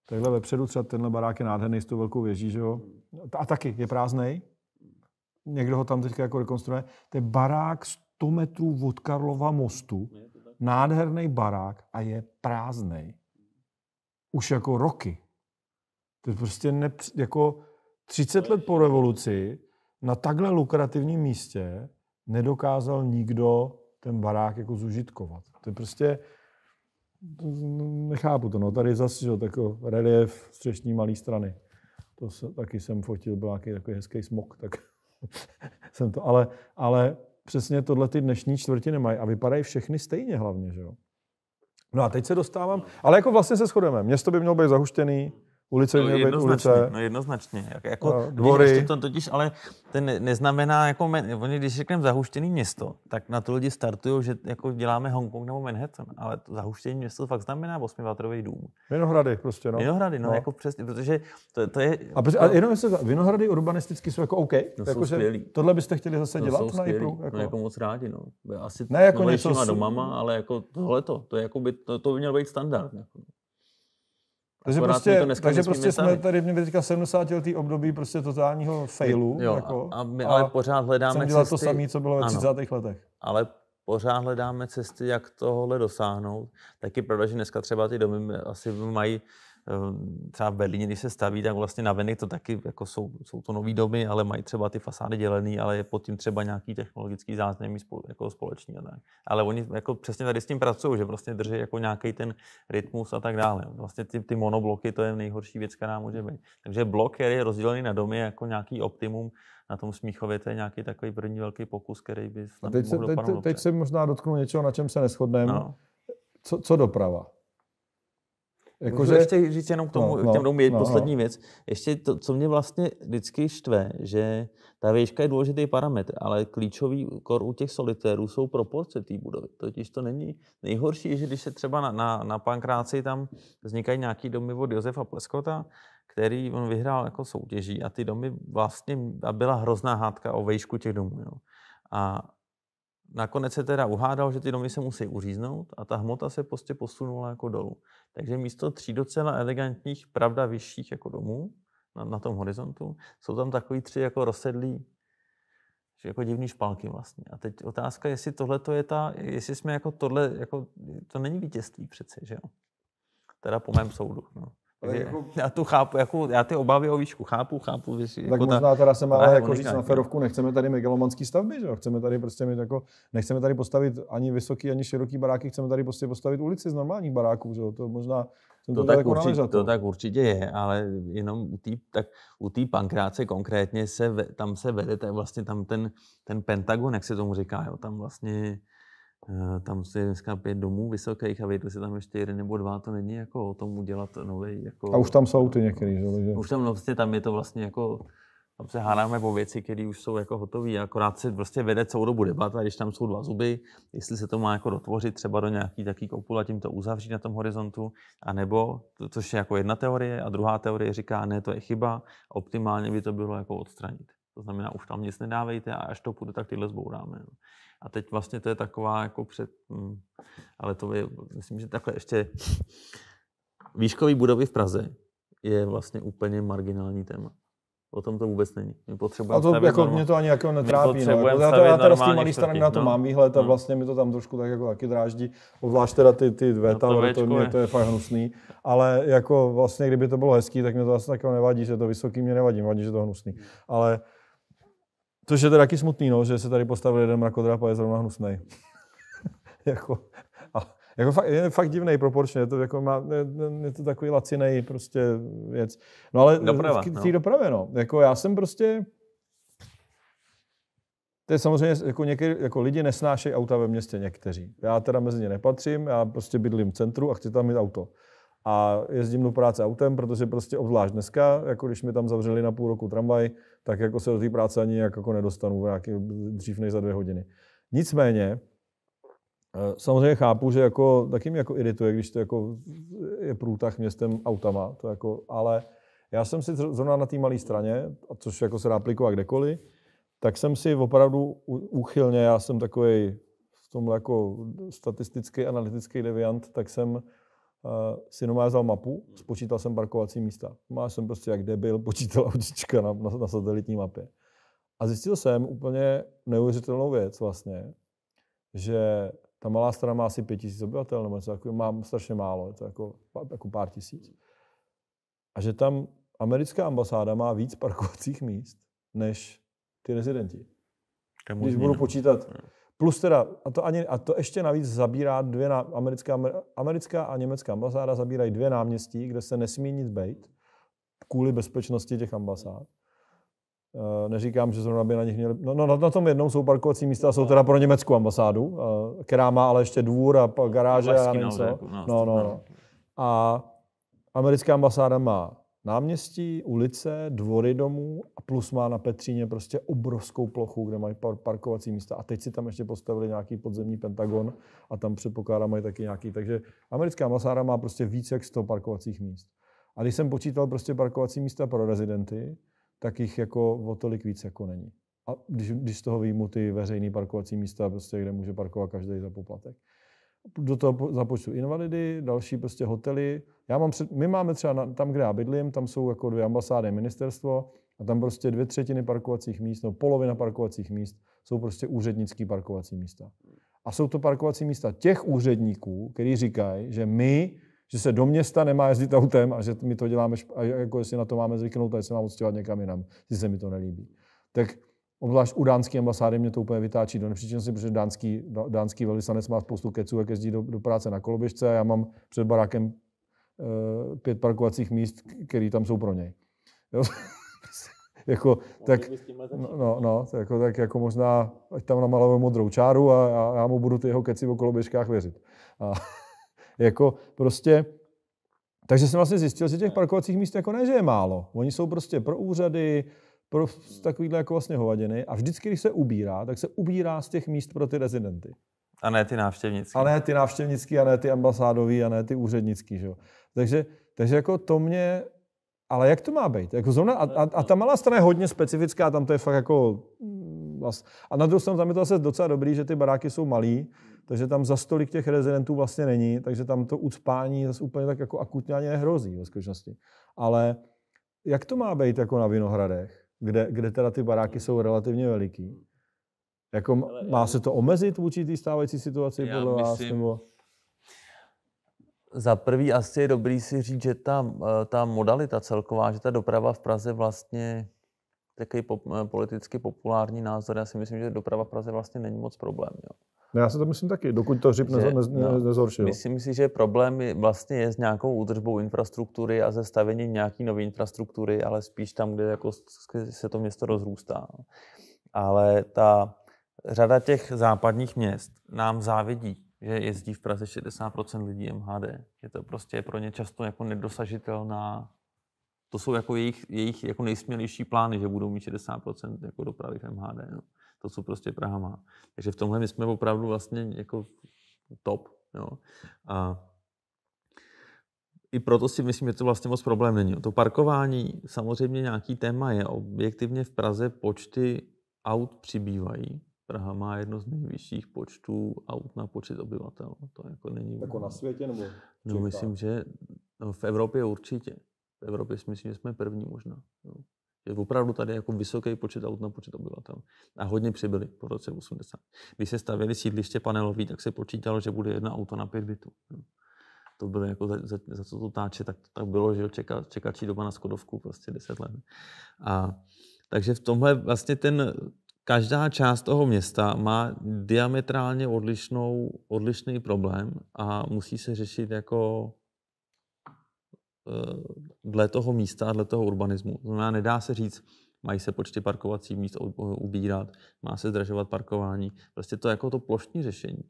takhle vepředu třeba tenhle barák je nádherný s tou velkou věží, že jo. A taky je prázdnej, někdo ho tam teďka jako rekonstruuje, to je barák 100 metrů od Karlova mostu, nádherný barák a je prázdný. Už jako roky. To je prostě ne, jako 30 let po revoluci na takhle lukrativním místě nedokázal nikdo ten barák jako zužitkovat. To je prostě, no, nechápu to, no tady zase, že, jako relief střešní malé strany. To se, taky jsem fotil, byl nějaký takový hezký smok, tak [laughs] jsem to, ale, ale přesně tohle ty dnešní čtvrti nemají a vypadají všechny stejně hlavně, že jo. No a teď se dostávám, ale jako vlastně se shodujeme, město by mělo být zahuštěný, Ulice no, měly být ulice. No jednoznačně. Jak, jako, no, dvory. Ještě to totiž, ale ten ne, neznamená, jako, oni když řekneme zahuštěný město, tak na to lidi startují, že jako děláme Hongkong nebo Manhattan, ale to město fakt znamená osmivatrový dům. Vinohrady prostě, no. Vinohrady, no, no. jako přesně, protože to, to je... A, protože, to... a jenom vinohrady urbanisticky jsou jako OK. No jako, jsou že tohle byste chtěli zase no, dělat na Ipru? No, jako... No, jako moc rádi, no. Asi ne jako no, něco... S... domama, ale jako tohleto, to, to, je, jako by, to, to by měl být standard. Jako. Takže prostě, to takže prostě jsme tady v teďka 70 letý období prostě totálního failu. Jo, jako, a, my ale a ale pořád hledáme cesty. to samé, co bylo ve 30. letech. Ale pořád hledáme cesty, jak tohle dosáhnout. Taky pravda, že dneska třeba ty domy asi mají Ehm, třeba v Berlíně, když se staví, tak vlastně na venek to taky, jako jsou, jsou to nové domy, ale mají třeba ty fasády dělený, ale je pod tím třeba nějaký technologický záznamy jako společný a tak. Ale oni jako přesně tady s tím pracují, že prostě drží jako nějaký ten rytmus a tak dále. Vlastně ty, ty monobloky, to je nejhorší věc, která může být. Takže blok, který je rozdělený na domy, jako nějaký optimum, na tom Smíchově, to je nějaký takový první velký pokus, který by snad teď mohl se, teď, teď se možná dotknu něčeho, na čem se neschodneme. No. Co, co doprava? Jako Můžu že... ještě říct jenom k tomu, no, no, k tomu no, poslední no. věc. Ještě to, co mě vlastně vždycky štve, že ta výška je důležitý parametr, ale klíčový kor u těch solitérů jsou proporce té budovy. Totiž to není nejhorší, že když se třeba na, na, na Pankráci tam vznikají nějaký domy od Josefa Pleskota, který on vyhrál jako soutěží a ty domy vlastně, a byla hrozná hádka o výšku těch domů. Jo. A nakonec se teda uhádal, že ty domy se musí uříznout a ta hmota se prostě posunula jako dolů. Takže místo tří docela elegantních, pravda vyšších jako domů na, na tom horizontu, jsou tam takový tři jako rozsedlí jako divný špalky vlastně. A teď otázka, jestli tohle to je ta, jestli jsme jako tohle, jako, to není vítězství přece, že jo? Teda po mém soudu. No. Ale jako... Já to chápu, jako, já ty obavy o výšku chápu, chápu. Víš, tak jako možná ta, teda se máme jako říct na ferovku, nechceme tady megalomanský stavby, že? chceme tady prostě mít jako, nechceme tady postavit ani vysoký, ani široký baráky, chceme tady prostě postavit ulici z normálních baráků, že? to možná to, to, tak jako určitě, to tak určitě je, ale jenom u té tak u tý pankráce konkrétně se, tam se vede, vlastně tam ten, ten pentagon, jak se tomu říká, jo, tam vlastně Eh, tam je dneska pět domů vysokých a vejdu si tam ještě jeden nebo dva, to není jako o tom udělat nový. Jako, a už tam jsou ty některý, že? Už tam, no, vlastně, tam je to vlastně jako, tam se hádáme o věci, které už jsou jako hotové, akorát se prostě vede celou dobu debata, když tam jsou dva zuby, jestli se to má jako dotvořit třeba do nějaký taký kopul a tím to uzavřít na tom horizontu, anebo, to, což je jako jedna teorie, a druhá teorie říká, ne, to je chyba, optimálně by to bylo jako odstranit. To znamená, už tam nic nedávejte a až to půjde, tak tyhle zbouráme. No. A teď vlastně to je taková jako před... Hm, ale to je, myslím, že takhle ještě... výškový budovy v Praze je vlastně úplně marginální téma. O tom to vůbec není. My potřebujeme a to jako norma... mě to ani jako netrápí. No. Jako, já, to, já teda s tím malý na to no. mám výhled a no. vlastně mi to tam trošku tak jako taky dráždí. Obzvlášť teda ty, ty dvě no to, to, mě, to je fakt hnusný. Ale jako vlastně, kdyby to bylo hezký, tak mě to asi vlastně jako nevadí, že to vysoký mě nevadí, mě vadí, že to hnusný. Ale to je teda taky smutný, no, že se tady postavil jeden mrakodrap a je zrovna hnusný. [laughs] jako, a, jako fakt, je fakt divný proporčně, je to, jako má, je, je to takový laciný prostě věc. No ale Doprava, v, v no. té no. dopravě, no. Jako já jsem prostě, to je samozřejmě, jako, někdy, jako lidi nesnášejí auta ve městě někteří. Já teda mezi ně nepatřím, já prostě bydlím v centru a chci tam mít auto. A jezdím do práce autem, protože prostě obzvlášť dneska, jako když mi tam zavřeli na půl roku tramvaj, tak jako se do té práce ani jak jako nedostanu nějaký, dřív než za dvě hodiny. Nicméně, eh, samozřejmě chápu, že jako, taky mě jako irituje, když to jako je průtah městem autama, to jako, ale já jsem si zrovna na té malé straně, což jako se dá aplikovat kdekoliv, tak jsem si opravdu úchylně, já jsem takový v tomhle jako statistický, analytický deviant, tak jsem Eh, si vzal mapu, spočítal jsem parkovací místa. Má jsem prostě jak debil, počítal autička na, na, na satelitní mapě. A zjistil jsem úplně neuvěřitelnou věc vlastně, že ta malá strana má asi pět tisíc obyvatel, nebo jako, mám strašně málo, je to jako, jako pár tisíc. A že tam americká ambasáda má víc [laughs] parkovacích míst, než ty rezidenti. Když budu počítat, hmm. Plus teda, a to, ani, a to ještě navíc zabírá dvě, na, americká, americká a německá ambasáda zabírají dvě náměstí, kde se nesmí nic být kvůli bezpečnosti těch ambasád. Eh, neříkám, že zrovna by na nich měli... No, no na tom jednou jsou parkovací místa, jsou teda pro německou ambasádu, eh, která má ale ještě dvůr a garáže a něco. No, no, no. no. A americká ambasáda má náměstí, ulice, dvory domů a plus má na Petříně prostě obrovskou plochu, kde mají parkovací místa. A teď si tam ještě postavili nějaký podzemní pentagon a tam předpokládám mají taky nějaký. Takže americká masára má prostě více jak 100 parkovacích míst. A když jsem počítal prostě parkovací místa pro rezidenty, tak jich jako o tolik víc jako není. A když, když z toho výjmu ty veřejné parkovací místa, prostě, kde může parkovat každý za poplatek do toho započtu invalidy, další prostě hotely. Já mám před, my máme třeba na, tam, kde já bydlím, tam jsou jako dvě ambasády ministerstvo a tam prostě dvě třetiny parkovacích míst, no polovina parkovacích míst jsou prostě úřednický parkovací místa. A jsou to parkovací místa těch úředníků, kteří říkají, že my, že se do města nemá jezdit autem a že my to děláme, a jako jestli na to máme zvyknout, a jestli mám odstěhovat někam jinam, jestli se mi to nelíbí. Tak Obzvlášť u dánské ambasády mě to úplně vytáčí do nepříčinnosti, protože dánský, dánský velvyslanec má spoustu keců, jak jezdí do, do práce na koloběžce a já mám před barákem e, pět parkovacích míst, které tam jsou pro něj. Jo? [laughs] jako, tak, no, no, no jako, tak jako možná, ať tam namalujeme modrou čáru a, a já mu budu ty jeho keci o koloběžkách věřit. A, [laughs] jako prostě, takže jsem vlastně zjistil, že těch parkovacích míst jako ne, že je málo. Oni jsou prostě pro úřady, pro takovýhle jako vlastně hovadiny. A vždycky, když se ubírá, tak se ubírá z těch míst pro ty rezidenty. A ne ty návštěvnické. A ne ty návštěvnické, a ne ty ambasádové, a ne ty úřednické. Takže, takže jako to mě... Ale jak to má být? Jako zrovna, a, a, a ta malá strana je hodně specifická, tam to je fakt jako... Mm, a na druhou stranu tam je to zase docela dobrý, že ty baráky jsou malý, takže tam za stolik těch rezidentů vlastně není, takže tam to ucpání zase úplně tak jako akutně ani nehrozí ve skutečnosti. Ale jak to má být jako na Vinohradech? kde, kde teda ty baráky jsou relativně veliký. Jako má se to omezit vůči té stávající situaci já podle vás? Myslím, nebo? Za prvý asi je dobrý si říct, že ta, eh, ta modalita celková, že ta doprava v Praze vlastně takový pop, eh, politicky populární názor. Já si myslím, že doprava v Praze vlastně není moc problém. Jo. No já si to myslím taky, dokud to řip že, no, nezhoršil. Myslím si, že problém vlastně je s nějakou údržbou infrastruktury a se stavěním nějaký nové infrastruktury, ale spíš tam, kde jako se to město rozrůstá. Ale ta řada těch západních měst nám závidí, že jezdí v Praze 60% lidí MHD. Je to prostě pro ně často jako nedosažitelná to jsou jako jejich, jejich jako nejsmělější plány, že budou mít 60% jako dopravy v MHD. No to, co prostě Praha má. Takže v tomhle my jsme opravdu vlastně jako top. Jo. A i proto si myslím, že to vlastně moc problém není. To parkování samozřejmě nějaký téma je. Objektivně v Praze počty aut přibývají. Praha má jedno z nejvyšších počtů aut na počet obyvatel. To jako není... Jako na světě nebo? No, myslím, že no, v Evropě určitě. V Evropě si myslím, že jsme první možná. Že opravdu tady jako vysoký počet aut na počet obyvatel. A hodně přibyli po roce 80. Když se stavěli sídliště panelový, tak se počítalo, že bude jedno auto na pět bytů. No. To bylo jako za, za, za co to táče, tak, tak bylo, že čeká, čekačí doba na Skodovku prostě 10 let. A, takže v tomhle vlastně ten, každá část toho města má diametrálně odlišnou, odlišný problém a musí se řešit jako Eh, dle toho místa dle toho urbanismu. To znamená, nedá se říct, mají se počty parkovacích míst ubírat, má se zdražovat parkování. Prostě to jako to plošní řešení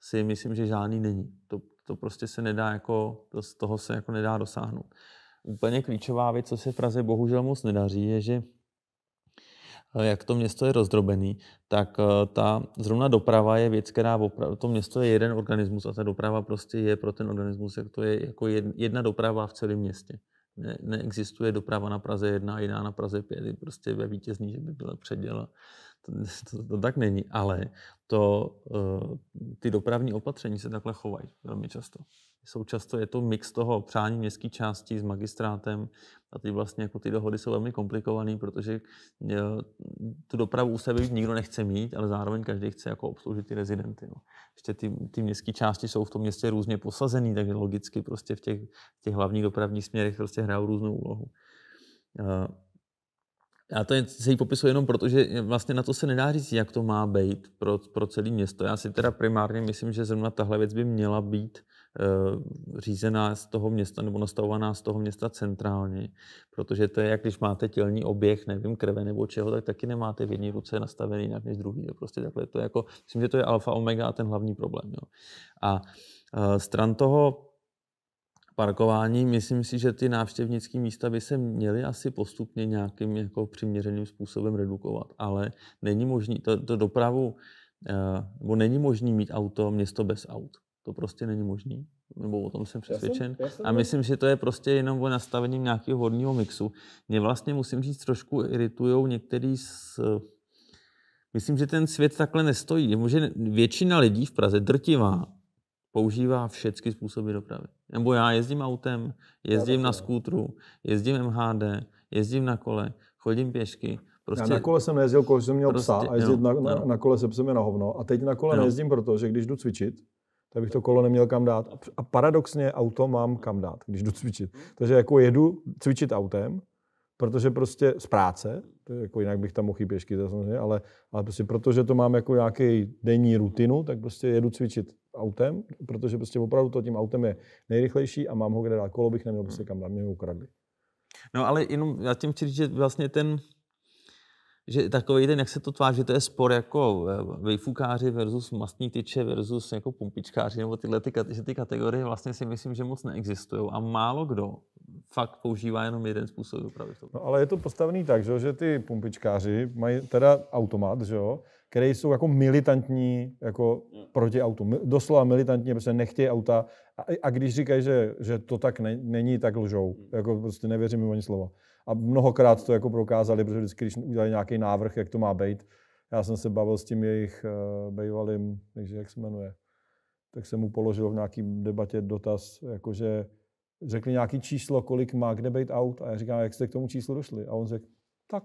si myslím, že žádný není. To, to prostě se nedá jako, to, z toho se jako nedá dosáhnout. Úplně klíčová věc, co se v Praze bohužel moc nedaří, je, že jak to město je rozdrobený, tak eh, ta zrovna doprava je věc, která opravdu, to město je jeden organismus a ta doprava prostě je pro ten organismus, jak to je jako jedna doprava v celém městě. Ne, neexistuje doprava na Praze 1 a jiná na Praze 5, prostě ve vítězní, že by byla předěla. To, [laughs] to, to tak není, ale to, eh, ty dopravní opatření se takhle chovají velmi často jsou často, je to mix toho přání městské části s magistrátem a ty vlastně jako ty dohody jsou velmi komplikované, protože jo, e, tu dopravu u sebe nikdo nechce mít, ale zároveň každý chce jako obslužit ty rezidenty. No. Ještě ty, ty městské části jsou v tom městě různě posazený, takže logicky prostě v těch, v těch hlavních dopravních směrech prostě hrajou různou úlohu. Uh, e, já to se jí popisuje jenom proto, že vlastně na to se nedá říct, jak to má být pro, pro celé město. Já si teda primárně myslím, že zrovna tahle věc by měla být Eh, řízená z toho města nebo nastavovaná z toho města centrálně, protože to je, jak když máte tělní oběh, nevím, krve nebo čeho, tak taky nemáte v jedné ruce nastavený jinak než druhý. Jo. Prostě takhle to je jako, myslím, že to je alfa, omega a ten hlavní problém. Jo. A eh, stran toho parkování. Myslím si, že ty návštěvnické místa by se měly asi postupně nějakým jako přiměřeným způsobem redukovat, ale není možný to, to dopravu, eh, nebo není možný mít auto město bez aut. To prostě není možný, nebo o tom jsem přesvědčen. Já jsem, já jsem a myslím, že to je prostě jenom o nastavení nějakého hodního mixu. Mě vlastně, musím říct, trošku iritují některý z... Myslím, že ten svět takhle nestojí. Může většina lidí v Praze, drtivá, používá všechny způsoby dopravy. Nebo já jezdím autem, jezdím já na no. skútru, jezdím MHD, jezdím na kole, chodím pěšky. Prostě... Já na kole jsem nejezdil, když jsem měl prostě, psa a jezdit no, na, no. na kole se psem je na hovno. A teď na kole no. nejezdím, protože když jdu cvičit, tak bych to kolo neměl kam dát. A paradoxně auto mám kam dát, když jdu cvičit. Mhm. Takže jako jedu cvičit autem, protože prostě z práce, jako jinak bych tam mohl pěšky, samozřejmě, ale, ale prostě protože to mám jako nějaký denní rutinu, tak prostě jedu cvičit autem, protože prostě opravdu to tím autem je nejrychlejší a mám ho kde dát. Kolo bych neměl prostě mhm. kam dát, mě ho ukradli. No ale jenom já tím chci říct, že vlastně ten, že takový ten, jak se to tváří, že to je spor jako eh, vejfukáři versus mastní tyče versus jako pumpičkáři, nebo tyhle ty, že ty kategorie vlastně si myslím, že moc neexistují a málo kdo fakt používá jenom jeden způsob dopravy. No, ale je to postavený tak, že ty pumpičkáři mají teda automat, že jo, které jsou jako militantní jako no. proti autu. Doslova militantní, protože nechtějí auta. A, a když říkají, že, že to tak ne, není, tak lžou. Jako prostě nevěřím jim ani slovo a mnohokrát to jako prokázali, protože vždycky, když udělali nějaký návrh, jak to má být, já jsem se bavil s tím jejich uh, bývalým, takže jak se jmenuje, tak jsem mu položil v nějakém debatě dotaz, jakože řekli nějaký číslo, kolik má kde být aut a já říkám, jak jste k tomu číslu došli a on řekl, tak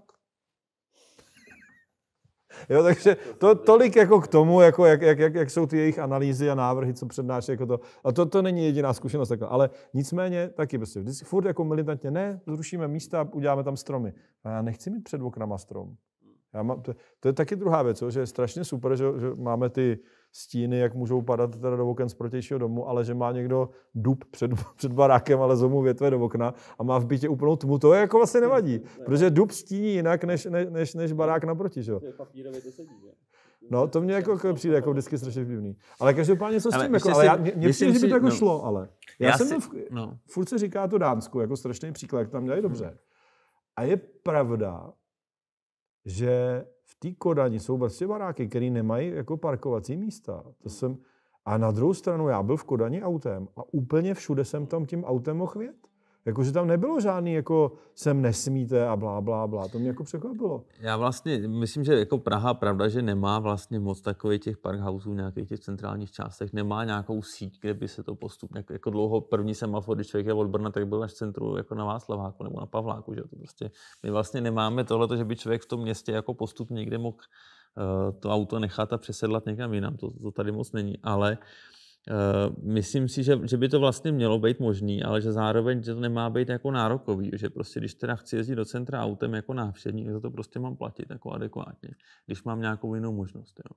Jo, takže to, tolik jako k tomu, jako jak, jak, jak, jak, jsou ty jejich analýzy a návrhy, co přednáší. Jako to. A to, to není jediná zkušenost. Takhle. Ale nicméně taky prostě vždycky furt jako militantně, ne, zrušíme místa, uděláme tam stromy. A já nechci mít před oknama strom. Já mám, to, to, je taky druhá věc, jo, že je strašně super, že, že máme ty stíny, jak můžou padat teda do oken z protějšího domu, ale že má někdo dub před, [laughs] před barákem, ale zomu větve do okna a má v bytě úplnou tmu, to je jako vlastně nevadí, protože dub stíní jinak než, než, než, než barák naproti, že jo? No, to mě jako přijde jako vždycky strašně vtipný. Ale každopádně co s tím, jako, ale já, mě, mě přijde, že by to jako no. šlo, ale. Já, já jsem, si, v, no. furt se říká to Dánsku, jako strašný příklad, tam dělají mhm. dobře. A je pravda, že v té Kodani jsou prostě baráky, které nemají jako parkovací místa. To jsem, a na druhou stranu já byl v Kodani autem a úplně všude jsem tam tím autem mohl vjet. Jakože tam nebylo žádný, jako sem nesmíte a blá, blá, blá. To mě jako překvapilo. Já vlastně myslím, že jako Praha, pravda, že nemá vlastně moc takových těch parkhausů v nějakých těch centrálních částech. Nemá nějakou síť, kde by se to postupně, jako, jako dlouho první semafor, když člověk je od Brna, tak byl až v centru jako na Václaváku nebo na Pavláku. Že? To prostě, my vlastně nemáme tohle, že by člověk v tom městě jako postupně někde mohl eh, to auto nechat a přesedlat někam jinam. To, to tady moc není. Ale uh, Eh, myslím si, že, že by to vlastně mělo být možný, ale že zároveň že to nemá být jako nárokový, že prostě když teda chci jezdit do centra autem jako návštěvník, za to prostě mám platit jako adekvátně, když mám nějakou jinou možnost. Jo.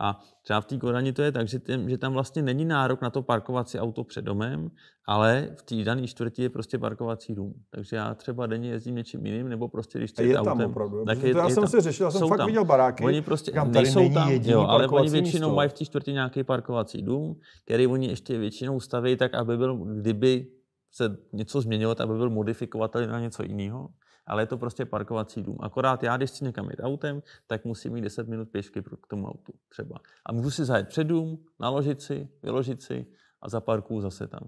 A třeba v té Kodani to je tak, že, tím, že tam vlastně není nárok na to parkovat si auto před domem, ale v té dané čtvrti je prostě parkovací dům. Takže já třeba denně jezdím něčím jiným, nebo prostě když chci autem. Tam opravdu. Tak je, to já je jsem tam. si řešil, já jsem jsou fakt tam. viděl baráky. Oni prostě kam tady nejsou tam, jo, ale oni většinou místo. mají v té čtvrti nějaký parkovací dům, který oni ještě většinou staví tak, aby byl, kdyby se něco změnilo, tak aby byl modifikovatelný na něco jiného ale je to prostě parkovací dům. Akorát já, když chci někam jít autem, tak musím mít 10 minut pěšky k tomu autu třeba. A můžu si zajet před dům, naložit si, vyložit si a zaparkuju zase tam.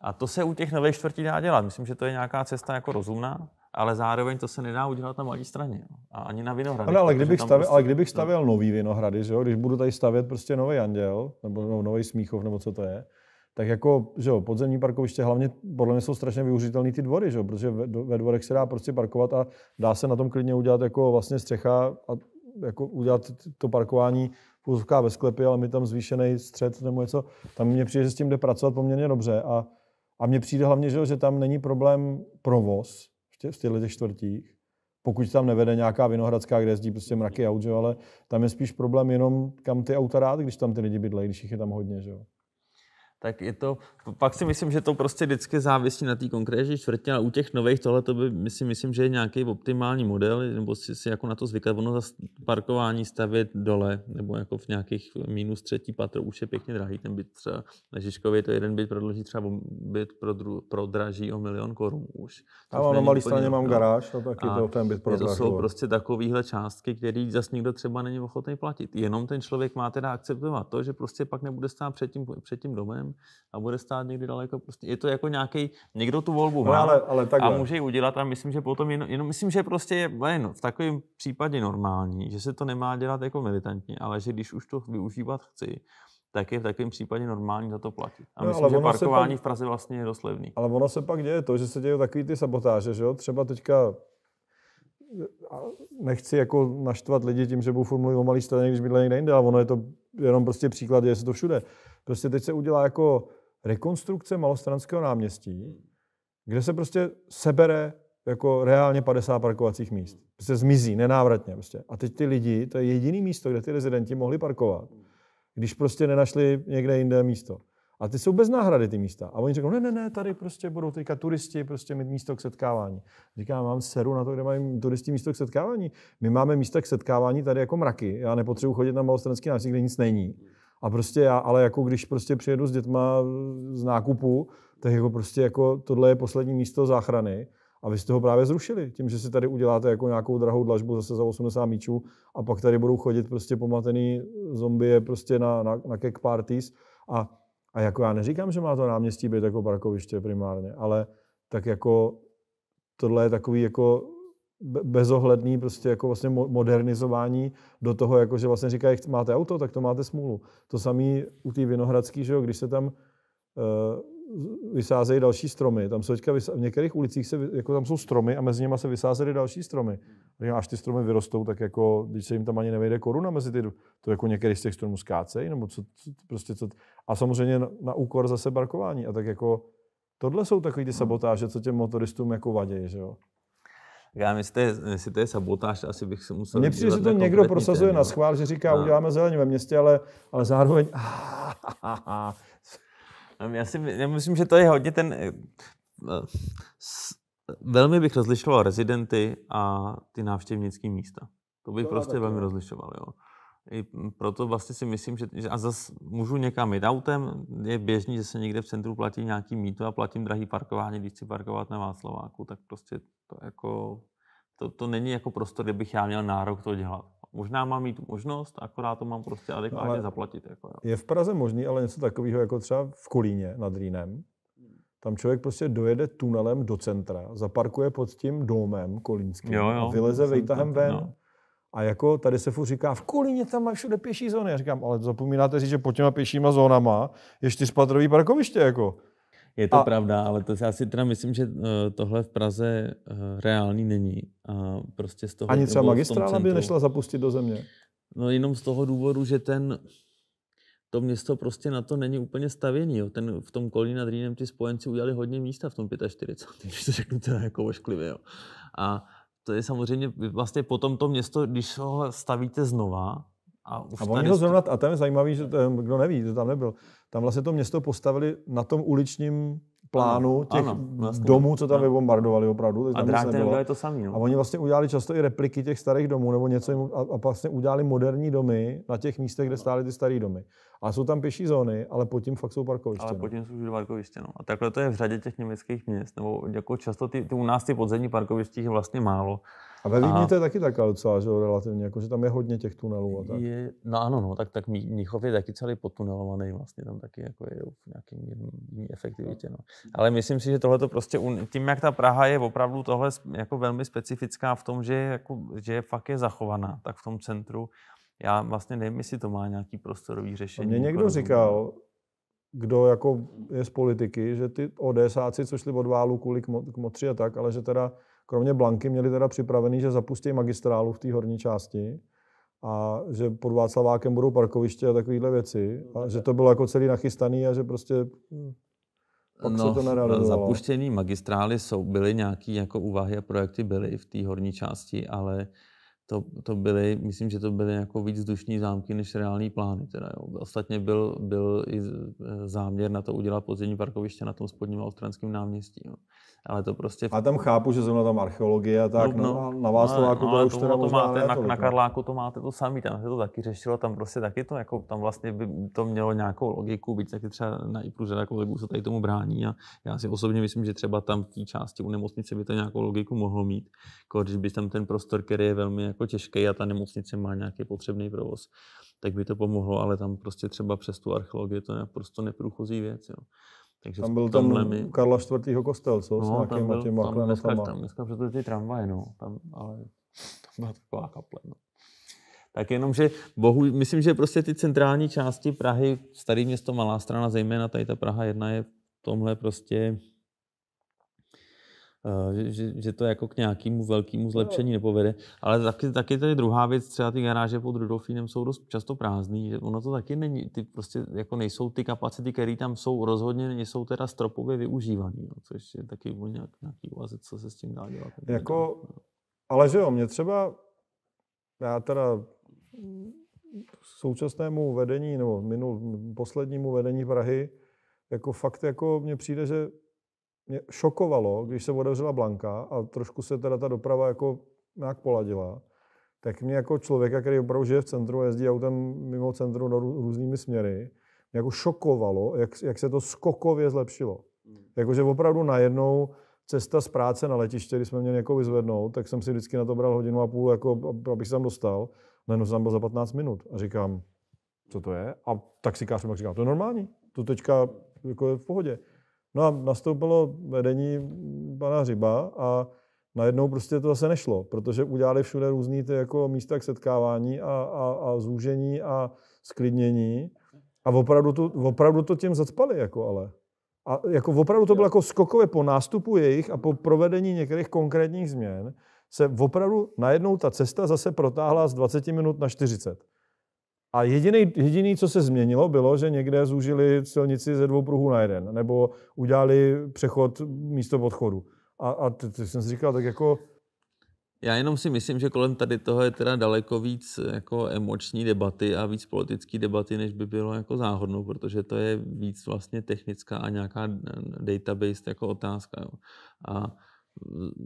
A to se u těch nových čtvrtí dá dělat. Myslím, že to je nějaká cesta jako rozumná, ale zároveň to se nedá udělat na malé straně. A ani na Vinohradech. Ale, ale, kdybych, stavěl, prostě... ale kdybych stavěl nový Vinohrady, že jo? když budu tady stavět prostě nový Anděl, nebo no, nový Smíchov, nebo co to je, tak jako, že jo, podzemní parkoviště hlavně podle mě jsou strašně využitelné ty dvory, že jo, protože ve, ve dvorech se dá prostě parkovat a dá se na tom klidně udělat jako vlastně střecha a jako udělat to parkování půzovká ve sklepě, ale mi tam zvýšený střed nebo něco. Tam mě přijde, že s tím jde pracovat poměrně dobře a, a mně přijde hlavně, že, že tam není problém provoz v, tě, v těchto těch čtvrtích, pokud tam nevede nějaká vinohradská, kde jezdí prostě mraky aut, že? ale tam je spíš problém jenom, kam ty auta rád, když tam ty lidi bydlejí, když jich je tam hodně. Že? tak je to, pak si myslím, že to prostě vždycky závisí na té konkrétní čtvrtě, ale u těch nových tohle to by, myslím, myslím, že je nějaký optimální model, nebo si, si jako na to zvykat, ono za parkování stavit dole, nebo jako v nějakých minus třetí patro, už je pěkně drahý ten byt třeba na Žižkově, to jeden byt prodloží třeba byt pro draží o milion korun už. A na malý straně mám garáž, no taky to ten byt prodraží. To jsou prostě takovéhle částky, které zase nikdo třeba není ochotný platit. Jenom ten člověk má teda akceptovat to, že prostě pak nebude stát před tím, před tím domem, a bude stát někdy daleko. Prostě je to jako nějaký, někdo tu volbu no, má no, ale, ale a může ji udělat a myslím, že potom jenom, jenom myslím, že prostě je no, jen v takovém případě normální, že se to nemá dělat jako militantně, ale že když už to využívat chci, tak je v takovém případě normální za to platit. A no, myslím, ale že parkování pak, v Praze vlastně je dost levný. Ale ono se pak děje to, že se dějí takový ty sabotáže, že jo? Třeba teďka nechci jako naštvat lidi tím, že budu furt mluvit o malý straně, když bydle někde jinde, ale ono je to jenom prostě příklad, je se to všude. Prostě teď se udělá jako rekonstrukce malostranského náměstí, kde se prostě sebere jako reálně 50 parkovacích míst. Prostě zmizí nenávratně. Prostě. A teď ty lidi, to je jediné místo, kde ty rezidenti mohli parkovat, když prostě nenašli někde jinde místo. A ty jsou bez náhrady ty místa. A oni řeknou, ne, ne, ne, tady prostě budou teďka turisti prostě mít místo k setkávání. Říkám, mám seru na to, kde mají turisti místo k setkávání. My máme místa k setkávání tady jako mraky. Já nepotřebuji chodit na malostranský náměstí, kde nic není. A prostě já, ale jako když prostě přijedu s dětma z nákupu, tak jako prostě jako tohle je poslední místo záchrany. A vy jste ho právě zrušili tím, že si tady uděláte jako nějakou drahou dlažbu zase za 80 míčů a pak tady budou chodit prostě pomatený zombie prostě na, na, na keg parties a a jako já neříkám, že má to náměstí být jako parkoviště primárně, ale tak jako tohle je takový jako bezohledný prostě jako vlastně modernizování do toho, jako že vlastně říkají, máte auto, tak to máte smůlu. To samé u té Vinohradské, že jo, když se tam eh, vysázejí další stromy. Tam se teďka, v některých ulicích se, jako tam jsou stromy a mezi nimi se vysázely další stromy. A až ty stromy vyrostou, tak jako, když se jim tam ani nevejde koruna mezi ty, to jako některý z těch stromů skácej, nebo co, co, prostě co, a samozřejmě na, na úkor zase barkování. A tak jako, tohle jsou takové ty hmm. sabotáže, co těm motoristům jako vadějí, že jo. Já myslím, jestli to je sabotáž, asi bych se musel... Mně přijde, že to někdo prosazuje ten, na schvál, že říká, no. uděláme zeleň ve městě, ale, ale zároveň... [laughs] [laughs] Já, si, já myslím, že to je hodně ten... Eh, velmi bych rozlišoval rezidenty a ty návštěvnické místa. To bych to prostě taky, velmi ne? rozlišoval, jo. I proto vlastně si myslím, že, že a zase můžu někam jít autem, je běžný, že se někde v centru platí nějaký mýto a platím drahý parkování, když chci parkovat na Václaváku, tak prostě to jako, to, to není jako prostor, kde bych já měl nárok to dělat možná mám mít tu možnost, akorát to mám prostě adekvátně no, zaplatit. Jako, jo. Je v Praze možný, ale něco takového jako třeba v Kolíně nad Rýnem. Tam člověk prostě dojede tunelem do centra, zaparkuje pod tím domem kolínským jo, jo, a vyleze vejtahem ven. Jo. No. A jako tady se furt říká, v Kolíně tam mají všude pěší zóny. Já říkám, ale zapomínáte říct, že pod těma pěšíma zónama je čtyřpatrový parkoviště. Jako. Je to a... pravda, ale to já si teda myslím, že eh, tohle v Praze eh, reálný není. A prostě z toho... Ani třeba magistrála by nešla zapustit do země. No jenom z toho důvodu, že ten, to město prostě na to není úplně stavěný. Jo. Ten, v tom kolí nad Rýnem ty spojenci udělali hodně místa v tom 45, [laughs] když to řeknu teda jako ošklivě. Jo. A to je samozřejmě vlastně potom to město, když ho stavíte znova, a, už a oni ho zrovna, a tam je zajímavý, že tam, kdo neví, že tam nebyl, tam vlastně to město postavili na tom uličním plánu ano, těch ano, vlastně, domů, co tam vybombardovali opravdu. A a Drákter udělali to samý. No. A oni vlastně udělali často i repliky těch starých domů nebo něco jim, a, a vlastně udělali moderní domy na těch místech, kde stály ty staré domy. A jsou tam pěší zóny, ale pod tím fakt jsou parkoviště. Ale no. pod tím jsou parkoviště, no. A takhle to je v řadě těch německých měst, nebo jako často ty, ty u nás ty podzemní parkoviště je vlastně málo. A ve Vídni to je taky taková docela, že relativně, jako, že tam je hodně těch tunelů. A tak. Je, no ano, no, tak, tak Mnichov je taky celý potunelovaný, vlastně tam taky jako je v nějaké efektivitě. No. no. Ale myslím si, že tohle to prostě, tím jak ta Praha je opravdu tohle jako velmi specifická v tom, že, je jako, že je fakt je zachovaná, tak v tom centru, já vlastně nevím, jestli to má nějaký prostorový řešení. A mě někdo říkal, kdo jako je z politiky, že ty ODSáci, co šli od válu kvůli k motři a tak, ale že teda Kromě Blanky měli teda připravený, že zapustí magistrálu v té horní části a že pod Václavákem budou parkoviště a takovéhle věci. No, a že to bylo jako celý nachystaný a že prostě hm, pak no, se to nerealizovalo. Zapuštění magistrály jsou, byly nějaké jako úvahy a projekty byly v té horní části, ale to, to byly, myslím, že to byly jako víc vzdušní zámky než reální plány. Teda, jo. Ostatně byl, byl i e, záměr na to udělat podzemní parkoviště na tom spodním Austranském náměstí. Jo ale to prostě... A tam chápu, že zrovna tam archeologie a tak, no, no, na, no. na Václaváku no, to už teda to máte, na, na Karláku to máte to samý, tam se to taky řešilo, tam prostě taky to, jako, tam vlastně by to mělo nějakou logiku, být taky třeba na IPRu řada kolegů se tady tomu brání a já si osobně myslím, že třeba tam v té části u nemocnice by to nějakou logiku mohlo mít, jako když by tam ten prostor, který je velmi jako těžký a ta nemocnice má nějaký potřebný provoz, tak by to pomohlo, ale tam prostě třeba přes tu archeologii to je naprosto neprůchozí věc. Jo. Takže tam byl tam mi... Karla IV. kostel, co? No, s nějakýma byl, těma tam klenotama. dneska, tam dneska před ty tramvaje, no. Tam, ale tam byla taková kaple, no. Tak jenom, že bohu, myslím, že prostě ty centrální části Prahy, starý město, malá strana, zejména tady ta Praha jedna je v tomhle prostě Eh, že, že to jako k nějakému velkému zlepšení nepovede. Ale taky, taky tady druhá věc, třeba ty garáže pod Rudolfínem jsou dost často prázdný, že ono to taky není, ty prostě jako nejsou ty kapacity, které tam jsou, rozhodně nejsou teda stropově využívané, no, což je taky o nějak, nějaký úvazec, co se s tím dá dělat. Jako, ale že jo, mě třeba, já teda současnému vedení, nebo minul, poslednímu vedení Prahy, jako fakt jako mně přijde, že mě šokovalo, když se otevřela Blanka a trošku se teda ta doprava jako nějak poladila, tak mě jako člověka, který opravdu žije v centru, jezdí autem mimo centru do různými směry, mě jako šokovalo, jak, jak se to skokově zlepšilo. Hmm. Jakože opravdu najednou cesta z práce na letiště, když jsme měli někoho jako vyzvednout, tak jsem si vždycky na to bral hodinu a půl, jako, abych se tam dostal. Najednou no, jsem tam byl za 15 minut a říkám, co to je? A taxikář mi říkal, to je normální, to teďka jako je v pohodě. No a nastoupilo vedení pana Řiba a najednou prostě to zase nešlo, protože udělali všude různý ty jako místa k setkávání a, a, a zúžení a sklidnění a opravdu to, opravdu to tím zacpali, jako ale. A jako opravdu to bylo jako skokové po nástupu jejich a po provedení některých konkrétních změn se opravdu najednou ta cesta zase protáhla z 20 minut na 40. A jediný, jediný, co se změnilo, bylo, že někde zúžili silnici ze dvou pruhů na jeden, nebo udělali přechod místo podchodu. A, a ty, ty jsem si říkal, tak jako... Já jenom si myslím, že kolem tady toho je teda daleko víc jako emoční debaty a víc politické debaty, než by bylo jako záhodno, protože to je víc vlastně technická a nějaká database jako otázka. Jo. A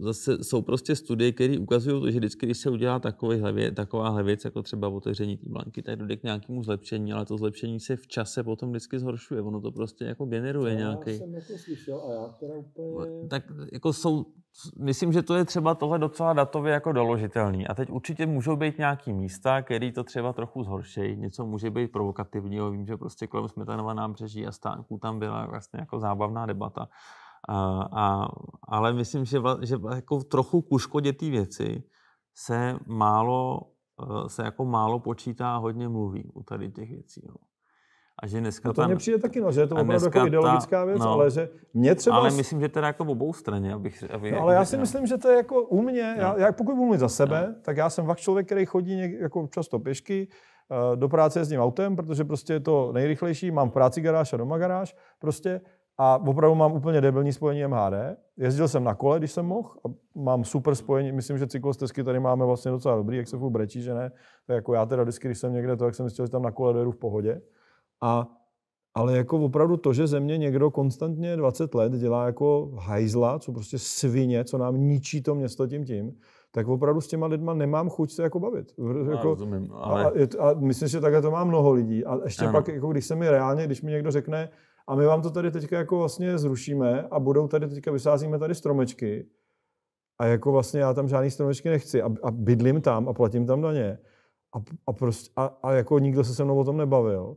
zase jsou prostě studie, které ukazují, že vždycky, když se udělá takovýhle věc, takováhle věc, jako třeba otevření té blanky, tak dojde k nějakému zlepšení, ale to zlepšení se v čase potom vždycky zhoršuje. Ono to prostě jako generuje já nějaký. Já jsem jako slyšel a já teda úplně... No, tak jako jsou, myslím, že to je třeba tohle docela datově jako doložitelný. A teď určitě můžou být nějaký místa, které to třeba trochu zhorší. Něco může být provokativního. Vím, že prostě kolem Smetanova nábřeží a stánků tam byla vlastně jako zábavná debata a, a, ale myslím, že, vla, že jako trochu ku škodě té věci se málo, eh, se jako málo počítá a hodně mluví u tady těch věcí. Jo. A že dneska no to mně přijde taky, no, že je to opravdu jako ideologická ta, věc, no, ale že mě třeba... Ale myslím, že teda jako v obou straně, abych... Aby, no, jako ale já si ne. myslím, že to je jako u mě, no. já, pokud budu mluvit za sebe, no. tak já jsem fakt člověk, který chodí něk, jako často pěšky, eh, do práce s ním autem, protože prostě je to nejrychlejší, mám v práci garáž a doma garáž, prostě a opravdu mám úplně debilní spojení MHD. Jezdil jsem na kole, když jsem mohl a mám super spojení. Myslím, že cyklostezky tady máme vlastně docela dobrý, jak se furt brečí, že ne. Tak jako já teda vždycky, když jsem někde to, jak jsem zjistil, že tam na kole dojedu v pohodě. A, ale jako opravdu to, že země někdo konstantně 20 let dělá jako hajzla, co prostě svině, co nám ničí to město tím tím, tak opravdu s těma lidma nemám chuť se jako bavit. Jako, rozumím, ale... a, a, a, myslím, že takhle to má mnoho lidí. A ještě ano. pak, jako když se mi reálně, když mi někdo řekne, a my vám to tady teďka jako vlastně zrušíme a budou tady teďka, vysázíme tady stromečky a jako vlastně já tam žádný stromečky nechci a, a bydlím tam a platím tam daně a, a, prostě, a, a jako nikdo se se mnou o tom nebavil,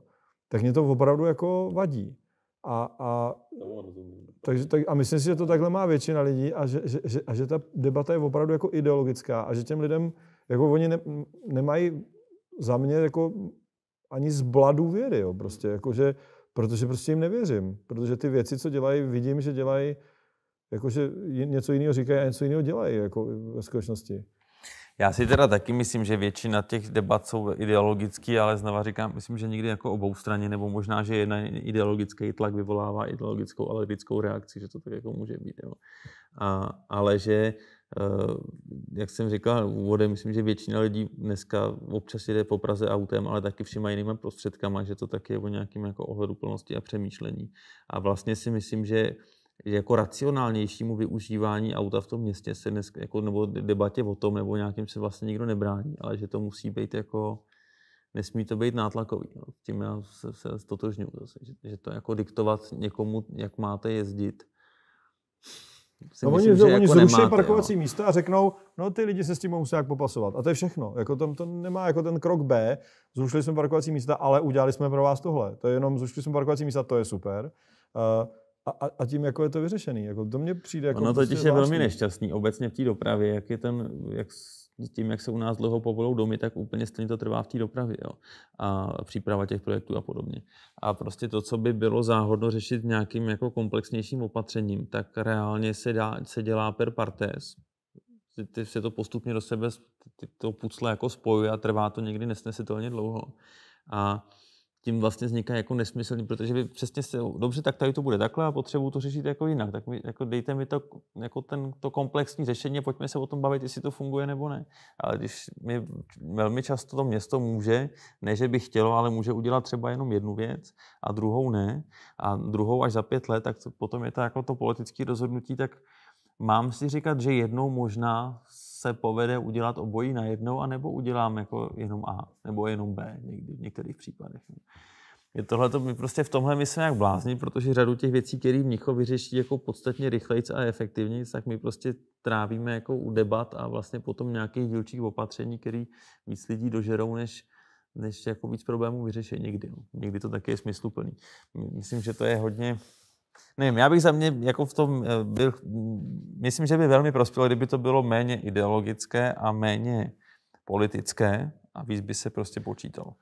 tak mě to opravdu jako vadí. A, a, no, takže, tak, a myslím si, že to takhle má většina lidí a že, že, že, a že ta debata je opravdu jako ideologická a že těm lidem, jako oni ne, nemají za mě jako ani z bladu vědy, jo, prostě, jako že protože prostě jim nevěřím. Protože ty věci, co dělají, vidím, že dělají, jakože něco jiného říkají a něco jiného dělají jako ve skutečnosti. Já si teda taky myslím, že většina těch debat jsou ideologický, ale znova říkám, myslím, že někdy jako obou straně, nebo možná, že jedna ideologický tlak vyvolává ideologickou alergickou reakci, že to tak jako může být. Jo. A, ale že Eh, jak jsem říkal úvodem, myslím, že většina lidí dneska občas jede po Praze autem, ale taky všema jinými prostředkama, že to taky je o nějakém jako ohledu plnosti a přemýšlení. A vlastně si myslím, že jako racionálnějšímu využívání auta v tom městě se dnes, jako, nebo debatě o tom, nebo nějakým se vlastně nikdo nebrání, ale že to musí být jako, nesmí to být nátlakový. No. Tím já se, se stotožňuji že, že to jako diktovat někomu, jak máte jezdit, si no myslím, oni, že oni jako zruší nemáte, parkovací jo. místa a řeknou, no ty lidi se s tím musí jak popasovat. A to je všechno. Jako tam to nemá jako ten krok B. Zrušili jsme parkovací místa, ale udělali jsme pro vás tohle. To je jenom, zrušili jsme parkovací místa, to je super. Uh, a, a tím jako je to vyřešený. Jako to mně přijde jako Ono prostě totiž je velmi nešťastný obecně v té dopravě, jak je ten, jak tím, jak se u nás dlouho povolou domy, tak úplně stejně to trvá v té dopravě jo? a příprava těch projektů a podobně. A prostě to, co by bylo záhodno řešit nějakým jako komplexnějším opatřením, tak reálně se, dá, se dělá per partes, ty se to postupně do sebe, ty to pucle jako spojuje a trvá to někdy nesnesitelně dlouho. A tím vlastně vzniká jako nesmyslný, protože vy přesně se, dobře, tak tady to bude takhle a potřebuju to řešit jako jinak, tak mi, jako dejte mi to, jako ten, to komplexní řešení pojďme se o tom bavit, jestli to funguje nebo ne. Ale když mi velmi často to město může, ne že by chtělo, ale může udělat třeba jenom jednu věc a druhou ne a druhou až za pět let, tak to, potom je to jako to politické rozhodnutí, tak mám si říkat, že jednou možná se povede udělat obojí najednou, anebo udělám jako jenom A, nebo jenom B někdy v některých případech. Je tohle to, my prostě v tomhle my jsme jak blázni, protože řadu těch věcí, které v Mnichov vyřeší jako podstatně rychleji a efektivněji, tak my prostě trávíme jako u debat a vlastně potom nějakých dílčích opatření, které víc lidí dožerou, než, než jako víc problémů vyřeší někdy. No. Někdy to taky je smysluplný. Myslím, že to je hodně Nevím, já bych za mě jako v tom eh, byl, myslím, že by velmi prospělo, kdyby to bylo méně ideologické a méně politické a víc by se prostě počítalo.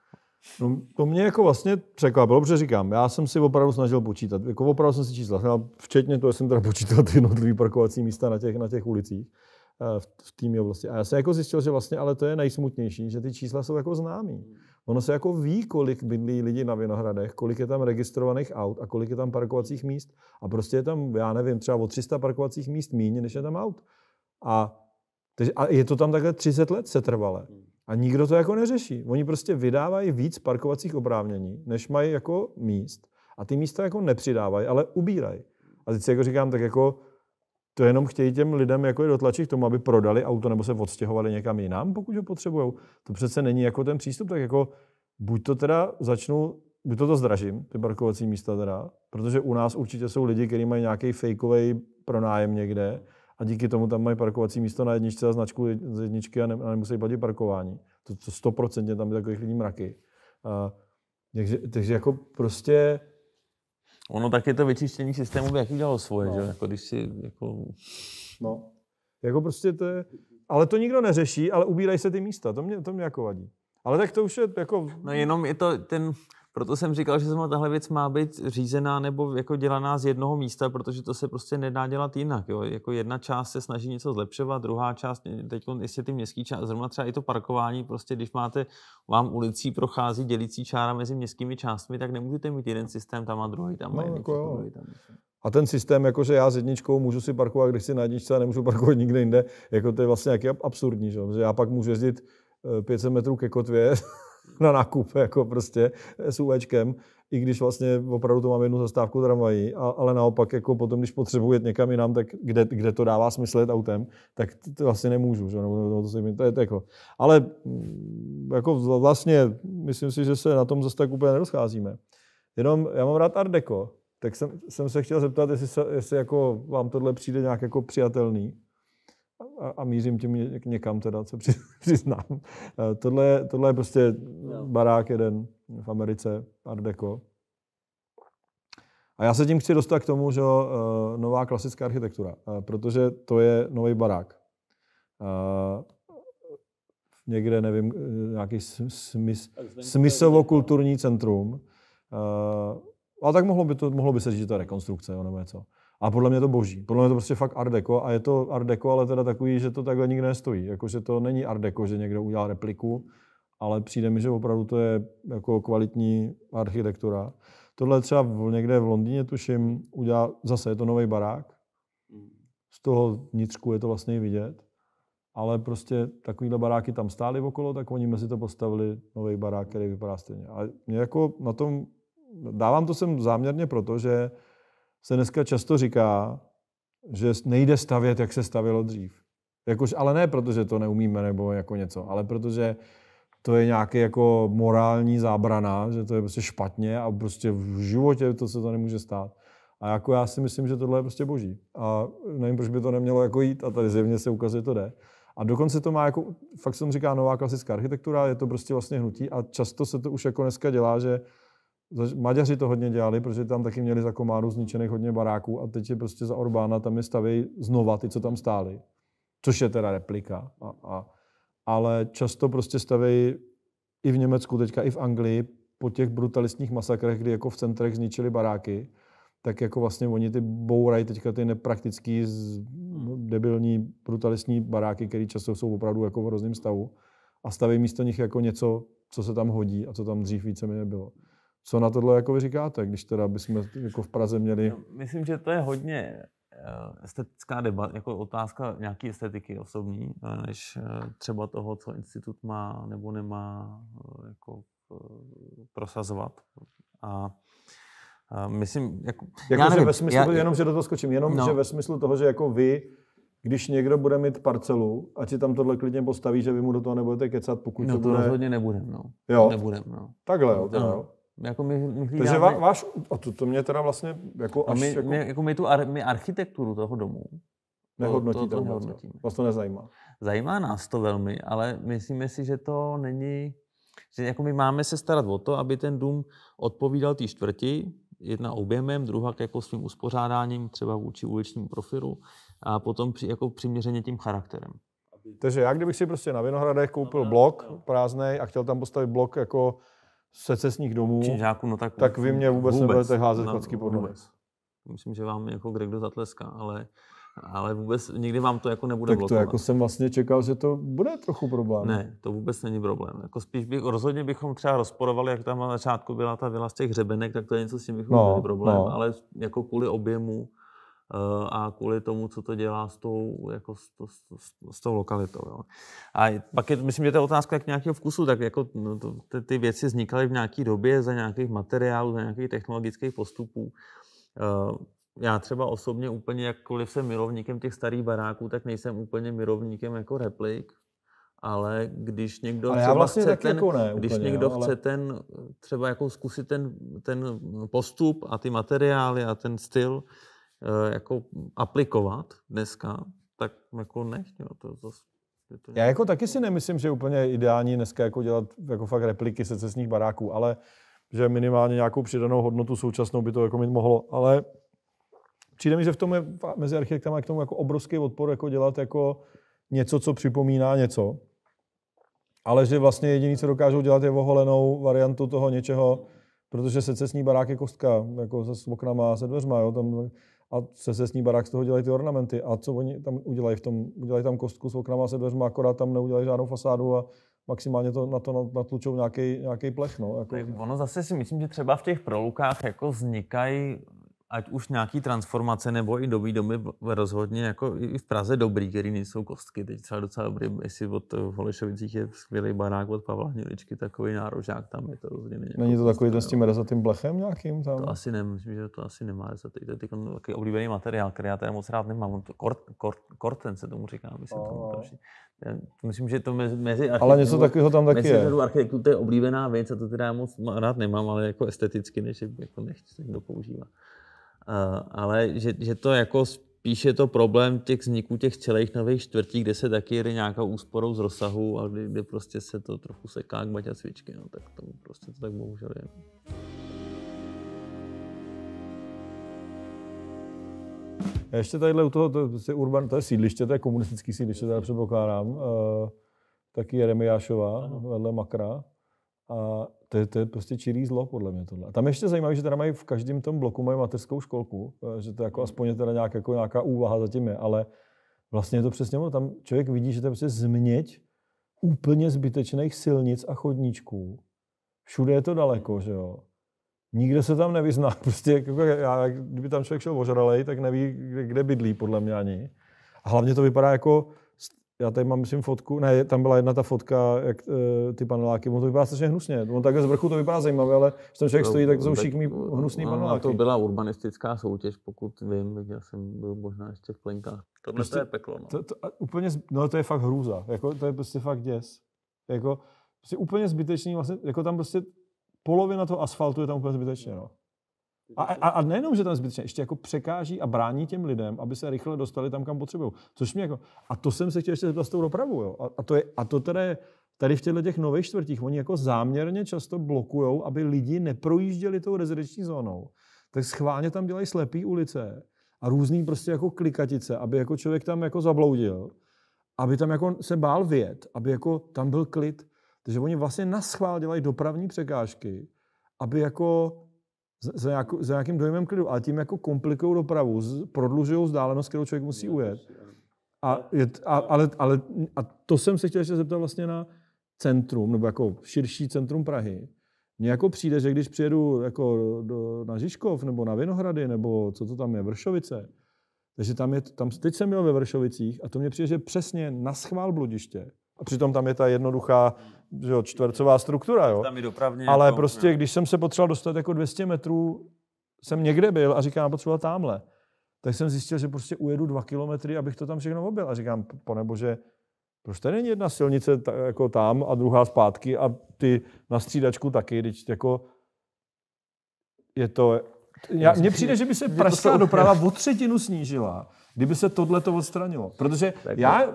No, to mě jako vlastně překvapilo, protože říkám, já jsem si opravdu snažil počítat, jako opravdu jsem si čísla, včetně toho jsem teda počítal ty jednotlivé parkovací místa na těch, na těch ulicích. Eh, v té oblasti. A já se jako zjistil, že vlastně ale to je nejsmutnější, že ty čísla jsou jako známý. Hmm. Ono se jako ví, kolik bydlí lidi na Vinohradech, kolik je tam registrovaných aut a kolik je tam parkovacích hmm. míst. A prostě je tam, já nevím, třeba o 300 parkovacích míst méně než je tam aut. A, a je to tam takhle 30 let se hmm. A nikdo to jako neřeší. Oni prostě vydávají víc parkovacích oprávnění, než mají jako míst. A ty místa jako nepřidávají, ale ubírají. A teď si jako říkám, tak jako to jenom chtějí těm lidem jako je dotlačit k tomu, aby prodali auto nebo se odstěhovali někam jinam, pokud ho potřebují. To přece není jako ten přístup, tak jako buď to teda začnu, buď to, to zdražím, ty parkovací místa teda, protože u nás určitě jsou lidi, kteří mají nějaký fakeový pronájem někde a díky tomu tam mají parkovací místo na jedničce a značku z jedničky a, ne, a nemusí platit parkování. To, to 100% tam je takových lidí mraky. A, takže, takže jako prostě Ono taky to vyčištění systému by jaký dělalo svoje, no. že? Jako když si jako... No. Jako prostě to je... Ale to nikdo neřeší, ale ubírají se ty místa. To mě, to mě jako vadí. Ale tak to už je jako... No jenom je to ten... Proto jsem říkal, že zrovna tahle věc má být řízená nebo jako dělaná z jednoho místa, protože to se prostě nedá dělat jinak. Jo. Jako jedna část se snaží něco zlepšovat, druhá část, eh, teď jestli ty městský část, zrovna třeba i to parkování, prostě když máte, vám ulicí prochází dělící čára mezi městskými částmi, tak nemůžete mít jeden systém tam a druhý tam. No, a jeden, jako tam, druhý tam. A ten systém, jakože já s jedničkou můžu si parkovat, když si na jedničce a nemůžu parkovat nikde jinde, jako to je vlastně nějaký absurdní, že? že já pak můžu jezdit 500 eh, metrů ke kotvě, na nákup, [laughs] jako prostě SUVčkem, i když vlastně opravdu to mám jednu zastávku tramvají, a, ale naopak jako potom, když potřebuji jet někam jinam, tak kde, kde to dává smysl jet autem, tak to asi nemůžu, že? No, nebo to, si, to je jako. Ale mm, jako vlastně myslím si, že se na tom zase tak úplně nerozcházíme. Jenom já mám rád Ardeko, tak jsem, jsem se chtěl zeptat, jestli, se, jestli jako vám tohle přijde nějak jako přijatelný a, a mířím tím ně, někam teda, co [laughs] přiznám. E, tohle, tohle je prostě no. barák jeden v Americe, Art Deco. A já se tím chci dostat k tomu, že e, nová klasická architektura, e, protože to je nový barák. Někde, nevím, nějaký smys, smyslovo-kulturní centrum. A tak mohlo by, to, mohlo by se říct, že to je rekonstrukce nebo něco. A podle mě to boží. Podle mě to prostě fakt art deco a je to art deco, ale teda takový, že to takhle nikde nestojí. Jakože to není art deco, že někdo udělá repliku, ale přijde mi, že opravdu to je jako kvalitní architektura. Tohle třeba v, někde v Londýně, tuším, udělá, zase je to nový barák. Z toho vnitřku je to vlastně vidět. Ale prostě takovýhle baráky tam stály okolo, tak oni mezi to postavili nový barák, který vypadá stejně. A mě jako na tom, dávám to sem záměrně, protože se dneska často říká, že nejde stavět, jak se stavilo dřív. Jakož, ale ne protože to neumíme nebo jako něco, ale protože to je nějaký jako morální zábrana, že to je prostě špatně a prostě v životě to se to nemůže stát. A jako já si myslím, že tohle je prostě boží. A nevím, proč by to nemělo jako jít a tady zjevně se ukazuje, že to jde. A dokonce to má jako, fakt jsem říká, nová klasická architektura, je to prostě vlastně hnutí a často se to už jako dneska dělá, že Maďaři to hodně dělali, protože tam taky měli za komáru zničených hodně baráků a teď je prostě za Orbána tam je staví znova ty, co tam stály. Což je teda replika. A, a, ale často prostě staví i v Německu, teďka i v Anglii, po těch brutalistních masakrech, kdy jako v centrech zničili baráky, tak jako vlastně oni ty bourají teďka ty nepraktický, debilní, brutalistní baráky, které často jsou opravdu jako v hrozném stavu a staví místo nich jako něco, co se tam hodí a co tam dřív více mi nebylo. Co na tohle jako vy říkáte, když teda bychom jako v Praze měli... No, myslím, že to je hodně eh, estetická debata, jako otázka nějaké estetiky osobní, eh, než eh, třeba toho, co institut má nebo nemá jako prosazovat. A myslím, jako, jako já nevím, že ve smyslu, já, jenom, že do toho skočím, jenom, no. že ve smyslu toho, že jako vy když někdo bude mít parcelu, a ti tam tohle klidně postaví, že vy mu do toho nebudete kecat, pokud no, to, to bude... rozhodně nebudem, no. Jo? Nebudem, no. Takhle, jo, to no. Jako my, my hlídáme... Takže váš, a to, to mě teda vlastně jako až a my, jako... My, jako my tu ar, my architekturu toho domu nehodnotí to, to, to to Vás to nezajímá. Zajímá nás to velmi, ale myslíme si, že to není, že jako my máme se starat o to, aby ten dům odpovídal té čtvrti, jedna objemem, druhá jako svým uspořádáním, třeba vůči uličnímu profilu a potom při, jako přiměřeně tím charakterem. Takže já, kdybych si prostě na Vinohradech koupil no, no, blok prázdný a chtěl tam postavit blok jako secesních domů, Činžáku, no tak, tak vy mě vůbec, vůbec nebudete házet no, kocky pod nohy. Myslím, že vám jako Greg do zatleská, ale, ale vůbec nikdy vám to jako nebude tak blokovat. Tak to jako jsem vlastně čekal, že to bude trochu problém. Ne, to vůbec není problém. Jako spíš bych, rozhodně bychom třeba rozporovali, jak tam na začátku byla ta vila z těch hřebenek, tak to je něco s tím bychom no, měli problém, no. ale jako kvůli objemu Eh, a kvůli tomu, co to dělá s tou, jako s, to, s, s, s tou lokalitou. Jo. A pak je, myslím, že to je otázka jak nějakého vkusu, tak jako no, to, ty, ty věci vznikaly v nějaké době za nějakých materiálů, za nějakých technologických postupů. Eh, já třeba osobně úplně, jakkoliv jsem milovníkem těch starých baráků, tak nejsem úplně milovníkem jako replik, ale když někdo ale třeba vlastně chce ten, jako ne, úplně, když někdo jo, ale... chce ten, třeba jako zkusit ten, ten postup a ty materiály a ten styl, Eh, jako aplikovat dneska, tak jako nech no, to zase já jako taky si jako- nemyslím, že je úplně ideální dneska jako dělat jako fakt repliky secesních baráků, ale že minimálně nějakou přidanou hodnotu současnou by to jako mít mohlo, ale přijde mi, že v tom je mezi architektama k tomu jako obrovský odpor jako dělat jako něco, co připomíná něco, ale že vlastně jediný, co dokážou dělat, je oholenou variantu toho něčeho, protože secesní barák je kostka, jako se s oknama, se dveřma, jo, tam a se sesní barák z toho dělají ty ornamenty. A co oni tam udělají v tom? Udělají tam kostku s oknama se dveřma, akorát tam neudělají žádnou fasádu a maximálně to na to natlučou nějaký, plech. No, jako. ono zase si myslím, že třeba v těch prolukách jako vznikají ať už nějaký transformace nebo i nový domy rozhodně jako i v Praze dobrý, který nejsou kostky. Teď třeba docela dobrý, jestli od eh, Holešovicích je skvělý barák od Pavla Hniličky, takový nárožák tam je to rozhodně. Není to jako takový ten s tím rezatým blechem nějakým tam? To asi ne, myslím, že to asi nemá rezatý. To je takový oblíbený materiál, který já teda moc rád nemám. On to kort, kort, korten se tomu říká, myslím. Tomu další. myslím, že to mezi, mezi Ale něco takového tam taky je. architektů to je oblíbená věc a to teda já moc rád nemám, ale jako esteticky, než jako nechci, někdo používá ale že, že to jako spíš je to problém těch vzniků těch celých nových čtvrtí, kde se taky jde nějaká úsporou z rozsahu a kdy, kdy prostě se to trochu seká k baťa cvičky, no, tak to prostě to tak bohužel je. Ještě tadyhle u toho, to, je prostě urban, to je sídliště, to je komunistický sídliště, já předpokládám. Uh, taky Jeremiášová, vedle Makra. A to je, to je prostě čirý zlo, podle mě tohle. A tam ještě zajímavé, že teda mají v každém tom bloku mají mateřskou školku, eh, že to jako mm. aspoň teda nějak, jako nějaká úvaha zatím je, ale vlastně je to přesně ono. Tam člověk vidí, že to je prostě změť úplně zbytečných silnic a chodníčků. Všude je to daleko, mm. že jo. Nikdo se tam nevyzná. [laughs] Prostě, jako, jako já, kdyby tam člověk šel ožralej, tak neví, kde, kde bydlí, podle mě ani. A hlavně to vypadá jako, já tady mám, myslím, fotku, ne, tam byla jedna ta fotka, jak e, ty paneláky, ono to vypadá strašně hnusně, On takhle z vrchu to vypadá zajímavě, ale když tam člověk no, stojí, tak jsou šikmý, no, hnusný no, no To byla urbanistická soutěž, pokud vím, já jsem byl možná ještě v plenkách. To prostě, to je peklo, no. To, to, úplně, no to je fakt hrůza, jako, to je prostě fakt děs. Jako, prostě úplně zbytečný, vlastně, jako tam prostě polovina toho asfaltu je tam úplně zbytečně, no. A, a, a nejenom, že tam zbytečně, ještě jako překáží a brání těm lidem, aby se rychle dostali tam, kam potřebují. Což mě jako, a to jsem se chtěl ještě zeptat s tou dopravou. Jo. A, a, to je, a to tedy tady v těchto těch nových čtvrtích, oni jako záměrně často blokují, aby lidi neprojížděli tou rezidenční zónou. Tak schválně tam dělají slepý ulice a různý prostě jako klikatice, aby jako člověk tam jako zabloudil, aby tam jako se bál vět, aby jako tam byl klid. Takže oni vlastně na schvál dělají dopravní překážky, aby jako za, nějakou, za nějakým dojmem klidu, ale tím jako komplikují dopravu, prodlužují vzdálenost, kterou člověk musí ujet. A, je, a, ale, ale, a to jsem se chtěl ještě zeptat vlastně na centrum, nebo jako širší centrum Prahy. Mně jako přijde, že když přijedu jako do, do, na Žižkov, nebo na Vinohrady, nebo co to tam je, Vršovice, takže tam je, tam, teď jsem byl ve Vršovicích a to mě přijde, že přesně na schvál bludiště, a přitom tam je ta jednoduchá že jo, čtvercová struktura. Jo. Tam dopravně Ale jako, prostě, když jsem se potřeboval dostat jako 200 metrů, jsem někde byl a říkám, potřeboval tamhle. Tak jsem zjistil, že prostě ujedu dva kilometry, abych to tam všechno objel. A říkám, ponebože, proč tady není jedna silnice t- jako tam a druhá zpátky a ty na střídačku taky, když jako je to... Já, mně přijde, že by se pražská doprava o třetinu snížila, kdyby se tohle to odstranilo. Protože já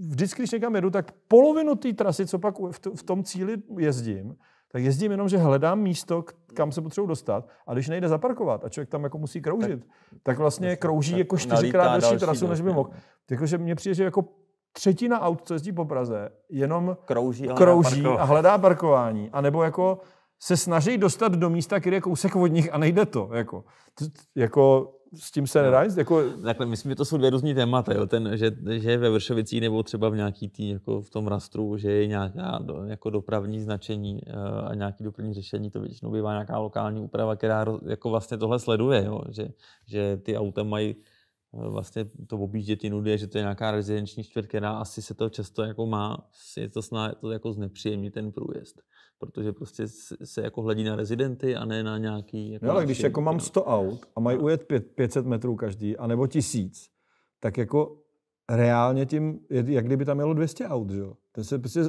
vždycky, když někam jedu, tak polovinu té trasy, co pak v tom cíli jezdím, tak jezdím jenom, že hledám místo, kam se potřebuji dostat. A když nejde zaparkovat a člověk tam jako musí kroužit, tak, tak vlastně krouží tak jako čtyřikrát delší trasu, než by vlastně, mohl. Takže no. mně přijde, že jako třetina aut, co jezdí po Praze, jenom krouží, a krouží a hledá parkování. A nebo jako se snaží dostat do místa, kde je kousek od nich a nejde to. Jako, jako s tím se nedá nic? Jako... Takhle, myslím, že to jsou dvě různý témata. Jo. Ten, že, že ve Vršovicí nebo třeba v nějaký tý, jako v tom rastru, že je nějaká do, jako dopravní značení eh, a nějaké dopravní řešení, to většinou bývá nějaká lokální úprava, která jako vlastně tohle sleduje, jo. Že, že ty auta mají eh, vlastně to objíždět jinudy, že to je nějaká rezidenční čtvrť, která asi se to často jako má, je to snad to jako znepříjemní ten průjezd protože prostě se jako hledí na rezidenty a ne na nějaký... Jako no, ale když jako mám 100 aut a mají ujet 500 metrů každý, anebo tisíc, tak jako reálně tím, jak kdyby tam jelo 200 aut, že jo? To se prostě,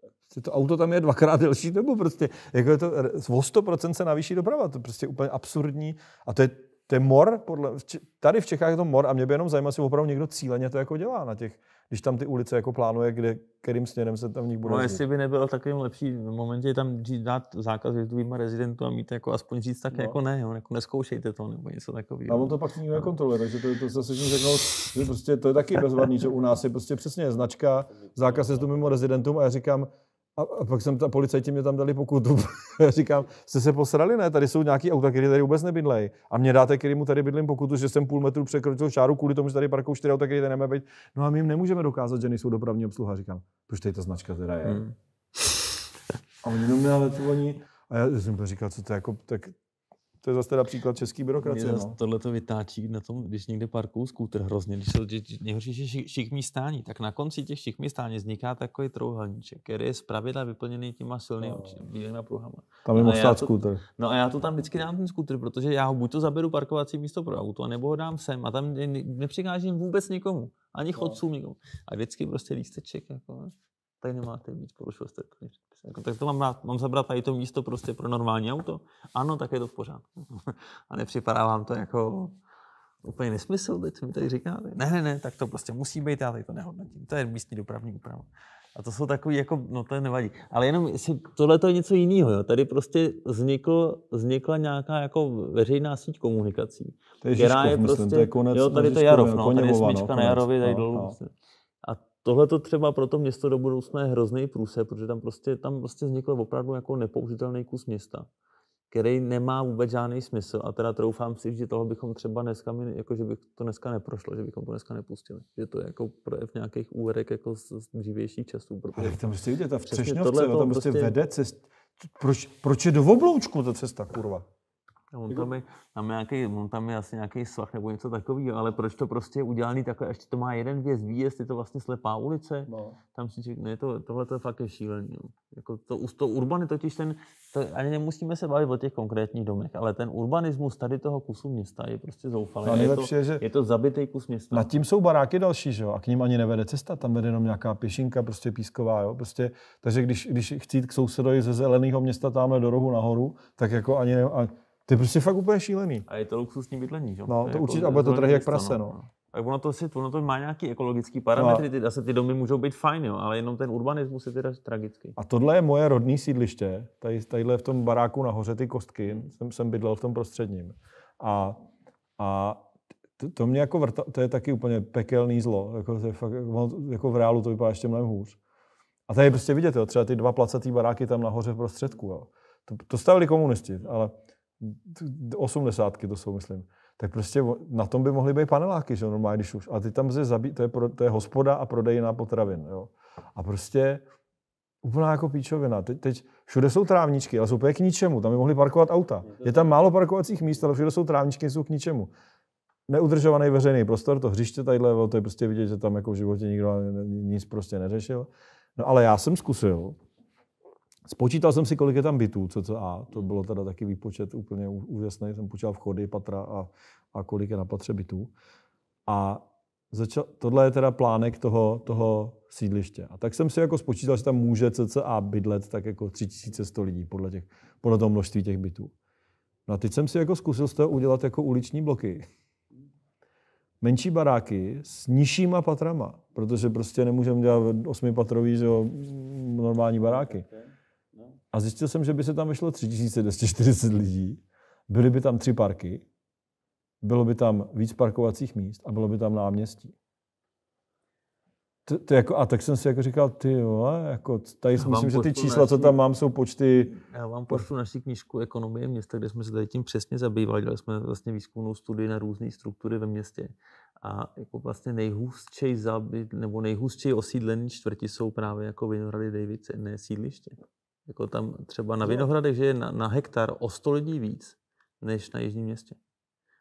prostě to auto tam je dvakrát delší dobu, prostě, jako je to, o 100% se navýší doprava, to je prostě úplně absurdní a to je, to je mor, podle, tady v Čechách je to mor a mě by jenom zajímalo, jestli opravdu někdo cíleně to jako dělá na těch, když tam ty ulice jako plánuje, kde, kterým směrem se tam v nich bude No, jestli by nebylo takovým lepší v momentě tam dát zákaz jednotlivým rezidentům a mít jako aspoň říct tak no. jako ne, jo, jako neskoušejte to nebo něco takového. A on to pak nikdo nekontroluje, takže to, to zase řeknou, že prostě to je taky bezvadný, že u nás je prostě přesně značka zákaz jezdu mimo rezidentům a já říkám, a, a pak jsem, ta policajti mě tam dali pokutu. [laughs] Říkám, jste se posrali, ne? Tady jsou nějaký auta, které tady vůbec nebydlej. A mě dáte, který mu tady bydlím pokutu, že jsem půl metru překročil šáru kvůli tomu, že tady parkou čtyři auta, které tady nemá být. No a my jim nemůžeme dokázat, že nejsou dopravní obsluha. Říkám, proč tady ta značka teda je? Hmm. A oni no ale to oni... A já jsem to říkal, co to jako, tak to je zase teda příklad český byrokracie. No. Tohle to vytáčí na tom, když někde parkou skútr hrozně, když jsou nejhorší všichni stání, tak na konci těch všichni stání vzniká takový trouhelníček, který je zpravidla vyplněný těma silnými no. pruhama. Tam je no moc skútr. No a já to tam vždycky dám ten skútr, protože já ho buď to zaberu parkovací místo pro auto, nebo ho dám sem a tam nepřikážím vůbec nikomu, ani no. chodcům no. nikomu. A vždycky prostě lísteček. Jako, tady nemáte víc pološvestek. Jako, tak to mám rád, mám zabrat tady to místo prostě pro normální auto? Ano, tak je to v pořádku. [laughs] A nepřipadá vám to jako úplně nesmysl, teď mi tady říkáte. Ne, ne, ne, tak to prostě musí být, já tady to nehodnotím. To je místní dopravní úprava. A to jsou takový, jako, no to je nevadí. Ale jenom, jestli tohle to je něco jiného. Jo. Tady prostě vznikl, vznikla nějaká jako veřejná síť komunikací. To je která je myslím, prostě, to je prostě- konec, jo, tady to Jarov, no, jako tady je smyčka no, na Jarově, tady no, dolů. No. Prostě. Tohle to třeba pro to město do budoucna je hrozný průse, protože tam prostě, tam prostě vznikl opravdu jako nepoužitelný kus města, který nemá vůbec žádný smysl. A teda troufám si, že toho bychom třeba dneska, jako že by to dneska neprošlo, že bychom to dneska nepustili. Že to je jako projev nějakých úrek jako z, z dřívějších časů. Protože Ale tam prostě vidět, ta v Třešňovce, tam prostě, prostě vede cest. Proč, proč je do obloučku ta cesta, kurva? On jako? tam, je, tam je nějaký, on tam je asi nějaký svah nebo něco takového, ale proč to prostě je udělaný takhle, ještě to má jeden věc výjezd, je to vlastně slepá ulice, no. tam si říkám, ne, no to, tohle to je fakt je šílený. No. Jako to, to urbany totiž ten, to, ani nemusíme se bavit o těch konkrétních domech, ale ten urbanismus tady toho kusu města je prostě zoufalý. No, je, to, že je to zabitý kus města. Nad tím jsou baráky další, že jo? a k ním ani nevede cesta, tam vede jenom nějaká pěšinka, prostě písková. Jo? Prostě, takže když, když chci jít k sousedovi ze zeleného města tamhle do rohu nahoru, tak jako ani ne, ani to je prostě fakt úplně šílený. A je to luxusní bydlení, že? No, to, to jako určitě, a bude to trhy jak prase, no. no. Tak ono to, si, ono to má nějaký ekologický parametry, no. ty, zase ty domy můžou být fajn, jo, ale jenom ten urbanismus je teda tragický. A tohle je moje rodné sídliště, tady, tadyhle v tom baráku nahoře, ty kostky, hmm. jsem, jsem bydlel v tom prostředním. A, a to, to mě jako vrta, to je taky úplně pekelný zlo, jako, to je fakt, jako v reálu to vypadá ještě mnohem hůř. A tady prostě vidíte, jo, třeba ty dva placatý baráky tam nahoře v prostředku, jo. To, to stavili komunisti, ale osmdesátky to jsou, myslím. Tak prostě na tom by mohly být paneláky, že normálně, když už. A ty tam se zabí, to je, pro, to je hospoda a prodejná potravin, jo. A prostě úplná jako píčovina. Teď, teď všude jsou trávničky, ale jsou úplně k ničemu. Tam by mohly parkovat auta. Je tam málo parkovacích míst, ale všude jsou trávničky, jsou k ničemu. Neudržovaný veřejný prostor, to hřiště tadyhle, to je prostě vidět, že tam jako v životě nikdo nic prostě neřešil. No ale já jsem zkusil, Spočítal jsem si, kolik je tam bytů, co co a To bylo teda taky výpočet úplně úžasný. Jsem počítal vchody, patra a, a kolik je na patře bytů. A začal, tohle je teda plánek toho, toho sídliště. A tak jsem si jako spočítal, že tam může CCA bydlet tak jako 3100 lidí podle, těch, podle toho množství těch bytů. No a teď jsem si jako zkusil z toho udělat jako uliční bloky. Menší baráky s nižšíma patrama, protože prostě nemůžeme dělat osmipatrový normální baráky. A zjistil jsem, že by se tam vyšlo 3240 lidí, byly by tam tři parky, bylo by tam víc parkovacích míst a bylo by tam náměstí. To, jako, a tak jsem si jako říkal, ty vole, jako, tady si myslím, že ty čísla, naši, co tam mám, jsou počty. Já vám pošlu naši knižku Ekonomie města, kde jsme se tady tím přesně zabývali. Dělali jsme vlastně výzkumnou studii na různé struktury ve městě. A jako vlastně nejhustší zabit, nebo nejhustší osídlený čtvrti jsou právě jako Vinohrady davice ne sídliště. Jako tam třeba na Vinohradech, že je na, na hektar o 100 lidí víc, než na jižním městě.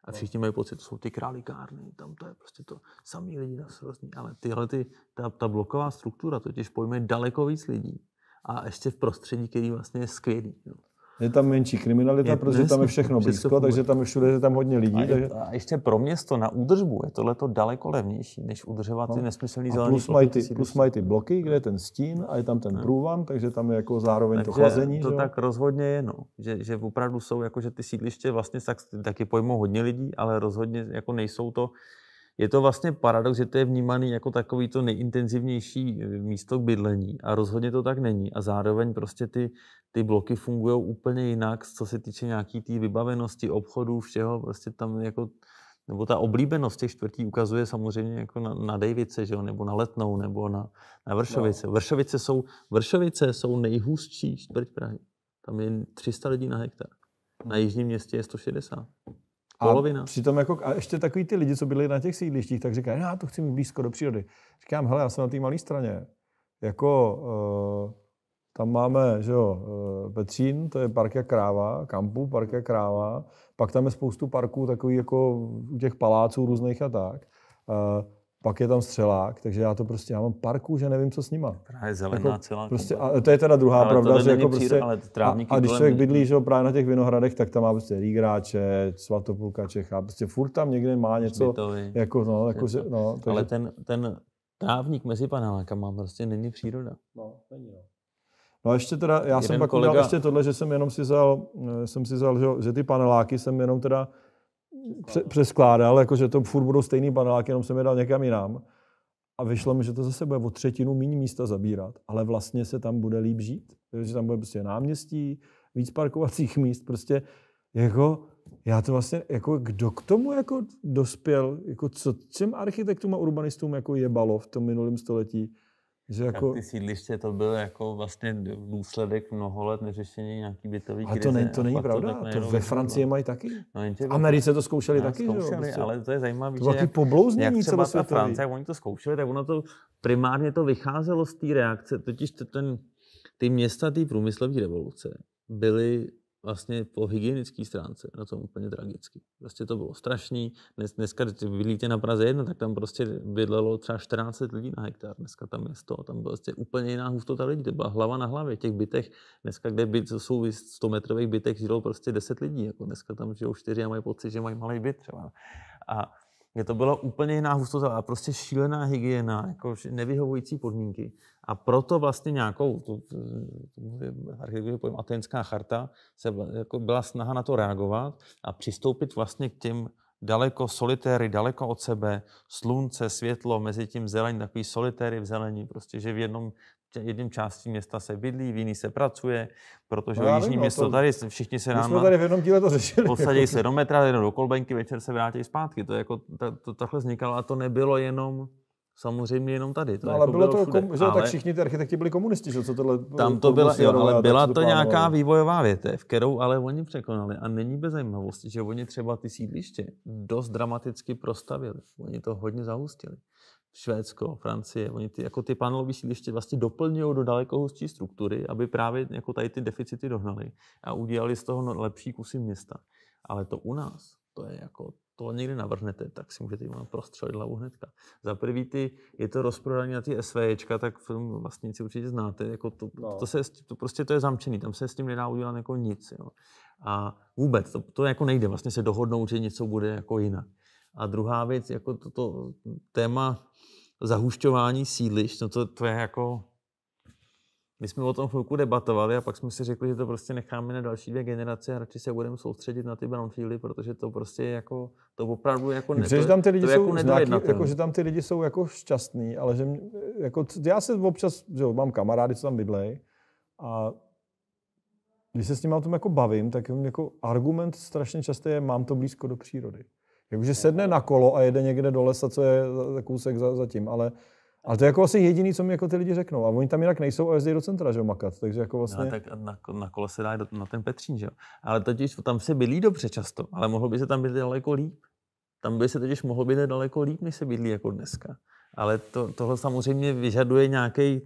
A všichni mají pocit, to jsou ty králikárny, tam to je prostě to samý lidi na srozní. Ale tyhle, ty, ta, ta bloková struktura totiž pojme daleko víc lidí. A ještě v prostředí, který vlastně je skvělý. No. Je tam menší kriminalita, je, protože tam je všechno blízko, takže tam je všude je tam hodně lidí. A, takže... a ještě pro město na údržbu je tohle daleko levnější, než udržovat no. ty nesmyslný zelený plus mají ty, plus mají ty bloky, kde je ten stín a je tam ten no. průvan, takže tam je jako zároveň takže to chlazení. to že? tak rozhodně je, no. že, že opravdu jsou, jako, že ty sídliště vlastně tak, taky pojmou hodně lidí, ale rozhodně jako nejsou to je to vlastně paradox, že to je vnímaný jako takový to nejintenzivnější eh, místo k bydlení a rozhodně to tak není. A zároveň prostě ty, ty bloky fungují úplně jinak, co se týče nějaký té tý vybavenosti, obchodů, všeho, prostě tam jako nebo ta oblíbenost těch čtvrtí ukazuje samozřejmě jako na, na Dejvice, že jo, nebo na Letnou, nebo na, na Vršovice. No. Vršovice, jsou, Vršovice jsou nejhustší čtvrť Prahy. Tam je 300 lidí na hektar. Na hmm. jižním městě je 160. Polovina. A přitom jako, a ještě takový ty lidi, co byli na těch sídlištích, tak říkají, no, já to chci mít blízko do přírody. Říkám, hele, já jsem na té malé straně. Jako, uh, tam máme, že jo, uh, Petřín, to je park jak kráva, Kampu, park jak kráva, pak tam je spoustu parků takových jako u těch paláců různých a tak. Uh, pak je tam střelák, takže já to prostě, já mám parku, že nevím, co s nima. Praha je zelená jako, celá. Prostě, a to je teda druhá ale pravda, že jako příro, prostě, ale a, a, když člověk bydlí, že právě na těch vinohradech, tak tam má prostě Rýgráče, Svatopulka Čecha, prostě furt tam někde má něco, Zbytovi. jako no, jako, že, no. Takže... Ale ten, ten trávník mezi panelákama prostě není příroda. No, není, no. No a ještě teda, já Jeden jsem pak kolega... udělal ještě tohle, že jsem jenom si vzal, eh, jsem si vzal že, že ty paneláky jsem jenom teda přeskládal, jakože to furt budou stejný panelák, jenom jsem je dal někam jinam. A vyšlo mi, že to zase bude o třetinu méně místa zabírat, ale vlastně se tam bude líp žít. Takže tam bude prostě náměstí, víc parkovacích [laughs] míst, prostě jako já to vlastně, jako kdo k tomu jako dospěl, jako co těm architektům a urbanistům jako jebalo v tom minulém století, že jako... ty sídliště to byl jako vlastně důsledek mnoho let neřešení nějaký bytový krize. A to, ne, to není pravda, to, to ve jako- Francii mají taky. No, v jako- Americe to zkoušeli taky. Zkoušeli, že prostě. ale to je zajímavé, že jak, jak třeba ta Francie, jak oni to zkoušeli, tak ono to primárně to vycházelo z té reakce, totiž ten, ty města té průmyslové revoluce byly vlastně po hygienické stránce na tom úplně tragicky. Prostě to bylo strašný. Dnes, dneska, když bydlíte na Praze jedno, tak tam prostě bydlelo třeba 14 lidí na hektar. Dneska tam je 100, tam byla prostě úplně jiná hustota lidí. To byla hlava na hlavě v těch bytech. Dneska, kde byt, jsou 100 metrových bytech, žilo prostě 10 lidí. Jako dneska tam žijou 4 a mají pocit, že mají malý byt třeba. A kde to byla úplně jiná hustota a prostě šílená hygiena, jako nevyhovující podmínky. A proto vlastně nějakou, to, to, to pojem atenská charta, se, jako byla snaha na to reagovat a přistoupit vlastně k těm daleko solitéry, daleko od sebe, slunce, světlo, mezi tím zelení, takový solitéry v zelení, prostě, že v jednom jedním části města se bydlí, v jiný se pracuje, protože no, jižní no, město to, tady, všichni se nám... tady v jednom díle to řešili. Posadí se do metra, jenom do kolbenky, večer se vrátí zpátky. To, jako, ta, to takhle vznikalo a to nebylo jenom samozřejmě jenom tady. To no, jako ale jako bylo, bylo to, kom, že ale, tak všichni ty architekti byli komunisti, že co tohle... Tam to byla, jo, ale byla to, to nějaká vývojová větev, kterou ale oni překonali. A není bez zajímavosti, že oni třeba ty sídliště dost dramaticky prostavili. Oni to hodně zahustili. Švédsko, Francie, oni ty, jako ty panelové sídliště vlastně doplňují do daleko hustší struktury, aby právě jako tady ty deficity dohnali a udělali z toho no, lepší kusy města. Ale to u nás, to je jako, to někdy navrhnete, tak si můžete jim prostřelit hlavu hnedka. Za prvý ty, je to rozprodání na ty SVJčka, tak film vlastníci určitě znáte, jako to, no. to, se, to, prostě to je zamčený, tam se s tím nedá udělat jako nic. Jo. A vůbec, to, to jako nejde vlastně se dohodnout, že něco bude jako jinak. A druhá věc, jako toto téma zahušťování sídliš, no to, to je jako... My jsme o tom chvilku debatovali a pak jsme si řekli, že to prostě necháme na další dvě generace a radši se budeme soustředit na ty brownfieldy, protože to prostě je jako, to opravdu jako ne, to, tam ty lidi to jako jsou jako, jako že tam ty lidi jsou jako šťastní, ale že jako, já se občas, že jo, mám kamarády, co tam bydlej a když se s nimi o tom jako bavím, tak jako argument strašně často je, mám to blízko do přírody. Jakože sedne na kolo a jede někde do lesa, co je za kousek za, za tím, ale ale to je jako asi jediný, co mi jako ty lidi řeknou. A oni tam jinak nejsou a jezdí do centra, že makat. Takže jako no, vlastně... No, tak na, na, kole se dá na ten Petřín, že jo. Ale totiž tam se bydlí dobře často, ale mohlo by se tam bydlet daleko líp. Tam by se totiž mohlo bydlet daleko líp, než se bydlí jako dneska. Ale to, tohle samozřejmě vyžaduje nějaký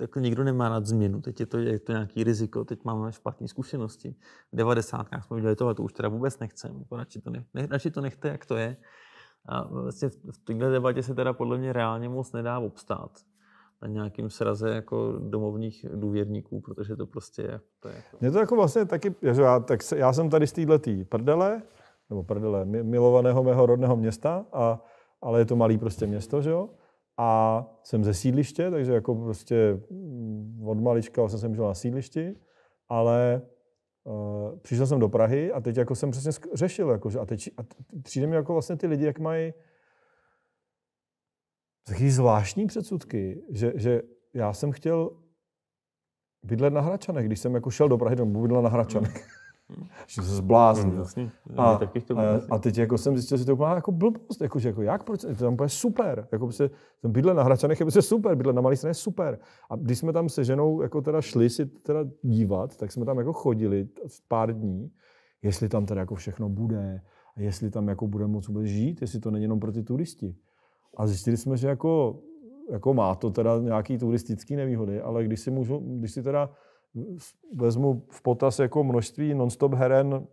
takhle nikdo nemá rád změnu. Teď je to, je to nějaký riziko, teď máme špatné zkušenosti. V devadesátkách jsme udělali tohle, to už teda vůbec nechceme. Jako radši, to nech, ne, radši to nechte, jak to je. A vlastně v, v této debatě se teda podle mě reálně moc nedá obstát na nějakým sraze jako domovních důvěrníků, protože to prostě je... To je jako... Mě to jako vlastně taky, já, tak se, já jsem tady z této prdele, nebo prdele, milovaného mého rodného města, a, ale je to malý prostě město, že jo? a jsem ze sídliště, takže jako prostě mm, od malička jsem, jsem žil na sídlišti, ale uh, přišel jsem do Prahy a teď jako jsem přesně řešil, jako, že a teď a přijde mi jako vlastně ty lidi, jak mají takový zvláštní předsudky, že, že já jsem chtěl bydlet na Hračanech, když jsem jako šel do Prahy, tam bydlel na Hračanech. Mm. Že se zbláznil. No, a, a, a, teď jako jsem zjistil, že to má jako blbost. Jako, že jako jak, proč? To tam bude super. Jako by se, bydle na Hračanech je se super, bydle na malých je super. A když jsme tam se ženou jako teda šli si teda dívat, tak jsme tam jako chodili pár dní, jestli tam teda jako všechno bude, a jestli tam jako bude moc vůbec žít, jestli to není jenom pro ty turisti. A zjistili jsme, že jako, jako má to teda nějaký turistické nevýhody, ale když si, můžu, když si teda vezmu v potaz jako množství non-stop heren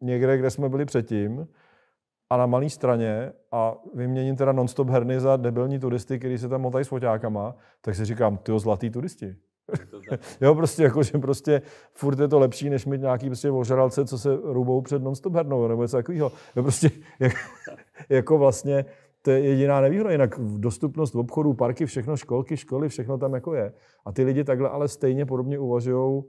někde, kde jsme byli předtím a na malé straně a vyměním teda non-stop herny za debilní turisty, který se tam motají s foťákama, tak si říkám, ty zlatý turisti. [laughs] jo, prostě jako, že prostě furt je to lepší, než mít nějaký prostě ožralce, co se rubou před non-stop hernou, nebo něco takového. Jo, prostě [laughs] jak, jako vlastně to je jediná nevýhoda, jinak dostupnost v obchodu, parky, všechno, školky, školy, všechno tam jako je. A ty lidi takhle ale stejně podobně uvažují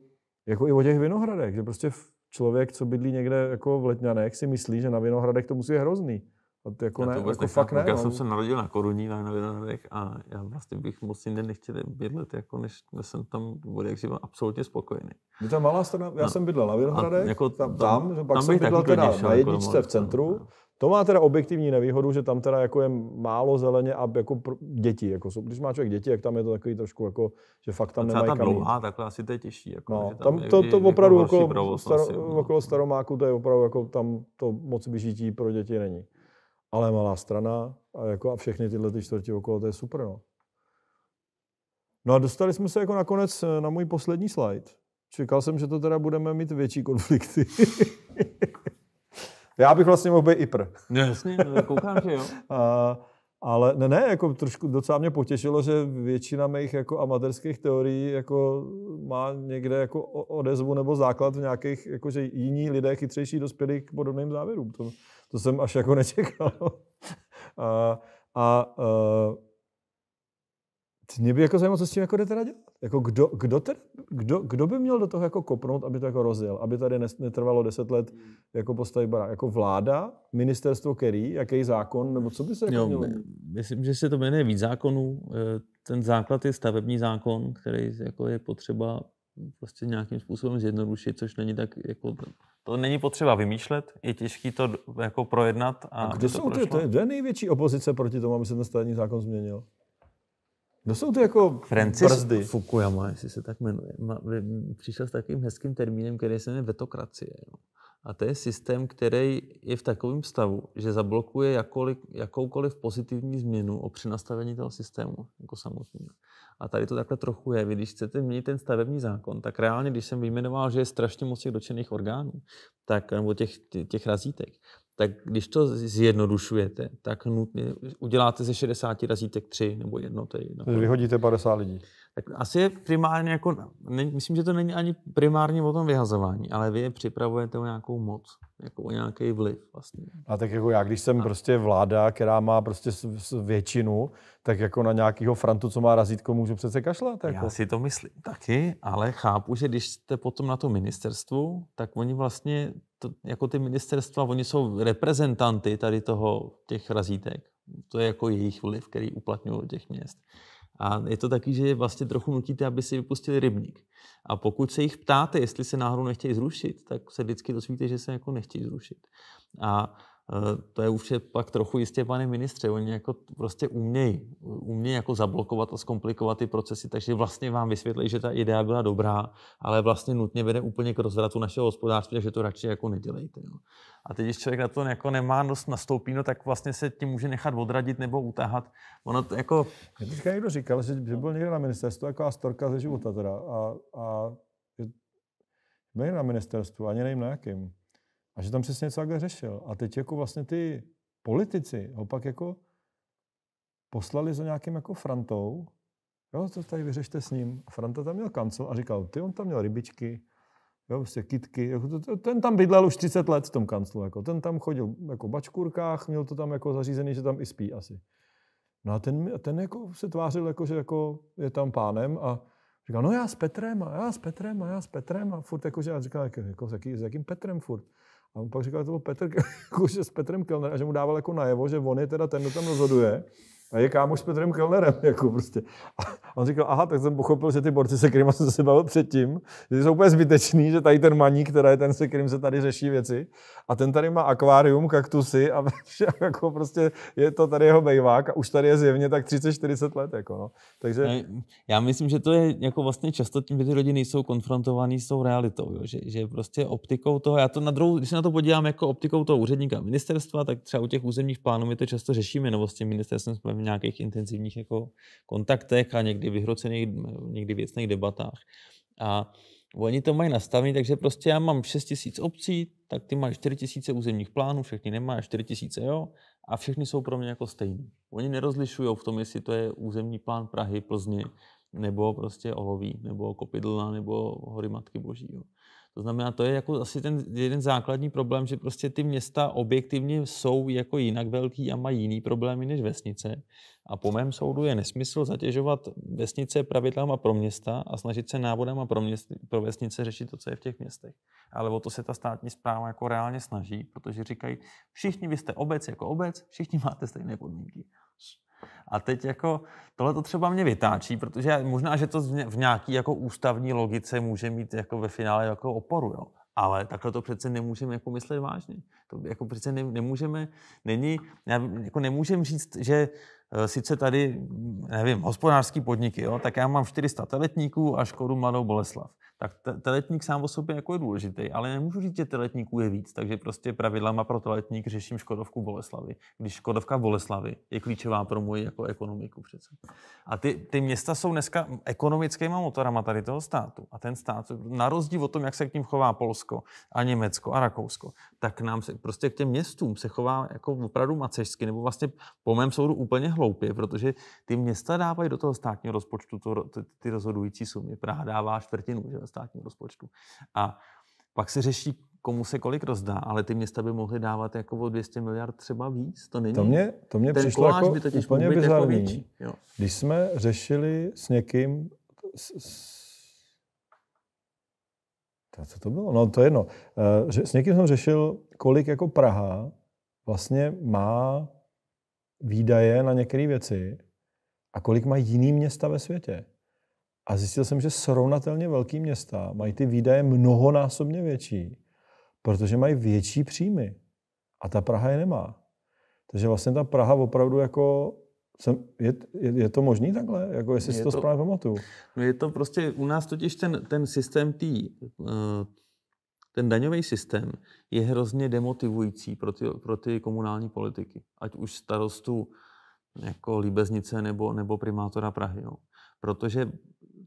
jako i o těch vinohradech, že prostě člověk, co bydlí někde jako v Letňanech, si myslí, že na vinohradech to musí být hrozný. A to jako já ne, to jako fakt ne. Já no. jsem se narodil na Koruní, na Vinohradech a já vlastně bych moc jinde nechtěl bydlet, jako než jsem tam byl, jak byl absolutně spokojený. Je ta malá strana, já no. jsem bydlel na Vinohradech, a jako tam, tam, tam, pak tam jsem bydlel teda na jako jedničce v no. centru, no. To má teda objektivní nevýhodu, že tam teda jako je málo zeleně a jako pro děti. Jako jsou, když má člověk děti, jak tam je to takový trošku jako, že fakt tam nemají tam dlouhá, takhle asi to je těžší. Jako, no, tam, tam to, to jako opravdu jako okolo, staro, asi, no. okolo staromáku, to je opravdu jako tam to moc vyžití pro děti není. Ale malá strana a, jako, a všechny tyhle ty čtvrti okolo, to je super. No. no a dostali jsme se jako nakonec eh, na můj poslední slide. Čekal jsem, že to teda budeme mít větší konflikty. [laughs] Já bych vlastně mohl být i pr. No jasně, no, koukám, že jo. [laughs] A, ale ne, ne, jako trošku docela mě potěšilo, že většina mých jako amatérských teorií jako má někde jako odezvu nebo základ v nějakých, jako že jiní lidé chytřejší dospěli k podobným závěrům. To, to jsem až jako nečekal. [laughs] a, a, a eh, mě by jako zajímalo, co s tím jako jde teda dělat. Jako kdo, kdo, ter, kdo, kdo, by měl do toho jako kopnout, aby to jako rozjel, aby tady netrvalo deset let jako postavit barák. Jako vláda, ministerstvo který, jaký zákon, nebo co by se jako jo, mělo? Myslím, že se to jmenuje víc zákonů. Eh, ten základ je stavební zákon, který jako je potřeba prostě nějakým způsobem zjednodušit, což není tak jako to není potřeba vymýšlet, je těžké to jako projednat. A, a kdo to jsou to ty, to je, kdo je největší opozice proti tomu, aby se ten stavební zákon změnil? Kdo no jsou to jako Francis brzdy? Fukuyama, jestli se tak jmenuje. Přišel s takovým hezkým termínem, který se jmenuje vetokracie. A to je systém, který je v takovém stavu, že zablokuje jakolik, jakoukoliv pozitivní změnu o přenastavení toho systému jako samotného. A tady to takhle trochu je. Vy, když chcete měnit ten stavební zákon, tak reálně, když jsem vyjmenoval, že je strašně moc těch dočených orgánů, tak, nebo těch, těch razítek, tak když to zjednodušujete, tak nutně uděláte ze 60 razítek 3 nebo jedno, to je jedno. Vyhodíte 50 lidí tak asi je primárně jako, ne, myslím, že to není ani primárně o tom vyhazování, ale vy je připravujete o nějakou moc, jako o nějaký vliv vlastně. A tak jako já, když jsem a. prostě vláda, která má prostě většinu, tak jako na nějakého frantu, co má razítko, můžu přece kašlat. Jako. Já si to myslím taky, ale chápu, že když jste potom na to ministerstvu, tak oni vlastně, to, jako ty ministerstva, oni jsou reprezentanty tady toho, těch razítek. To je jako jejich vliv, který uplatňují do těch měst. A je to taky, že vlastně trochu nutíte, aby si vypustili rybník. A pokud se jich ptáte, jestli se náhodou nechtějí zrušit, tak se vždycky dozvíte, že se jako nechtějí zrušit. A Eh, to je už je pak trochu jistě, pane ministře, oni jako prostě umějí, umějí jako zablokovat a zkomplikovat ty procesy, takže vlastně vám vysvětlí, že ta idea byla dobrá, ale vlastně nutně vede úplně k rozvratu našeho hospodářství, takže to radši jako nedělejte. Jo. A teď, když člověk na to jako nemá dost nastoupí, no, tak vlastně se tím může nechat odradit nebo utáhat. Ono to jako... teďka někdo říkal, že byl někde na ministerstvu jako astorka ze života teda a, a byl na ministerstvu, ani nevím na jakým a že tam přesně něco takhle řešil. A teď jako vlastně ty politici ho pak jako poslali za nějakým jako Frantou, jo, to tady vyřešte s ním. A Franta tam měl kancel a říkal, ty, on tam měl rybičky, jo, prostě kytky. jako to, ten tam bydlel už 30 let v tom kanclu, jako ten tam chodil jako v bačkůrkách, měl to tam jako zařízený, že tam i spí asi. No a ten, ten jako se tvářil, jako, že jako je tam pánem a říkal, no já s Petrem a já s Petrem a já s Petrem a furt jako, že já říkal, jako, jako s, s jakým Petrem furt. A on pak říkal, že to byl Petr, [laughs] jako, že s Petrem Kellner a že mu dával jako najevo, že on je teda ten, kdo tam rozhoduje. A je kámoš s Petrem Kellnerem, [laughs] jako prostě. A on říkal, aha, tak jsem pochopil, že ty borci, se kterými jsem se bavil předtím, že jsou úplně zbytečný, že tady ten maník, který je ten, se kterým se tady řeší věci. A ten tady má akvárium, kaktusy a [laughs] jako prostě je to tady jeho bejvák a už tady je zjevně tak 30-40 let, jako no. Takže... Já myslím, že to je jako vlastně často tím, že ty rodiny jsou konfrontovaný s tou realitou, jo? Že, že prostě optikou toho, já to na druhou, když se na to podívám jako optikou toho úředníka ministerstva, tak třeba u těch územních plánů my to často řešíme, nebo s tím ministerstvem v nějakých intenzivních jako kontaktech a někdy vyhrocených, někdy věcných debatách. A oni to mají nastavené, takže prostě já mám 6 tisíc obcí, tak ty máš 4 tisíce územních plánů, všechny nemáš 4 tisíce, jo, a všechny jsou pro mě jako stejný. Oni nerozlišují v tom, jestli to je územní plán Prahy, Plzně, nebo prostě Olový, nebo Kopidlna, nebo Hory Matky Boží. Jo. To znamená, to je jako asi ten jeden základní problém, že prostě ty města objektivně jsou jako jinak velký a mají jiný problémy než vesnice. A po mém soudu je nesmysl zatěžovat vesnice pravidlama pro města a snažit se návodama pro, měst, pro vesnice řešit to, co je v těch městech. Ale o to se ta státní zpráva jako reálně snaží, protože říkají, všichni vy jste obec jako obec, všichni máte stejné podmínky. A teď jako tohle to třeba mě vytáčí, protože možná, že to v nějaký jako ústavní logice může mít jako ve finále jako oporu, jo. Ale takhle to přece nemůžeme jako myslet vážně. To jako přece ne, nemůžeme, není, jako nemůžeme říct, že eh, sice tady, nevím, hospodářský podniky, jo, tak já mám 400 teletníků a škodu Mladou Boleslav tak teletník sám o sobě jako je důležitý, ale nemůžu říct, že teletníků je víc, takže prostě pravidlama pro teletník řeším Škodovku Boleslavy, když Škodovka Boleslavy je klíčová pro moji jako ekonomiku přece. A ty, ty města jsou dneska ekonomickýma motorama tady toho státu a ten stát, na rozdíl od tom, jak se k ním chová Polsko a Německo a Rakousko, tak nám se prostě k těm městům se chová jako opravdu macešsky, nebo vlastně po mém soudu úplně hloupě, protože ty města dávají do toho státního rozpočtu to, ty, ty rozhodující sumy. Praha dává čtvrtinu, že? ze státního rozpočtu. A pak se řeší, komu se kolik rozdá, ale ty města by mohly dávat jako o 200 miliard třeba víc, to není. To mě, to mě Ten přišlo jako by totiž úplně jako bizarní. Jako Když jsme řešili s někým, s, s, to, co to bylo? No to je jedno. Eh, s někým jsem řešil, kolik jako Praha vlastně má výdaje na některé věci a kolik mají jiný města ve světě. A zjistil jsem, že srovnatelně velký města mají ty výdaje mnohonásobně větší, protože mají větší příjmy. A ta Praha je nemá. Takže vlastně ta Praha opravdu jako jsem, je, je, je to možný takhle? Jako jestli je si to, to správně pamatuju? No je to prostě, u nás totiž ten, ten systém tý, eh, ten daňový systém je hrozně demotivující pro ty, pro ty komunální politiky. Ať už starostu jako Líbeznice nebo, nebo primátora Prahy. Jo. Protože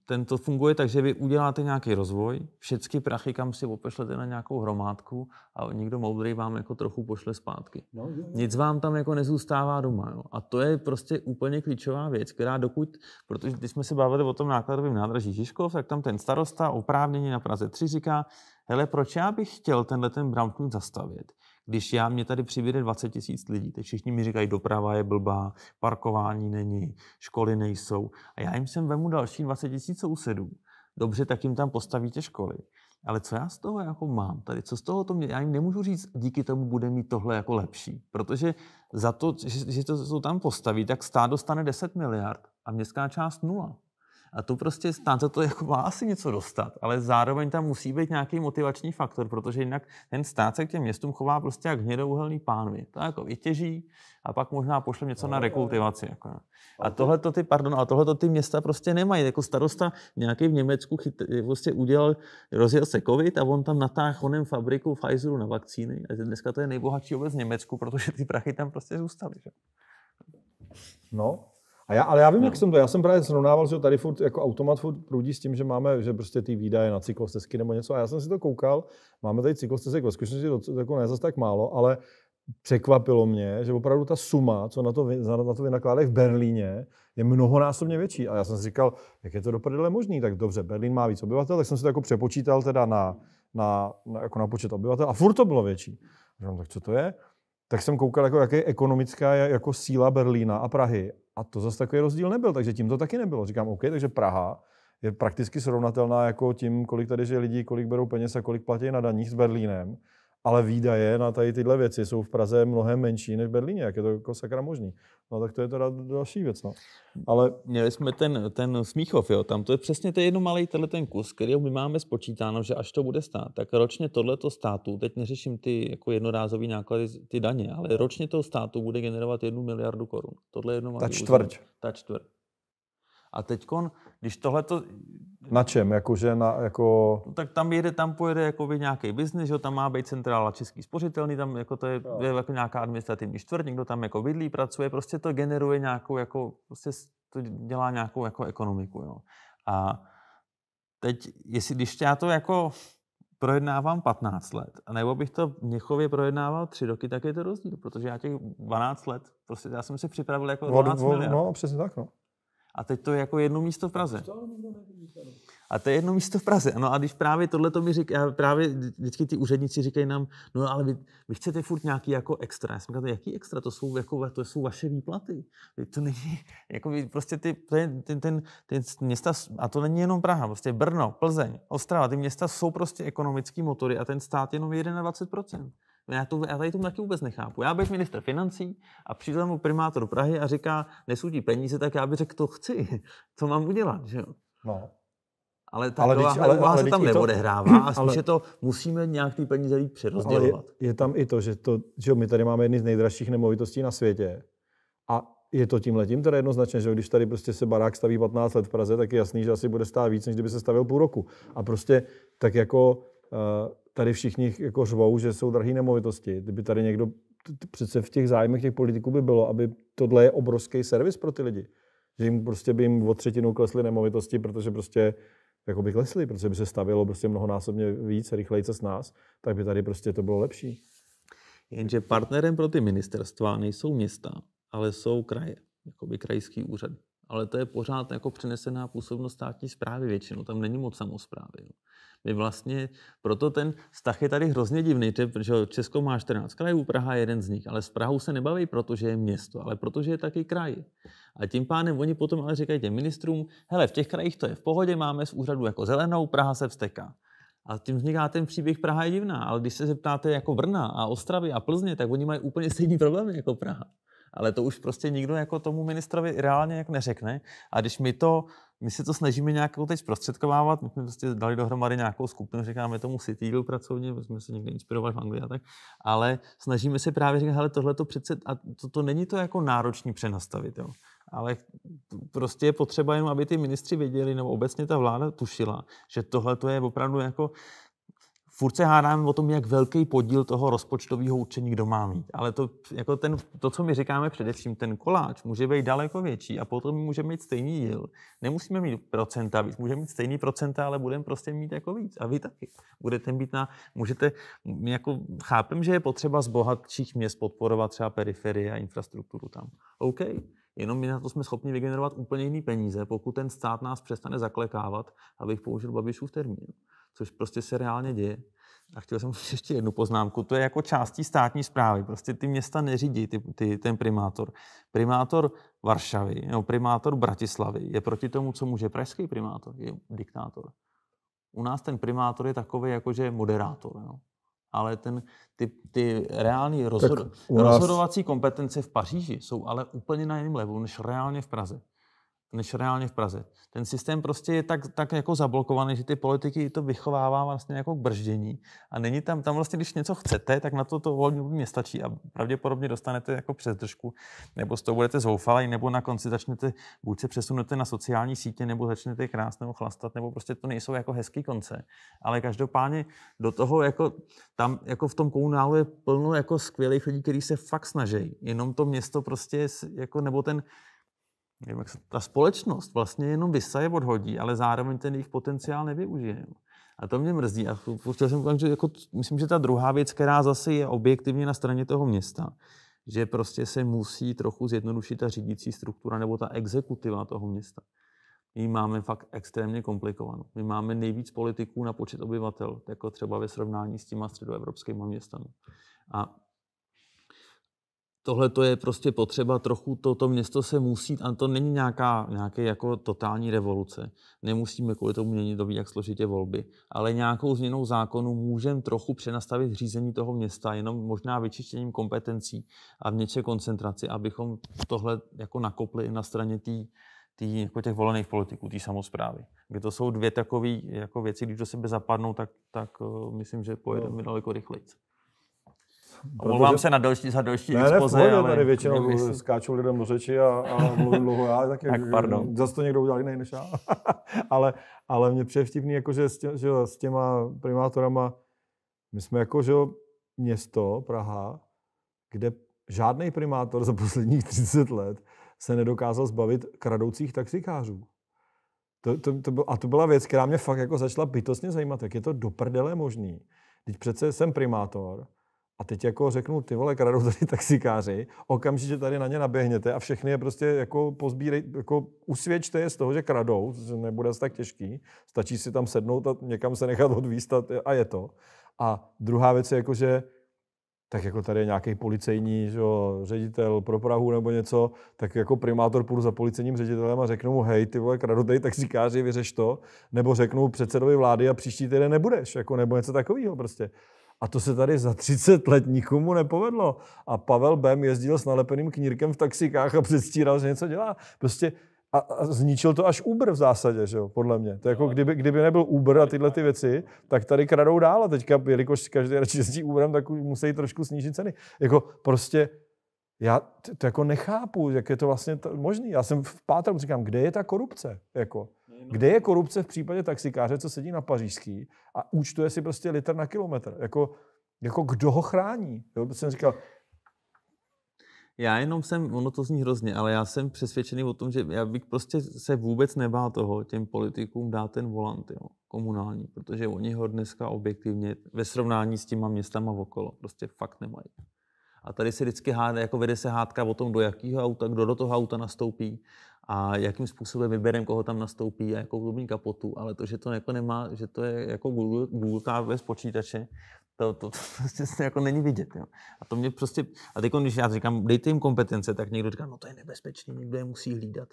ten to funguje tak, že vy uděláte nějaký rozvoj, všechny prachy, kam si opešlete na nějakou hromádku a někdo moudrý vám jako trochu pošle zpátky. No, Nic vám tam jako nezůstává doma. Jo. A to je prostě úplně klíčová věc, která dokud, protože když jsme se bavili o tom nákladovém nádraží Žižkov, tak tam ten starosta oprávněně na Praze 3 říká, hele, proč já bych chtěl tenhle ten brownfield zastavit, když já, mě tady přibude 20 tisíc lidí, teď všichni mi říkají, doprava je blbá, parkování není, školy nejsou. A já jim sem vemu další 20 tisíc sousedů. Dobře, tak jim tam postavíte školy. Ale co já z toho jako mám tady, co z toho to mě, já jim nemůžu říct, díky tomu bude mít tohle jako lepší. Protože za to, že, že to, to tam postaví, tak stát dostane 10 miliard a městská část nula. A to prostě stát to jako má asi něco dostat, ale zároveň tam musí být nějaký motivační faktor, protože jinak ten stát se k těm městům chová prostě jak hnědouhelný pánvi. To jako vytěží a pak možná pošle něco na rekultivaci. Jako. A tohle to ty, pardon, a tohle to ty města prostě nemají. Jako starosta nějaký v Německu chyt, prostě udělal, rozjel se covid a on tam natáhl onem fabriku Pfizeru na vakcíny. A dneska to je nejbohatší obec v Německu, protože ty prachy tam prostě zůstaly. Že? No, a já, ale já vím, no. jak jsem to, já jsem právě srovnával, že tady furt jako automat furt prudí s tím, že máme, že prostě ty výdaje na cyklostezky nebo něco. A já jsem si to koukal, máme tady cyklostezek ve skutečnosti to, jako ne zas tak málo, ale překvapilo mě, že opravdu ta suma, co na to, na to vynakládají v Berlíně, je mnohonásobně větší. A já jsem si říkal, jak je to dopadle možný, tak dobře, Berlín má víc obyvatel, tak jsem si to jako přepočítal teda na, na, na, jako na počet obyvatel a furt to bylo větší. Říkám, tak co to je? Tak jsem koukal, jako, jaké ekonomická je jako síla Berlína a Prahy a to zase takový rozdíl nebyl, takže tím to taky nebylo. Říkám, OK, takže Praha je prakticky srovnatelná jako tím, kolik tady žije lidí, kolik berou peněz a kolik platí na daních s Berlínem ale výdaje na tady tyhle věci jsou v Praze mnohem menší než v Berlíně, jak je to jako sakra možný. No tak to je teda další věc, no. Ale... Měli jsme ten, ten Smíchov, jo, tam to je přesně ten jedno malý tenhle ten kus, který my máme spočítáno, že až to bude stát, tak ročně tohleto státu, teď neřeším ty jako jednorázové náklady, ty daně, ale ročně toho státu bude generovat jednu miliardu korun. Tohle jedno malý Ta čtvrť. ta čtvrť. A teďkon když tohle to... Na čem? Jakože na, jako... No, tak tam jede, tam pojede jakoby nějaký biznis, že tam má být centrála český spořitelný, tam jako to je, no. je jako nějaká administrativní čtvrt, někdo tam jako bydlí, pracuje, prostě to generuje nějakou, jako, prostě to dělá nějakou jako ekonomiku, jo. A teď, jestli, když já to jako projednávám 15 let, a nebo bych to v Měchově projednával 3 roky, tak je to rozdíl, protože já těch 12 let, prostě já jsem se připravil jako 12 no, miliard. No, přesně tak, no. A teď to je jako jedno místo v Praze. A to je jedno místo v Praze. No a když právě tohle to mi říká, právě vždycky ty úředníci říkají nám, no ale vy, vy chcete furt nějaký jako extra. Já jsem říkal, jaký extra? To jsou, jako, to jsou vaše výplaty. To není, [laughs] jako vy, prostě ty, ten, ten, ten, ten, města, a to není jenom Praha, prostě Brno, Plzeň, Ostrava, ty města jsou prostě ekonomický motory a ten stát jenom 21%. No, já, to, já tady to taky vůbec nechápu. Já bych minister financí a přijde mu primátor Prahy a říká, nesudí peníze, tak já bych řekl, to chci, to [laughs] mám udělat, že jo? No. Ale ta ale doha, ale, ale, se tam neodehrává to, a [clears throat] spíš ale, to, musíme nějak ty peníze líp přerozdělovat. Je, je tam i to, že, to, že my tady máme jedny z nejdražších nemovitostí na světě a je to tím letím teda jednoznačně, že když tady prostě se barák staví 15 let v Praze, tak je jasný, že asi bude stát víc, než kdyby se stavil půl roku. A prostě tak jako Eh, tady všichni jako řvou, že jsou drahé nemovitosti. Kdyby tady někdo, přece v těch zájmech těch politiků by bylo, aby tohle je obrovský servis pro ty lidi. Že jim prostě by jim o třetinu klesly nemovitosti, protože prostě jako by klesly, protože by se stavilo prostě mnohonásobně víc, rychleji z nás, tak by tady prostě to bylo lepší. Jenže partnerem pro ty ministerstva nejsou města, ale jsou kraje, jako by krajský úřad. Ale to je pořád jako přenesená působnost státní zprávy většinou, tam není moc samozprávy. Jo. My vlastně, proto ten vztah je tady hrozně divný, protože Česko má 14 krajů, Praha je jeden z nich, ale s Prahou se nebaví, protože je město, ale protože je taky kraj. A tím pádem oni potom ale říkají těm ministrům, hele, v těch krajích to je v pohodě, máme z úřadu jako zelenou, Praha se vsteká. A tím vzniká ten příběh Praha je divná, ale když se zeptáte jako Brna a Ostravy a Plzně, tak oni mají úplně stejný problémy jako Praha ale to už prostě nikdo jako tomu ministrovi reálně jak neřekne. A když my to my se to snažíme nějakou jako teď zprostředkovávat. My jsme prostě dali dohromady nějakou skupinu, říkáme tomu City Deal pracovně, jsme se někde inspirovali v Anglii a tak, ale snažíme se právě říkat, hele, tohle to přece, a to, to není to jako náročný přenastavit, jo. Ale prostě je potřeba jenom, aby ty ministři věděli, nebo obecně ta vláda tušila, že tohle to je opravdu jako furt se hádáme o tom, jak velký podíl toho rozpočtového určení kdo má mít. Ale to, jako ten, to, co my říkáme především, ten koláč může být daleko větší a potom může mít stejný díl. Nemusíme mít procenta víc, můžeme mít stejný procenta, ale budeme prostě mít jako víc. A vy taky. Budete mít na, můžete, jako chápem, že je potřeba z bohatších měst podporovat třeba periferie a infrastrukturu tam. OK, Jenom my na to jsme schopni vygenerovat úplně jiný peníze, pokud ten stát nás přestane zaklekávat, abych použil Babišův termín což prostě se reálně děje. A chtěl jsem [laughs] ještě jednu poznámku. To je jako částí státní zprávy. Prostě ty města neřídí ty, ty, ten primátor. Primátor Varšavy nebo primátor Bratislavy je proti tomu, co může pražský primátor, je diktátor. U nás ten primátor je takový, jakože je moderátor. Jo. Ale ten, ty, ty reální rozhod- nás... rozhodovací kompetence v Paříži jsou ale úplně na jiném levelu než reálně v Praze než reálně v Praze. Ten systém prostě je tak, tak jako zablokovaný, že ty politiky to vychovává vlastně jako k brždění. A není tam, tam vlastně, když něco chcete, tak na to to volební mě stačí a pravděpodobně dostanete jako přes držku, nebo z toho budete zoufalí, nebo na konci začnete, buď se přesunete na sociální sítě, nebo začnete krást nebo chlastat, nebo prostě to nejsou jako hezký konce. Ale každopádně do toho jako tam jako v tom komunálu je plno jako skvělých lidí, kteří se fakt snaží. Jenom to město prostě jako, nebo ten jak se ta společnost vlastně jenom vysaje, odhodí, ale zároveň ten jejich potenciál nevyužije. A to mě mrzí. A chtěl jsem že jako, myslím, že ta druhá věc, která zase je objektivně na straně toho města, že prostě se musí trochu zjednodušit ta řídící struktura nebo ta exekutiva toho města. My máme fakt extrémně komplikovanou. My máme nejvíc politiků na počet obyvatel, jako třeba ve srovnání s těma středoevropskými městami. A tohle to je prostě potřeba trochu, to, to město se musí, a to není nějaká, nějaké jako totální revoluce. Nemusíme kvůli tomu měnit doby, jak složitě volby, ale nějakou změnou zákonu můžeme trochu přenastavit řízení toho města, jenom možná vyčištěním kompetencí a v něče koncentraci, abychom tohle jako nakopli na straně tý, tý, jako těch volených politiků, té samozprávy. Kdy to jsou dvě takové jako věci, když do sebe zapadnou, tak, tak eh, myslím, že pojedeme no. daleko rychleji. Omlouvám protože... se na další, za další ne, expoze, ne, pohodě, ale... tady většinou Kdyby... skáču lidem do řeči a, a mluvím dlouho já, tak, tak pardon. zase to někdo udělal jiný než já. [laughs] ale, ale mě přijde vtipný, jako, že, s tě, že s těma primátorama, my jsme jako, že město Praha, kde žádný primátor za posledních 30 let se nedokázal zbavit kradoucích taxikářů. To, to, to bylo, a to byla věc, která mě fakt jako začala bytostně zajímat, jak je to do prdele možný. Teď přece jsem primátor, a teď jako řeknu, ty vole, kradou tady taxikáři, okamžitě tady na ně naběhněte a všechny je prostě jako pozbírej, jako usvědčte je z toho, že kradou, že nebude tak těžký, stačí si tam sednout a někam se nechat odvístat a je to. A druhá věc je jako, že tak jako tady je nějaký policejní že jo, ředitel pro Prahu nebo něco, tak jako primátor půjdu za policejním ředitelem a řeknu mu, hej, ty vole, kradu tady taxikáři, vyřeš to, nebo řeknu předsedovi vlády a příští týden nebudeš, jako, nebo něco takového prostě. A to se tady za 30 let nikomu nepovedlo. A Pavel Bem jezdil s nalepeným knírkem v taxikách a předstíral, že něco dělá. Prostě a, a zničil to až Uber v zásadě, že jo, podle mě. To je jako kdyby, kdyby nebyl Uber a tyhle ty věci, tak tady kradou dál a teďka, jelikož každý radši jezdí Uberem, tak musí trošku snížit ceny. Jako prostě já to jako nechápu, jak je to vlastně možné. Já jsem v pátrem říkám, kde je ta korupce? Jako, No. Kde je korupce v případě taxikáře, co sedí na pařížský a účtuje si prostě litr na kilometr? Jako, jako kdo ho chrání? Jo, jsem říkal, já jenom jsem, ono to zní hrozně, ale já jsem přesvědčený o tom, že já bych prostě se vůbec nebál toho těm politikům dát ten volant jo, komunální, protože oni ho dneska objektivně ve srovnání s těma městama okolo prostě fakt nemají. A tady se vždycky hádá, jako vede se hádka o tom, do jakého auta, kdo do toho auta nastoupí a jakým způsobem vyberem, koho tam nastoupí a jakou hudební kapotu, ale to, že to jako nemá, že to je jako Google, Google káve počítače, to, to, to [laughs] prostě se jako není vidět. Jo. A to mě prostě, a teď, když já říkám, dejte jim kompetence, tak někdo říká, no to je nebezpečný, někdo je musí hlídat.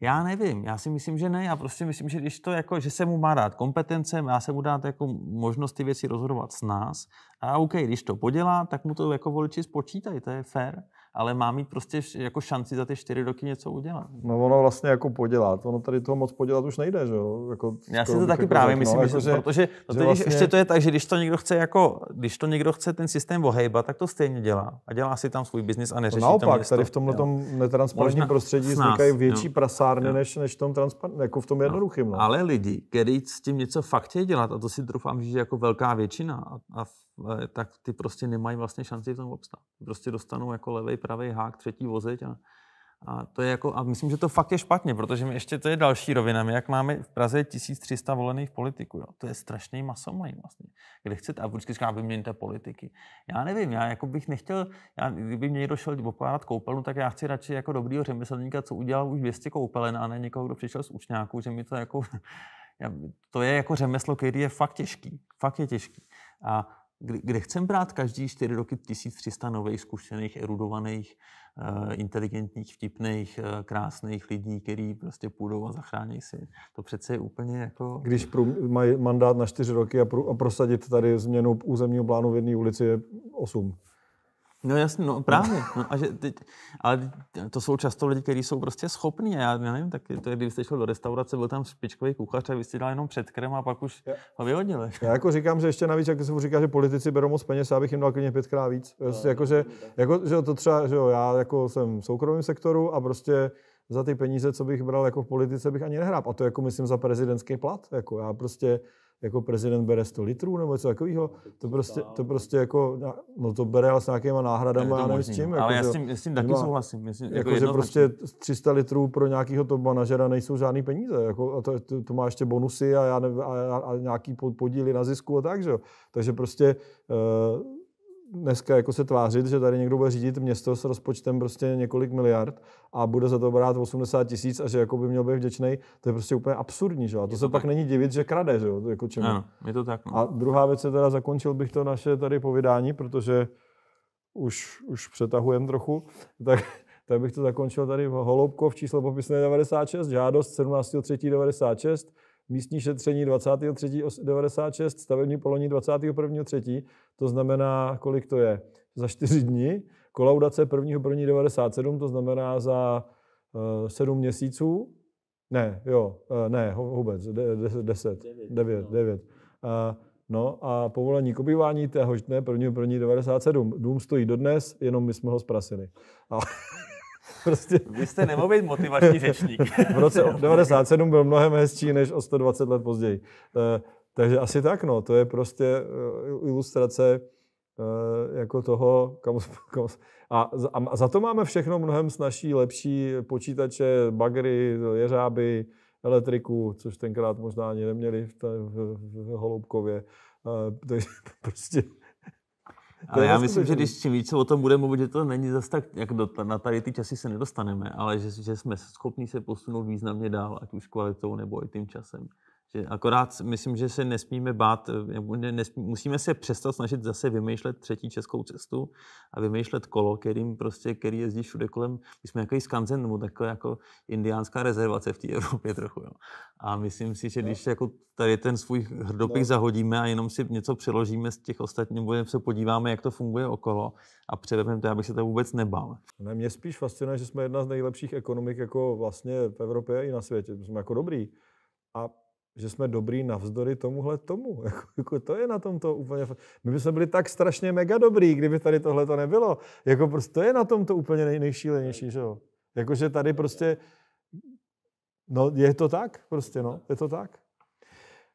Já nevím, já si myslím, že ne. Já prostě myslím, že když to jako, že se mu má dát kompetence, já se mu dát jako možnost ty věci rozhodovat s nás. A OK, když to podělá, tak mu to jako voliči spočítají, to je fair ale má mít prostě jako šanci za ty čtyři roky něco udělat. No ono vlastně jako podělat, ono tady toho moc podělat už nejde, že jo? Jako, Já si to taky jako právě myslím, no, jako, že, protože no, že vlastně... ještě to je tak, že když to někdo chce jako, když to někdo chce ten systém ohejbat, tak to stejně dělá a dělá si tam svůj biznis a neřeší no, Naopak, to naopak, tady v tomhle tom netransparentním prostředí vznikají větší jo. prasárny, jo. než, než tom transpar- jako v tom no. jednoduchém. No. Ale lidi, kteří s tím něco fakt chtějí dělat, a to si doufám, že jako velká většina a, a Eh, tak ty prostě nemají vlastně šanci v tom obstát. Prostě dostanou jako levej, pravý hák, třetí vozeď a, a to je jako, a myslím, že to fakt je špatně, protože my ještě to je další rovina. My jak máme v Praze 1300 volených politiků, jo? to je strašný masomaj vlastně. Kde chcete, a vždycky říkám, vyměňte politiky. Já nevím, já jako bych nechtěl, já, kdyby mě někdo šel opárat koupelnu, tak já chci radši jako dobrýho řemeslníka, co udělal už 200 koupelen, a ne někoho, kdo přišel z učňáků, že mi to jako, [laughs] to je jako řemeslo, který je fakt těžký, fakt je těžký. A kde, kde chcem brát každý čtyři roky 1300 nových, zkušených, erudovaných, eh, inteligentních, vtipných, eh, krásných lidí, kteří prostě půjdou a zachrání si. To přece je úplně jako... Když prů, mají mandát na čtyři roky a, prů, a prosadit tady změnu územního plánu v jedné ulici je 8. No jasně, no právě. No, a že teď, ale to jsou často lidi, kteří jsou prostě schopní. Já, nevím, tak to je, kdybyste šel do restaurace, byl tam špičkový kuchař a vy jste dal jenom předkrm a pak už já, ho vyhodili. Já jako říkám, že ještě navíc, jak se mu říká, že politici berou moc peněz, já bych jim dal klidně pětkrát víc. No, prostě no jako, no, že, no, jako, že to třeba, že jo, já jako jsem v soukromém sektoru a prostě za ty peníze, co bych bral jako v politice, bych ani nehrál. A to jako myslím za prezidentský plat. Jako já prostě jako prezident bere 100 litrů nebo něco takového. To prostě, to prostě jako, no to bere ale s nějakýma náhradama, já nevím s čím. No. Jako, ale já s tím, s tím taky nema, souhlasím. Myslím, jako, jako že prostě 300 litrů pro nějakého top manažera nejsou žádný peníze. Jako, a to, to, to, má ještě bonusy a, já nevím, a, a, a nějaký podíly na zisku a tak, že jo. Takže prostě uh, dneska jako se tvářit, že tady někdo bude řídit město s rozpočtem prostě několik miliard a bude za to brát 80 tisíc a že jako by měl být vděčný, to je prostě úplně absurdní, že? A to, to se tak. pak není divit, že krade, že Jako čemu? Ano, je to tak. No. A druhá věc je teda, zakončil bych to naše tady povídání, protože už, už přetahujem trochu, [laughs] tak, tak bych to zakončil tady v v číslo popisné 96, žádost 17.3.96, místní šetření 23.96, stavební polovní 21.3., to znamená, kolik to je, za 4 dní, kolaudace 1.1.97, to znamená za uh, eh, 7 měsíců, ne, jo, eh, ne, vůbec, 10, 9, 9. No a povolení k obývání téhož dne, 1.1.97, dům stojí dodnes, jenom my jsme ho zprasili prostě... Vy jste nemohl být motivační řečník. v roce 97 byl mnohem hezčí než o 120 let později. Eh, takže asi tak, no. To je prostě eh, ilustrace eh, jako toho, kam, kam, a, a za to máme všechno mnohem snažší, lepší počítače, bagry, jeřáby, elektriku, což tenkrát možná ani neměli v, té, v, v Holoubkově. [laughs] Takže prostě ale já myslím, že když čím více o tom budeme mluvit, že to není zase tak, jak do, na tady ty časy se nedostaneme, ale že, že jsme schopni se posunout významně dál, ať už kvalitou nebo i tím časem. Že akorát myslím, že se nesmíme bát, eh, nesmí, musíme se přestat snažit zase vymýšlet třetí českou cestu a vymýšlet kolo, kterým prostě, který jezdí všude kolem. My jsme jako skanzen, nebo takové jako indiánská rezervace v té Evropě trochu. Jo. A myslím si, že no. když jako tady ten svůj hrdopik no. zahodíme a jenom si něco přeložíme z těch ostatních, nebo se podíváme, jak to funguje okolo a převedeme to, abych se to vůbec nebál. Ne, mě spíš fascinuje, že jsme jedna z nejlepších ekonomik jako vlastně v Evropě i na světě. Jsme jako dobrý. A že jsme dobrý navzdory tomuhle tomu. [laughs] Jako, jako to je na tom to úplně... My bychom byli tak strašně mega dobrý, kdyby tady tohle to nebylo. Jako prostě to je na tom to úplně nej, nejšílenější, že jo? Jakože tady prostě... No, je to tak prostě, no. Je to tak.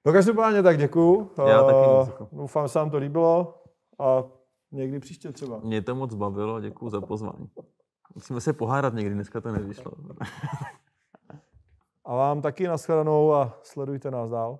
No každopádně tak děkuju. Já uh, taky eh, Doufám, že se vám to líbilo a někdy příště třeba. Mě to moc bavilo, děkuji za pozvání. Musíme se pohárat někdy, dneska to nevyšlo. [laughs] A vám taky nashledanou a sledujte nás dál.